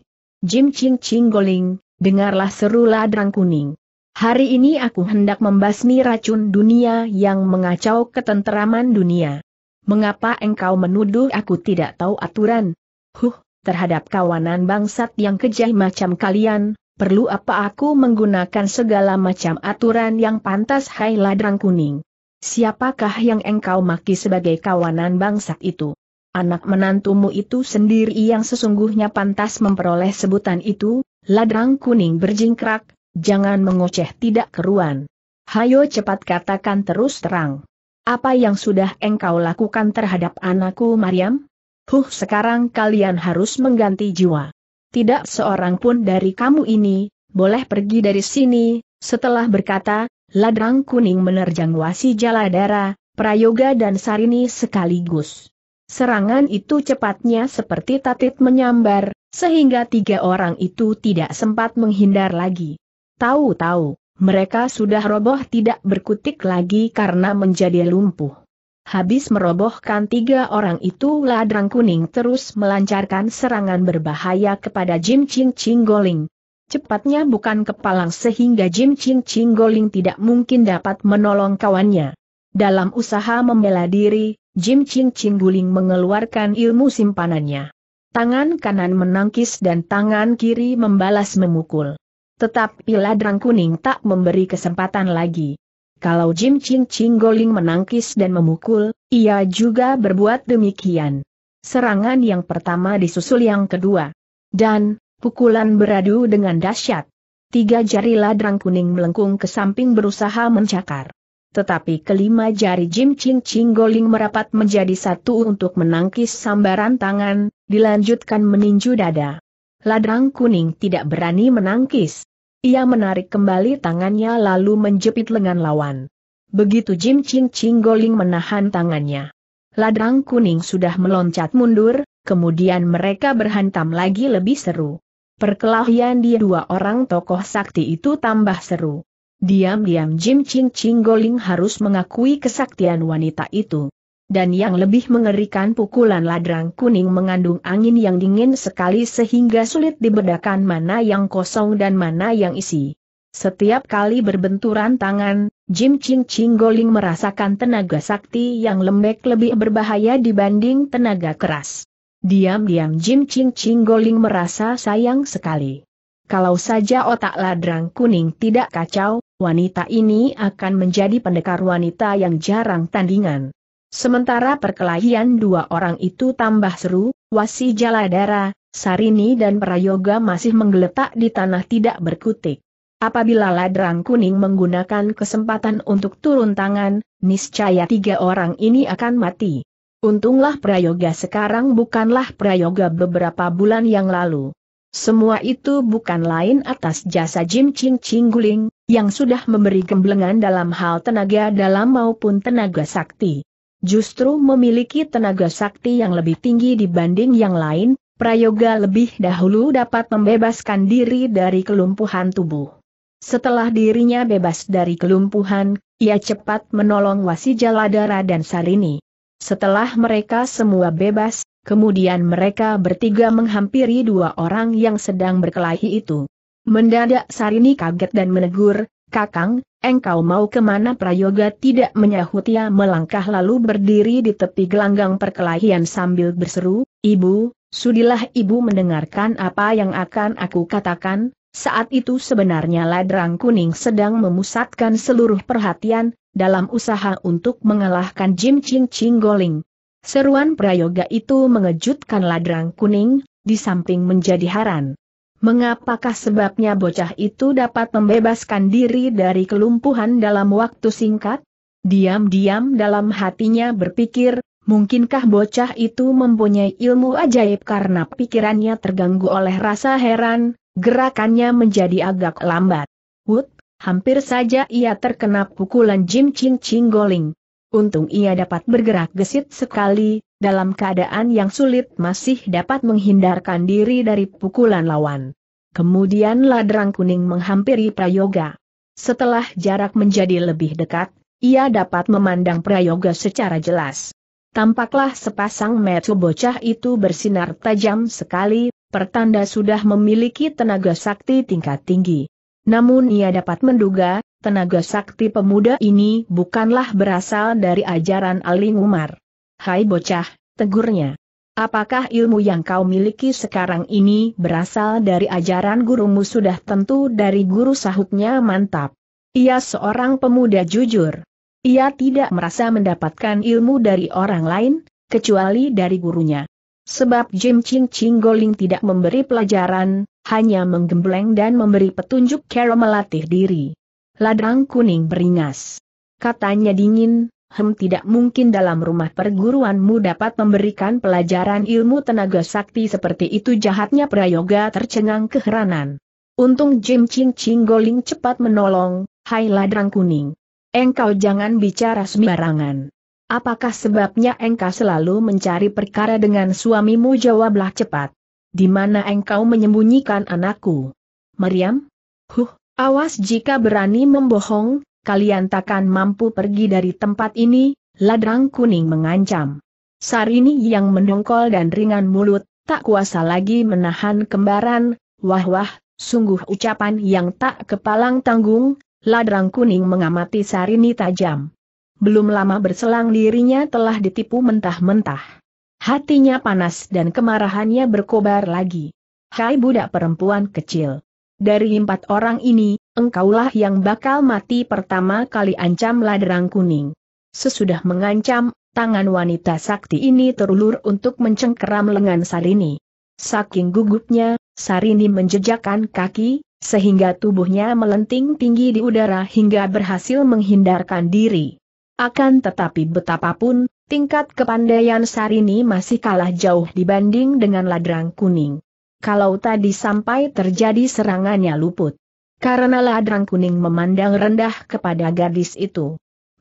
Jim Ching Ching Goling, dengarlah seru ladrang kuning. Hari ini aku hendak membasmi racun dunia yang mengacau ketenteraman dunia. Mengapa engkau menuduh aku tidak tahu aturan? Huh, terhadap kawanan bangsat yang kejam macam kalian, perlu apa aku menggunakan segala macam aturan yang pantas hai ladrang kuning? Siapakah yang engkau maki sebagai kawanan bangsat itu? Anak menantumu itu sendiri yang sesungguhnya pantas memperoleh sebutan itu, ladrang kuning berjingkrak, Jangan mengoceh tidak keruan. Hayo cepat katakan terus terang. Apa yang sudah engkau lakukan terhadap anakku Mariam? Huh sekarang kalian harus mengganti jiwa. Tidak seorang pun dari kamu ini, boleh pergi dari sini, setelah berkata, ladrang kuning menerjang wasi jaladara, prayoga dan sarini sekaligus. Serangan itu cepatnya seperti tatit menyambar, sehingga tiga orang itu tidak sempat menghindar lagi. Tahu-tahu, mereka sudah roboh tidak berkutik lagi karena menjadi lumpuh. Habis merobohkan tiga orang itu ladrang kuning terus melancarkan serangan berbahaya kepada Jim Ching Ching Goling. Cepatnya bukan kepalang sehingga Jim Ching Ching Goling tidak mungkin dapat menolong kawannya. Dalam usaha membela diri, Jim Ching Ching Goling mengeluarkan ilmu simpanannya. Tangan kanan menangkis dan tangan kiri membalas memukul. Tetapi Ladrang Kuning tak memberi kesempatan lagi. Kalau Jim Ching Ching Goling menangkis dan memukul, ia juga berbuat demikian. Serangan yang pertama disusul yang kedua. Dan, pukulan beradu dengan dahsyat. Tiga jari Ladrang Kuning melengkung ke samping berusaha mencakar. Tetapi kelima jari Jim Ching Ching Goling merapat menjadi satu untuk menangkis sambaran tangan, dilanjutkan meninju dada. Ladrang kuning tidak berani menangkis. Ia menarik kembali tangannya lalu menjepit lengan lawan. Begitu Jim Ching Ching Goling menahan tangannya. Ladrang kuning sudah meloncat mundur, kemudian mereka berhantam lagi lebih seru. Perkelahian di dua orang tokoh sakti itu tambah seru. Diam-diam Jim Ching Ching Goling harus mengakui kesaktian wanita itu. Dan yang lebih mengerikan pukulan ladrang kuning mengandung angin yang dingin sekali sehingga sulit dibedakan mana yang kosong dan mana yang isi. Setiap kali berbenturan tangan, Jim Ching Ching Goling merasakan tenaga sakti yang lembek lebih berbahaya dibanding tenaga keras. Diam-diam Jim Ching Ching Goling merasa sayang sekali. Kalau saja otak ladrang kuning tidak kacau, wanita ini akan menjadi pendekar wanita yang jarang tandingan. Sementara perkelahian dua orang itu tambah seru, wasi jaladara, sarini dan prayoga masih menggeletak di tanah tidak berkutik. Apabila ladrang kuning menggunakan kesempatan untuk turun tangan, niscaya tiga orang ini akan mati. Untunglah prayoga sekarang bukanlah prayoga beberapa bulan yang lalu. Semua itu bukan lain atas jasa Jim Ching Ching Guling, yang sudah memberi gemblengan dalam hal tenaga dalam maupun tenaga sakti justru memiliki tenaga sakti yang lebih tinggi dibanding yang lain, prayoga lebih dahulu dapat membebaskan diri dari kelumpuhan tubuh. Setelah dirinya bebas dari kelumpuhan, ia cepat menolong Wasi Jaladara dan Sarini. Setelah mereka semua bebas, kemudian mereka bertiga menghampiri dua orang yang sedang berkelahi itu. Mendadak Sarini kaget dan menegur, Kakang, engkau mau kemana Prayoga tidak menyahut ia melangkah lalu berdiri di tepi gelanggang perkelahian sambil berseru, Ibu, sudilah ibu mendengarkan apa yang akan aku katakan, saat itu sebenarnya Ladrang Kuning sedang memusatkan seluruh perhatian, dalam usaha untuk mengalahkan Jim Ching Ching Goling. Seruan Prayoga itu mengejutkan Ladrang Kuning, di samping menjadi haran. Mengapakah sebabnya bocah itu dapat membebaskan diri dari kelumpuhan dalam waktu singkat? Diam-diam dalam hatinya berpikir, mungkinkah bocah itu mempunyai ilmu ajaib karena pikirannya terganggu oleh rasa heran, gerakannya menjadi agak lambat. Wut, hampir saja ia terkena pukulan Jim Ching Ching Goling. Untung ia dapat bergerak gesit sekali, dalam keadaan yang sulit masih dapat menghindarkan diri dari pukulan lawan. Kemudian ladrang kuning menghampiri Prayoga. Setelah jarak menjadi lebih dekat, ia dapat memandang Prayoga secara jelas. Tampaklah sepasang metu bocah itu bersinar tajam sekali, pertanda sudah memiliki tenaga sakti tingkat tinggi. Namun ia dapat menduga, tenaga sakti pemuda ini bukanlah berasal dari ajaran Aling Umar. Hai bocah, tegurnya. Apakah ilmu yang kau miliki sekarang ini berasal dari ajaran gurumu sudah tentu dari guru sahutnya mantap. Ia seorang pemuda jujur. Ia tidak merasa mendapatkan ilmu dari orang lain, kecuali dari gurunya. Sebab Jim Ching Ching Goling tidak memberi pelajaran, hanya menggembleng dan memberi petunjuk cara melatih diri. Ladang kuning beringas. Katanya dingin, hem tidak mungkin dalam rumah perguruanmu dapat memberikan pelajaran ilmu tenaga sakti seperti itu jahatnya Prayoga tercengang keheranan. Untung Jim Ching Ching Goling cepat menolong, hai ladrang kuning. Engkau jangan bicara sembarangan. Apakah sebabnya engkau selalu mencari perkara dengan suamimu? Jawablah cepat. Di mana engkau menyembunyikan anakku? Meriam? Huh, awas jika berani membohong, kalian takkan mampu pergi dari tempat ini, ladrang kuning mengancam. Sarini yang mendongkol dan ringan mulut, tak kuasa lagi menahan kembaran, wah-wah, sungguh ucapan yang tak kepalang tanggung, ladrang kuning mengamati Sarini tajam. Belum lama berselang dirinya telah ditipu mentah-mentah. Hatinya panas dan kemarahannya berkobar lagi. Hai budak perempuan kecil. Dari empat orang ini, engkaulah yang bakal mati pertama kali ancam laderang kuning. Sesudah mengancam, tangan wanita sakti ini terulur untuk mencengkeram lengan Sarini. Saking gugupnya, Sarini menjejakkan kaki, sehingga tubuhnya melenting tinggi di udara hingga berhasil menghindarkan diri. Akan tetapi betapapun, tingkat kepandaian Sarini masih kalah jauh dibanding dengan ladrang kuning. Kalau tadi sampai terjadi serangannya luput karena ladrang kuning memandang rendah kepada gadis itu.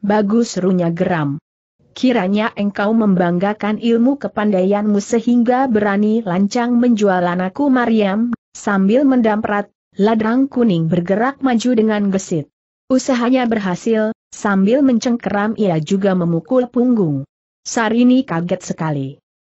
Bagus serunya geram. Kiranya engkau membanggakan ilmu kepandaianmu sehingga berani lancang menjual anakku Mariam, sambil mendamprat, ladrang kuning bergerak maju dengan gesit. Usahanya berhasil, sambil mencengkeram ia juga memukul punggung. Sarini kaget sekali.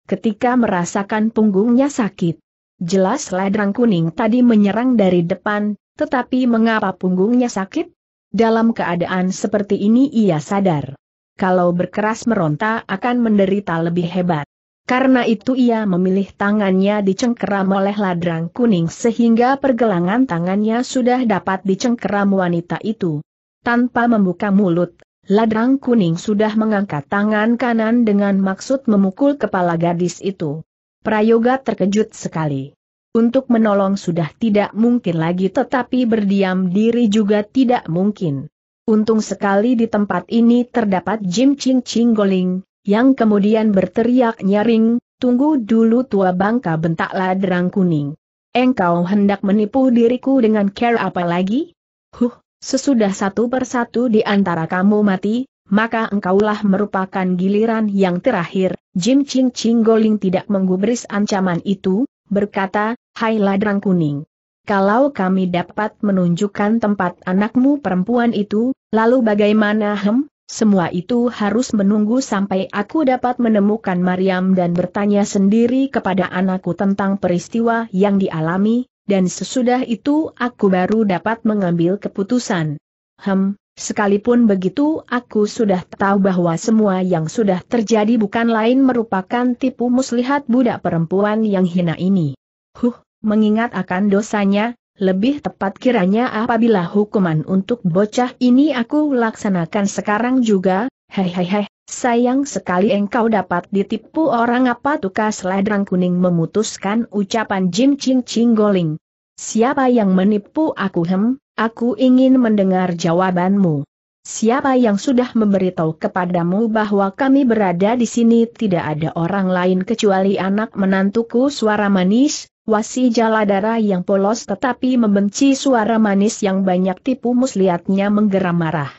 Ketika merasakan punggungnya sakit, jelas ladrang kuning tadi menyerang dari depan, tetapi mengapa punggungnya sakit? Dalam keadaan seperti ini ia sadar. Kalau berkeras meronta akan menderita lebih hebat. Karena itu ia memilih tangannya dicengkeram oleh ladrang kuning sehingga pergelangan tangannya sudah dapat dicengkeram wanita itu. Tanpa membuka mulut, ladrang kuning sudah mengangkat tangan kanan dengan maksud memukul kepala gadis itu. Prayoga terkejut sekali. Untuk menolong sudah tidak mungkin lagi tetapi berdiam diri juga tidak mungkin. Untung sekali di tempat ini terdapat Jim Ching Ching Goling, yang kemudian berteriak nyaring, tunggu dulu tua bangka bentaklah derang kuning. Engkau hendak menipu diriku dengan care apa lagi? Huh, sesudah satu persatu di antara kamu mati, maka engkaulah merupakan giliran yang terakhir. Jim Ching Ching Goling tidak menggubris ancaman itu, berkata, Hai ladrang kuning. Kalau kami dapat menunjukkan tempat anakmu perempuan itu, lalu bagaimana hem? Semua itu harus menunggu sampai aku dapat menemukan Mariam dan bertanya sendiri kepada anakku tentang peristiwa yang dialami, dan sesudah itu aku baru dapat mengambil keputusan. Hem, sekalipun begitu aku sudah tahu bahwa semua yang sudah terjadi bukan lain merupakan tipu muslihat budak perempuan yang hina ini. Huh, Mengingat akan dosanya, lebih tepat kiranya apabila hukuman untuk bocah ini aku laksanakan sekarang juga, hehehe, sayang sekali engkau dapat ditipu orang apa tukas seledrang kuning memutuskan ucapan Jim Ching Ching Goling. Siapa yang menipu aku hem, aku ingin mendengar jawabanmu. Siapa yang sudah memberitahu kepadamu bahwa kami berada di sini tidak ada orang lain kecuali anak menantuku suara manis, Wasi Jaladara yang polos tetapi membenci suara manis yang banyak tipu muslihatnya menggeram marah.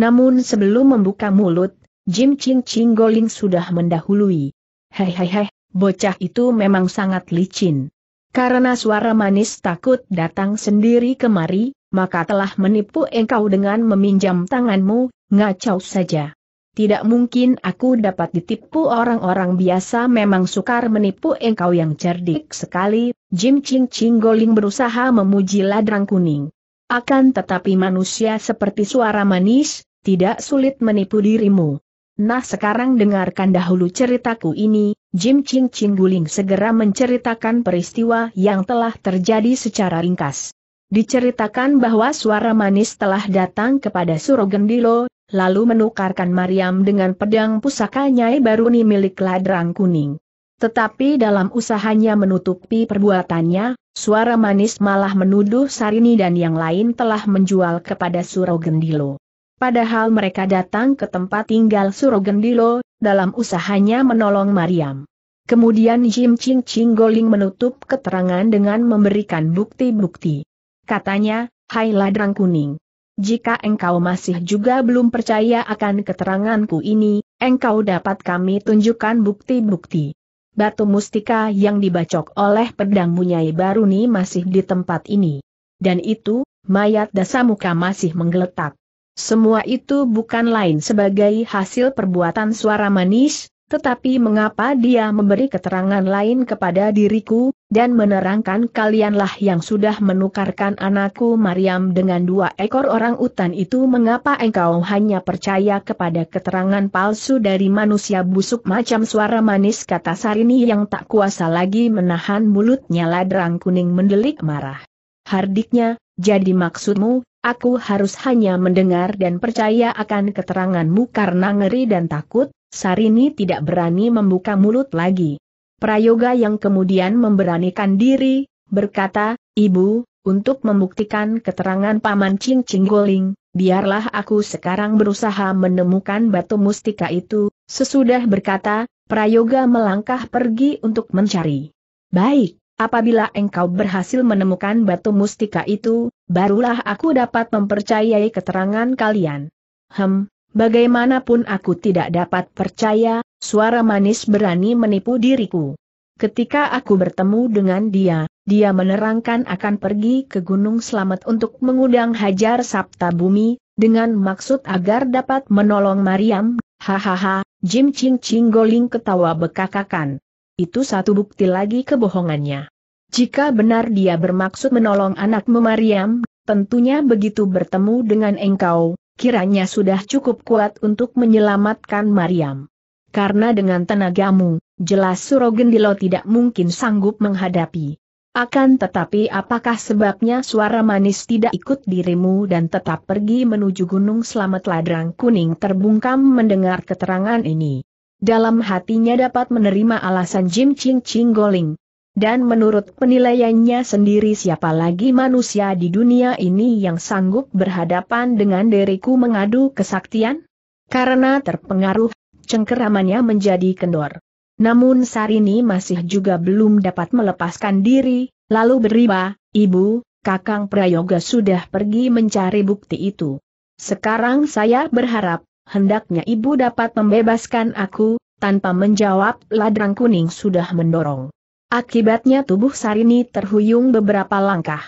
Namun sebelum membuka mulut, Jim Ching Ching Goling sudah mendahului. Hei Hehehe, bocah itu memang sangat licin. Karena suara manis takut datang sendiri kemari, maka telah menipu engkau dengan meminjam tanganmu, ngacau saja tidak mungkin aku dapat ditipu orang-orang biasa memang sukar menipu engkau yang cerdik sekali, Jim Ching Ching Goling berusaha memuji ladrang kuning. Akan tetapi manusia seperti suara manis, tidak sulit menipu dirimu. Nah sekarang dengarkan dahulu ceritaku ini, Jim Ching Ching Guling segera menceritakan peristiwa yang telah terjadi secara ringkas. Diceritakan bahwa suara manis telah datang kepada Surogendilo, lalu menukarkan Mariam dengan pedang pusaka Nyai Baruni milik Ladrang Kuning. Tetapi dalam usahanya menutupi perbuatannya, suara manis malah menuduh Sarini dan yang lain telah menjual kepada Surogendilo. Padahal mereka datang ke tempat tinggal Surogendilo dalam usahanya menolong Mariam. Kemudian Jim Ching Ching Goling menutup keterangan dengan memberikan bukti-bukti. Katanya, Hai Ladrang Kuning. Jika engkau masih juga belum percaya akan keteranganku ini, engkau dapat kami tunjukkan bukti-bukti. Batu mustika yang dibacok oleh pedang Munyai Baruni masih di tempat ini. Dan itu, mayat Dasamuka masih menggeletak. Semua itu bukan lain sebagai hasil perbuatan suara manis, tetapi mengapa dia memberi keterangan lain kepada diriku, dan menerangkan kalianlah yang sudah menukarkan anakku Mariam dengan dua ekor orang utan itu mengapa engkau hanya percaya kepada keterangan palsu dari manusia busuk macam suara manis kata Sarini yang tak kuasa lagi menahan mulutnya ladrang kuning mendelik marah. Hardiknya, jadi maksudmu, aku harus hanya mendengar dan percaya akan keteranganmu karena ngeri dan takut, Sarini tidak berani membuka mulut lagi. Prayoga yang kemudian memberanikan diri, berkata, Ibu, untuk membuktikan keterangan Paman Ching Goling, biarlah aku sekarang berusaha menemukan batu mustika itu, sesudah berkata, Prayoga melangkah pergi untuk mencari. Baik, apabila engkau berhasil menemukan batu mustika itu, barulah aku dapat mempercayai keterangan kalian. Hem, bagaimanapun aku tidak dapat percaya, Suara manis berani menipu diriku. Ketika aku bertemu dengan dia, dia menerangkan akan pergi ke Gunung Selamat untuk mengundang Hajar Sabta Bumi, dengan maksud agar dapat menolong Mariam, hahaha, Jim Ching Ching Goling ketawa bekakakan. Itu satu bukti lagi kebohongannya. Jika benar dia bermaksud menolong anakmu Mariam, tentunya begitu bertemu dengan engkau, kiranya sudah cukup kuat untuk menyelamatkan Mariam karena dengan tenagamu, jelas Surogendilo tidak mungkin sanggup menghadapi. Akan tetapi apakah sebabnya suara manis tidak ikut dirimu dan tetap pergi menuju Gunung Selamat Ladrang Kuning terbungkam mendengar keterangan ini. Dalam hatinya dapat menerima alasan Jim Ching Ching Goling. Dan menurut penilaiannya sendiri siapa lagi manusia di dunia ini yang sanggup berhadapan dengan diriku mengadu kesaktian? Karena terpengaruh cengkeramannya menjadi kendor. Namun Sarini masih juga belum dapat melepaskan diri, lalu beriba, ibu, kakang Prayoga sudah pergi mencari bukti itu. Sekarang saya berharap, hendaknya ibu dapat membebaskan aku, tanpa menjawab ladrang kuning sudah mendorong. Akibatnya tubuh Sarini terhuyung beberapa langkah.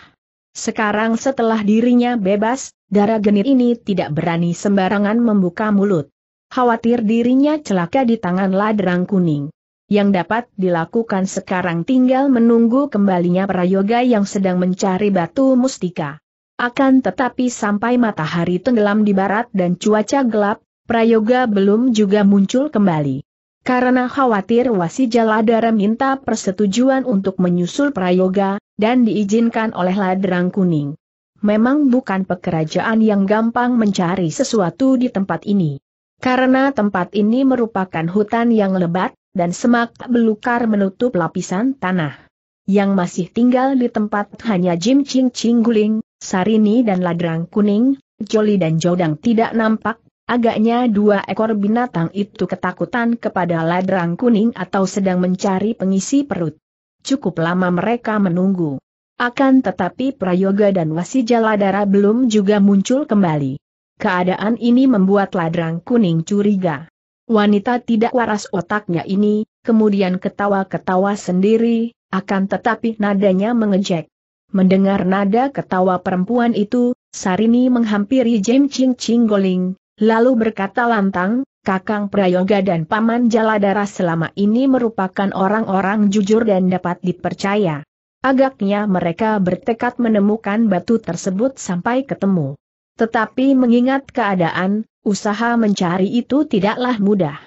Sekarang setelah dirinya bebas, darah genit ini tidak berani sembarangan membuka mulut khawatir dirinya celaka di tangan ladrang kuning. Yang dapat dilakukan sekarang tinggal menunggu kembalinya Prayoga yang sedang mencari batu mustika. Akan tetapi sampai matahari tenggelam di barat dan cuaca gelap, Prayoga belum juga muncul kembali. Karena khawatir Wasi Jaladara minta persetujuan untuk menyusul Prayoga, dan diizinkan oleh Ladrang Kuning. Memang bukan pekerjaan yang gampang mencari sesuatu di tempat ini. Karena tempat ini merupakan hutan yang lebat, dan semak belukar menutup lapisan tanah. Yang masih tinggal di tempat hanya Jim Ching Ching Guling, Sarini dan Ladrang Kuning, Joli dan Jodang tidak nampak, agaknya dua ekor binatang itu ketakutan kepada Ladrang Kuning atau sedang mencari pengisi perut. Cukup lama mereka menunggu. Akan tetapi Prayoga dan Wasijaladara belum juga muncul kembali. Keadaan ini membuat ladrang kuning curiga. Wanita tidak waras otaknya ini, kemudian ketawa-ketawa sendiri, akan tetapi nadanya mengejek. Mendengar nada ketawa perempuan itu, Sarini menghampiri Jem Ching Ching Goling, lalu berkata lantang, Kakang Prayoga dan Paman Jaladara selama ini merupakan orang-orang jujur dan dapat dipercaya. Agaknya mereka bertekad menemukan batu tersebut sampai ketemu. Tetapi mengingat keadaan, usaha mencari itu tidaklah mudah.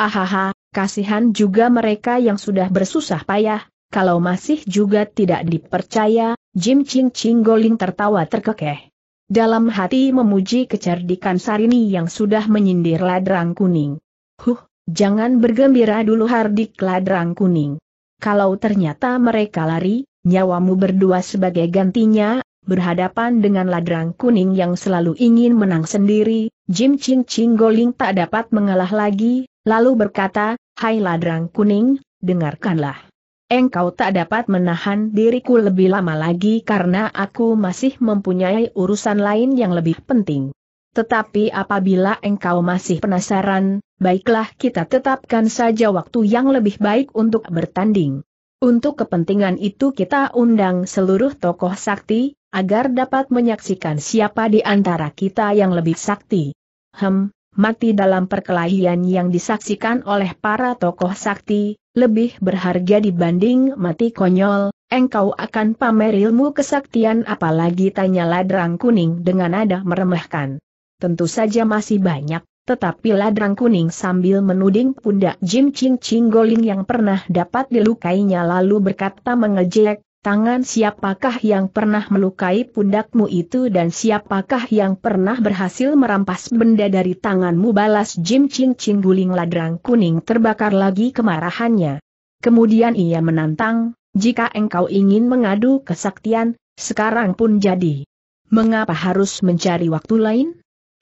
Ahaha, kasihan juga mereka yang sudah bersusah payah, kalau masih juga tidak dipercaya, Jim Ching Ching Goling tertawa terkekeh. Dalam hati memuji kecerdikan Sarini yang sudah menyindir ladrang kuning. Huh, jangan bergembira dulu hardik ladrang kuning. Kalau ternyata mereka lari, nyawamu berdua sebagai gantinya, berhadapan dengan ladrang kuning yang selalu ingin menang sendiri, Jim Ching Ching Goling tak dapat mengalah lagi, lalu berkata, Hai ladrang kuning, dengarkanlah. Engkau tak dapat menahan diriku lebih lama lagi karena aku masih mempunyai urusan lain yang lebih penting. Tetapi apabila engkau masih penasaran, baiklah kita tetapkan saja waktu yang lebih baik untuk bertanding. Untuk kepentingan itu kita undang seluruh tokoh sakti, agar dapat menyaksikan siapa di antara kita yang lebih sakti. Hem, mati dalam perkelahian yang disaksikan oleh para tokoh sakti, lebih berharga dibanding mati konyol, engkau akan pamer ilmu kesaktian apalagi tanya ladrang kuning dengan nada meremehkan. Tentu saja masih banyak tetapi ladang kuning sambil menuding pundak Jim Ching Ching Goling yang pernah dapat dilukainya lalu berkata mengejek, tangan siapakah yang pernah melukai pundakmu itu dan siapakah yang pernah berhasil merampas benda dari tanganmu balas Jim Ching Ching Guling ladrang kuning terbakar lagi kemarahannya. Kemudian ia menantang, jika engkau ingin mengadu kesaktian, sekarang pun jadi. Mengapa harus mencari waktu lain?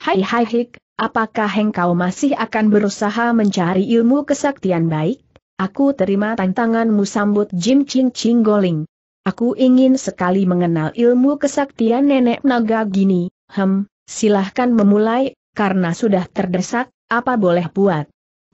Hai hai hik, Apakah engkau masih akan berusaha mencari ilmu kesaktian baik? Aku terima tantanganmu sambut Jim Ching Ching Goling. Aku ingin sekali mengenal ilmu kesaktian nenek naga gini, hem, silahkan memulai, karena sudah terdesak, apa boleh buat.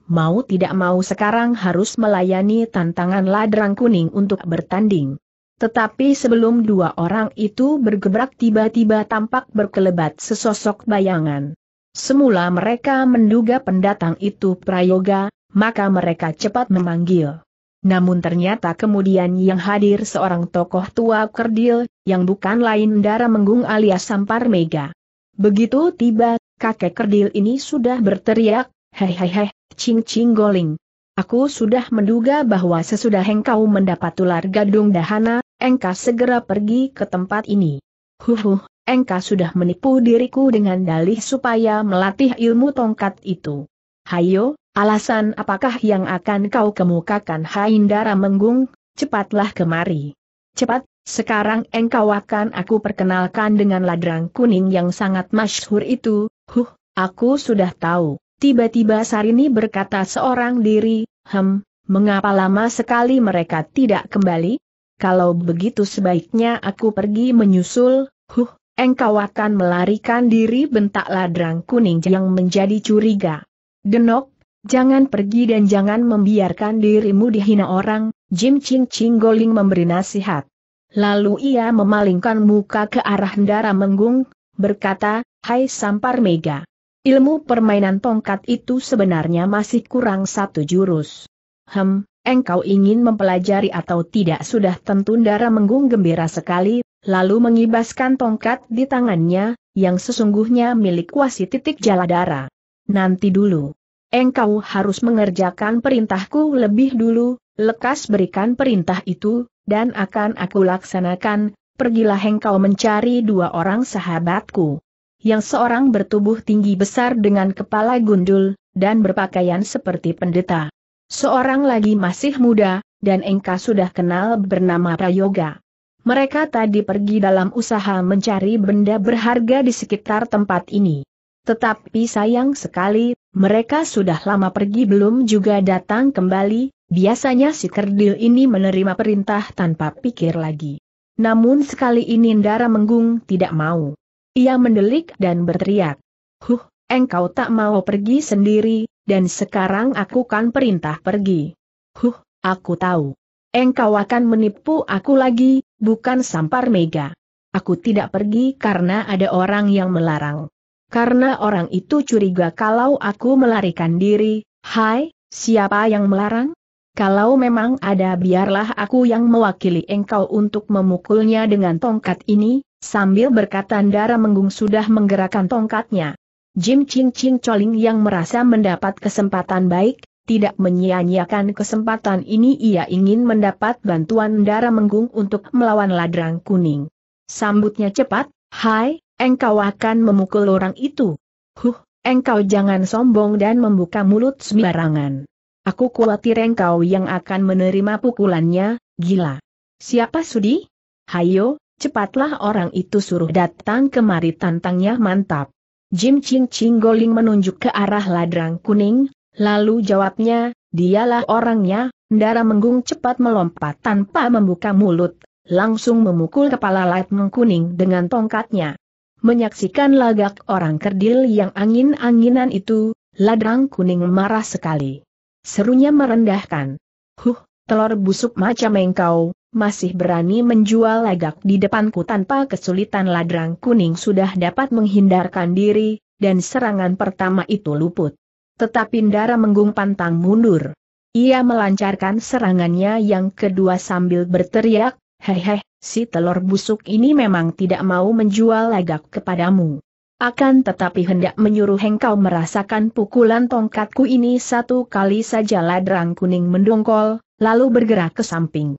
Mau tidak mau sekarang harus melayani tantangan ladrang kuning untuk bertanding. Tetapi sebelum dua orang itu bergebrak tiba-tiba tampak berkelebat sesosok bayangan. Semula mereka menduga pendatang itu Prayoga, maka mereka cepat memanggil. Namun ternyata kemudian yang hadir seorang tokoh tua kerdil, yang bukan lain Dara Menggung alias Sampar Mega. Begitu tiba, kakek kerdil ini sudah berteriak, hehehe, cing cing goling. Aku sudah menduga bahwa sesudah engkau mendapat tular gadung dahana, engkau segera pergi ke tempat ini. Huhuh, engkau sudah menipu diriku dengan dalih supaya melatih ilmu tongkat itu. Hayo, alasan apakah yang akan kau kemukakan Haindara Menggung, cepatlah kemari. Cepat, sekarang engkau akan aku perkenalkan dengan ladrang kuning yang sangat masyhur itu, huh, aku sudah tahu. Tiba-tiba Sarini berkata seorang diri, hem, mengapa lama sekali mereka tidak kembali? Kalau begitu sebaiknya aku pergi menyusul, huh, engkau akan melarikan diri bentak ladrang kuning yang menjadi curiga. Denok, jangan pergi dan jangan membiarkan dirimu dihina orang, Jim Ching Ching Goling memberi nasihat. Lalu ia memalingkan muka ke arah Ndara Menggung, berkata, Hai Sampar Mega. Ilmu permainan tongkat itu sebenarnya masih kurang satu jurus. Hem, engkau ingin mempelajari atau tidak sudah tentu Ndara Menggung gembira sekali, lalu mengibaskan tongkat di tangannya, yang sesungguhnya milik wasi titik jaladara. Nanti dulu. Engkau harus mengerjakan perintahku lebih dulu, lekas berikan perintah itu, dan akan aku laksanakan, pergilah engkau mencari dua orang sahabatku. Yang seorang bertubuh tinggi besar dengan kepala gundul, dan berpakaian seperti pendeta. Seorang lagi masih muda, dan engkau sudah kenal bernama Prayoga. Mereka tadi pergi dalam usaha mencari benda berharga di sekitar tempat ini. Tetapi sayang sekali, mereka sudah lama pergi belum juga datang kembali, biasanya si kerdil ini menerima perintah tanpa pikir lagi. Namun sekali ini Ndara Menggung tidak mau. Ia mendelik dan berteriak. Huh, engkau tak mau pergi sendiri, dan sekarang aku kan perintah pergi. Huh, aku tahu. Engkau akan menipu aku lagi, bukan sampar Mega. Aku tidak pergi karena ada orang yang melarang. Karena orang itu curiga kalau aku melarikan diri, hai, siapa yang melarang? Kalau memang ada biarlah aku yang mewakili engkau untuk memukulnya dengan tongkat ini, sambil berkata Dara Menggung sudah menggerakkan tongkatnya. Jim Ching Ching Choling yang merasa mendapat kesempatan baik, tidak menyia-nyiakan kesempatan ini ia ingin mendapat bantuan darah menggung untuk melawan ladrang kuning. Sambutnya cepat, hai, engkau akan memukul orang itu. Huh, engkau jangan sombong dan membuka mulut sembarangan. Aku khawatir engkau yang akan menerima pukulannya, gila. Siapa sudi? Hayo, cepatlah orang itu suruh datang kemari tantangnya mantap. Jim Ching Ching Goling menunjuk ke arah ladrang kuning, Lalu jawabnya, dialah orangnya, Ndara Menggung cepat melompat tanpa membuka mulut, langsung memukul kepala Latmeng Kuning dengan tongkatnya. Menyaksikan lagak orang kerdil yang angin-anginan itu, Ladrang Kuning marah sekali. Serunya merendahkan. Huh, telur busuk macam engkau, masih berani menjual lagak di depanku tanpa kesulitan Ladrang Kuning sudah dapat menghindarkan diri, dan serangan pertama itu luput. Tetapi Ndara Menggung pantang mundur. Ia melancarkan serangannya yang kedua sambil berteriak, Hehe, si telur busuk ini memang tidak mau menjual lagak kepadamu. Akan tetapi hendak menyuruh hengkau merasakan pukulan tongkatku ini satu kali saja ladrang kuning mendongkol, lalu bergerak ke samping.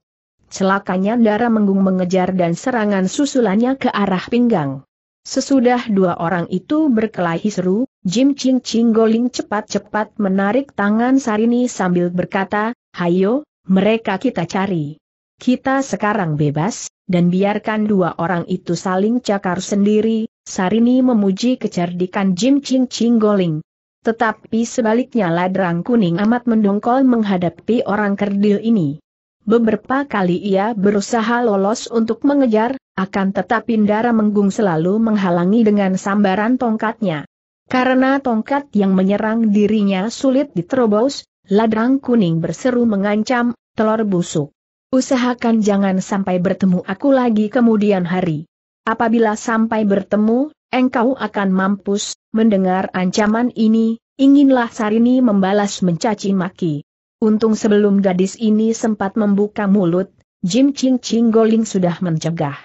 Celakanya darah menggung mengejar dan serangan susulannya ke arah pinggang. Sesudah dua orang itu berkelahi seru, Jim Ching Ching Goling cepat-cepat menarik tangan Sarini sambil berkata, Hayo, mereka kita cari. Kita sekarang bebas, dan biarkan dua orang itu saling cakar sendiri, Sarini memuji kecerdikan Jim Ching Ching Goling. Tetapi sebaliknya ladrang kuning amat mendongkol menghadapi orang kerdil ini. Beberapa kali ia berusaha lolos untuk mengejar, akan tetapi Ndara Menggung selalu menghalangi dengan sambaran tongkatnya. Karena tongkat yang menyerang dirinya sulit diterobos, Ladrang Kuning berseru mengancam, telur busuk. Usahakan jangan sampai bertemu aku lagi kemudian hari. Apabila sampai bertemu, engkau akan mampus, mendengar ancaman ini, inginlah Sarini membalas mencaci maki. Untung sebelum gadis ini sempat membuka mulut, Jim Ching Ching Goling sudah mencegah.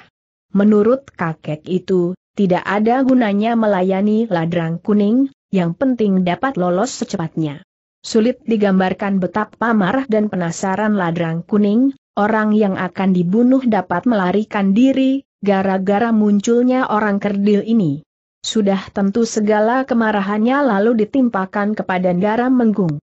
Menurut kakek itu, tidak ada gunanya melayani ladrang kuning, yang penting dapat lolos secepatnya. Sulit digambarkan betapa marah dan penasaran ladrang kuning, orang yang akan dibunuh dapat melarikan diri, gara-gara munculnya orang kerdil ini. Sudah tentu segala kemarahannya lalu ditimpakan kepada darah Menggung.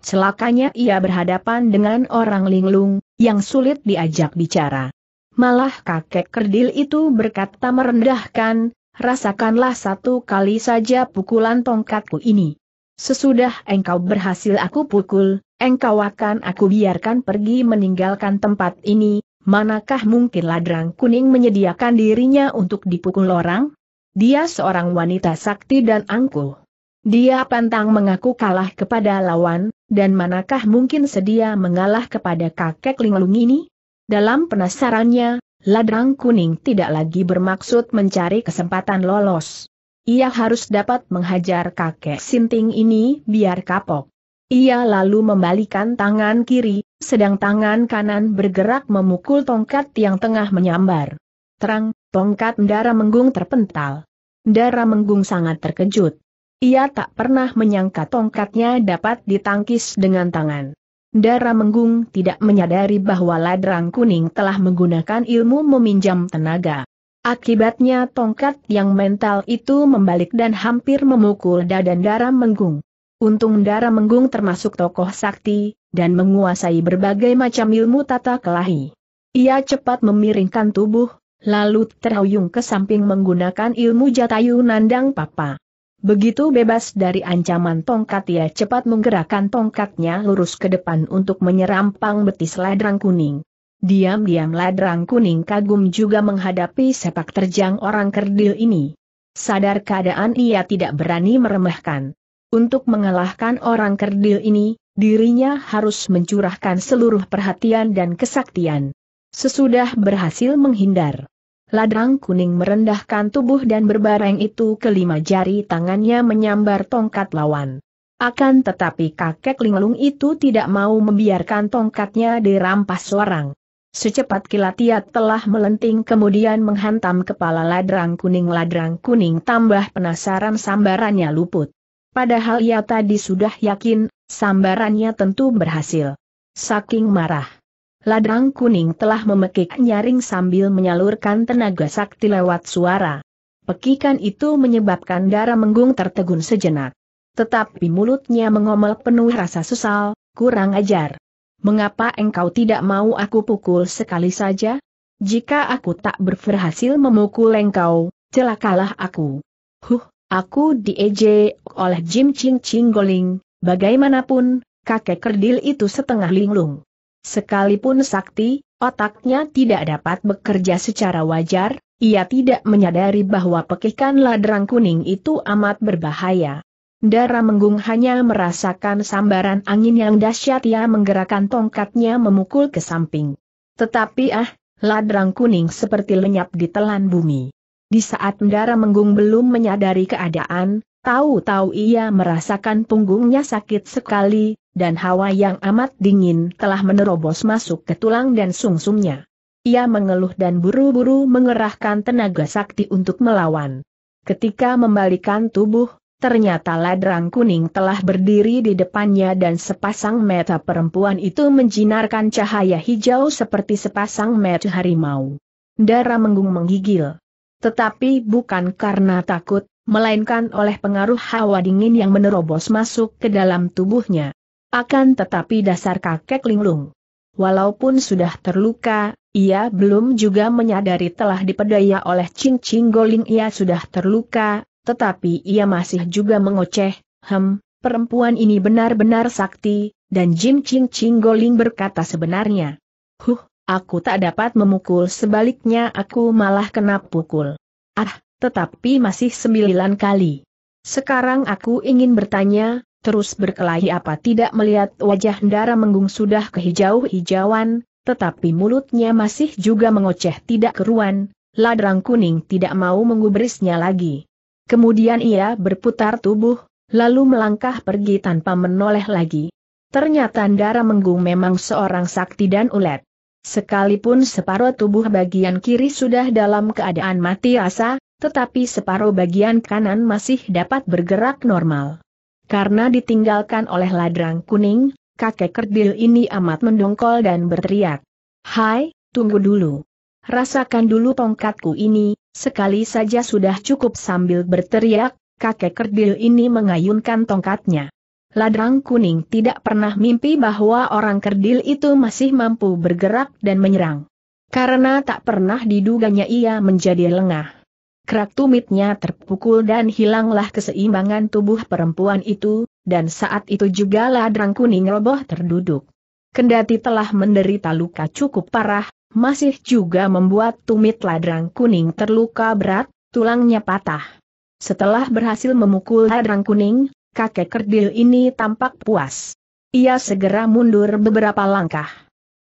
Celakanya ia berhadapan dengan orang linglung, yang sulit diajak bicara. Malah kakek kerdil itu berkata merendahkan, rasakanlah satu kali saja pukulan tongkatku ini. Sesudah engkau berhasil aku pukul, engkau akan aku biarkan pergi meninggalkan tempat ini, manakah mungkin ladrang kuning menyediakan dirinya untuk dipukul orang? Dia seorang wanita sakti dan angkuh. Dia pantang mengaku kalah kepada lawan, dan manakah mungkin sedia mengalah kepada kakek linglung ini? Dalam penasarannya, Ladrang Kuning tidak lagi bermaksud mencari kesempatan lolos. Ia harus dapat menghajar kakek Sinting ini biar kapok. Ia lalu membalikan tangan kiri, sedang tangan kanan bergerak memukul tongkat yang tengah menyambar. Terang, tongkat darah Menggung terpental. Darah Menggung sangat terkejut. Ia tak pernah menyangka tongkatnya dapat ditangkis dengan tangan. Dara Menggung tidak menyadari bahwa Ladrang Kuning telah menggunakan ilmu meminjam tenaga. Akibatnya tongkat yang mental itu membalik dan hampir memukul dada Dara Menggung. Untung Dara Menggung termasuk tokoh sakti, dan menguasai berbagai macam ilmu tata kelahi. Ia cepat memiringkan tubuh, lalu terhuyung ke samping menggunakan ilmu jatayu nandang papa. Begitu bebas dari ancaman tongkat ia cepat menggerakkan tongkatnya lurus ke depan untuk menyerampang betis ladrang kuning. Diam-diam ladrang kuning kagum juga menghadapi sepak terjang orang kerdil ini. Sadar keadaan ia tidak berani meremehkan. Untuk mengalahkan orang kerdil ini, dirinya harus mencurahkan seluruh perhatian dan kesaktian. Sesudah berhasil menghindar Ladrang kuning merendahkan tubuh dan berbareng itu kelima jari tangannya menyambar tongkat lawan. Akan tetapi kakek linglung itu tidak mau membiarkan tongkatnya dirampas seorang. Secepat kilat ia telah melenting kemudian menghantam kepala ladrang kuning. Ladrang kuning tambah penasaran sambarannya luput. Padahal ia tadi sudah yakin, sambarannya tentu berhasil. Saking marah. Ladrang kuning telah memekik nyaring sambil menyalurkan tenaga sakti lewat suara. Pekikan itu menyebabkan darah menggung tertegun sejenak. Tetapi mulutnya mengomel penuh rasa sesal, kurang ajar. Mengapa engkau tidak mau aku pukul sekali saja? Jika aku tak berhasil memukul engkau, celakalah aku. Huh, aku diejek oleh Jim Ching Ching Goling, bagaimanapun, kakek kerdil itu setengah linglung. Sekalipun sakti, otaknya tidak dapat bekerja secara wajar, ia tidak menyadari bahwa pekikan ladrang kuning itu amat berbahaya. Dara Menggung hanya merasakan sambaran angin yang dahsyat ia menggerakkan tongkatnya memukul ke samping. Tetapi ah, ladrang kuning seperti lenyap di telan bumi. Di saat Dara Menggung belum menyadari keadaan, Tahu-tahu ia merasakan punggungnya sakit sekali, dan hawa yang amat dingin telah menerobos masuk ke tulang dan sungsumnya. Ia mengeluh dan buru-buru mengerahkan tenaga sakti untuk melawan. Ketika membalikan tubuh, ternyata ladrang kuning telah berdiri di depannya dan sepasang mata perempuan itu menjinarkan cahaya hijau seperti sepasang mata harimau. Darah menggung menggigil. Tetapi bukan karena takut, melainkan oleh pengaruh hawa dingin yang menerobos masuk ke dalam tubuhnya. Akan tetapi dasar kakek linglung. Walaupun sudah terluka, ia belum juga menyadari telah dipedaya oleh Ching Ching Goling ia sudah terluka, tetapi ia masih juga mengoceh, hem, perempuan ini benar-benar sakti, dan Jim Ching Ching Goling berkata sebenarnya. Huh, aku tak dapat memukul sebaliknya aku malah kena pukul. Ah, tetapi masih sembilan kali. Sekarang aku ingin bertanya, terus berkelahi apa tidak melihat wajah Dara Menggung sudah kehijau-hijauan, tetapi mulutnya masih juga mengoceh tidak keruan, ladrang kuning tidak mau mengubrisnya lagi. Kemudian ia berputar tubuh, lalu melangkah pergi tanpa menoleh lagi. Ternyata Dara Menggung memang seorang sakti dan ulet. Sekalipun separuh tubuh bagian kiri sudah dalam keadaan mati rasa, tetapi separuh bagian kanan masih dapat bergerak normal. Karena ditinggalkan oleh ladrang kuning, kakek kerdil ini amat mendongkol dan berteriak. Hai, tunggu dulu. Rasakan dulu tongkatku ini, sekali saja sudah cukup sambil berteriak, kakek kerdil ini mengayunkan tongkatnya. Ladrang kuning tidak pernah mimpi bahwa orang kerdil itu masih mampu bergerak dan menyerang. Karena tak pernah diduganya ia menjadi lengah. Kerak tumitnya terpukul dan hilanglah keseimbangan tubuh perempuan itu, dan saat itu juga ladrang kuning roboh terduduk. Kendati telah menderita luka cukup parah, masih juga membuat tumit ladrang kuning terluka berat, tulangnya patah. Setelah berhasil memukul ladrang kuning, kakek kerdil ini tampak puas. Ia segera mundur beberapa langkah.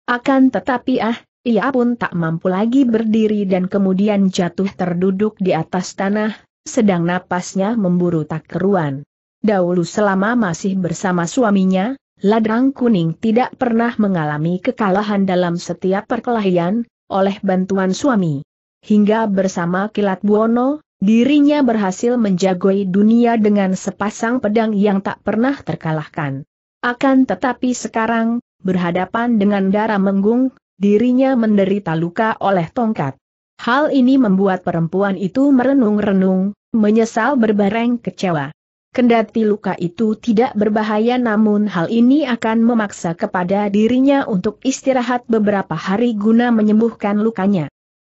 Akan tetapi ah, ia pun tak mampu lagi berdiri dan kemudian jatuh terduduk di atas tanah, sedang napasnya memburu tak keruan. Dahulu selama masih bersama suaminya, Ladrang Kuning tidak pernah mengalami kekalahan dalam setiap perkelahian, oleh bantuan suami. Hingga bersama Kilat Buono, dirinya berhasil menjagoi dunia dengan sepasang pedang yang tak pernah terkalahkan. Akan tetapi sekarang, berhadapan dengan darah menggung, dirinya menderita luka oleh tongkat. Hal ini membuat perempuan itu merenung-renung, menyesal berbareng kecewa. Kendati luka itu tidak berbahaya namun hal ini akan memaksa kepada dirinya untuk istirahat beberapa hari guna menyembuhkan lukanya.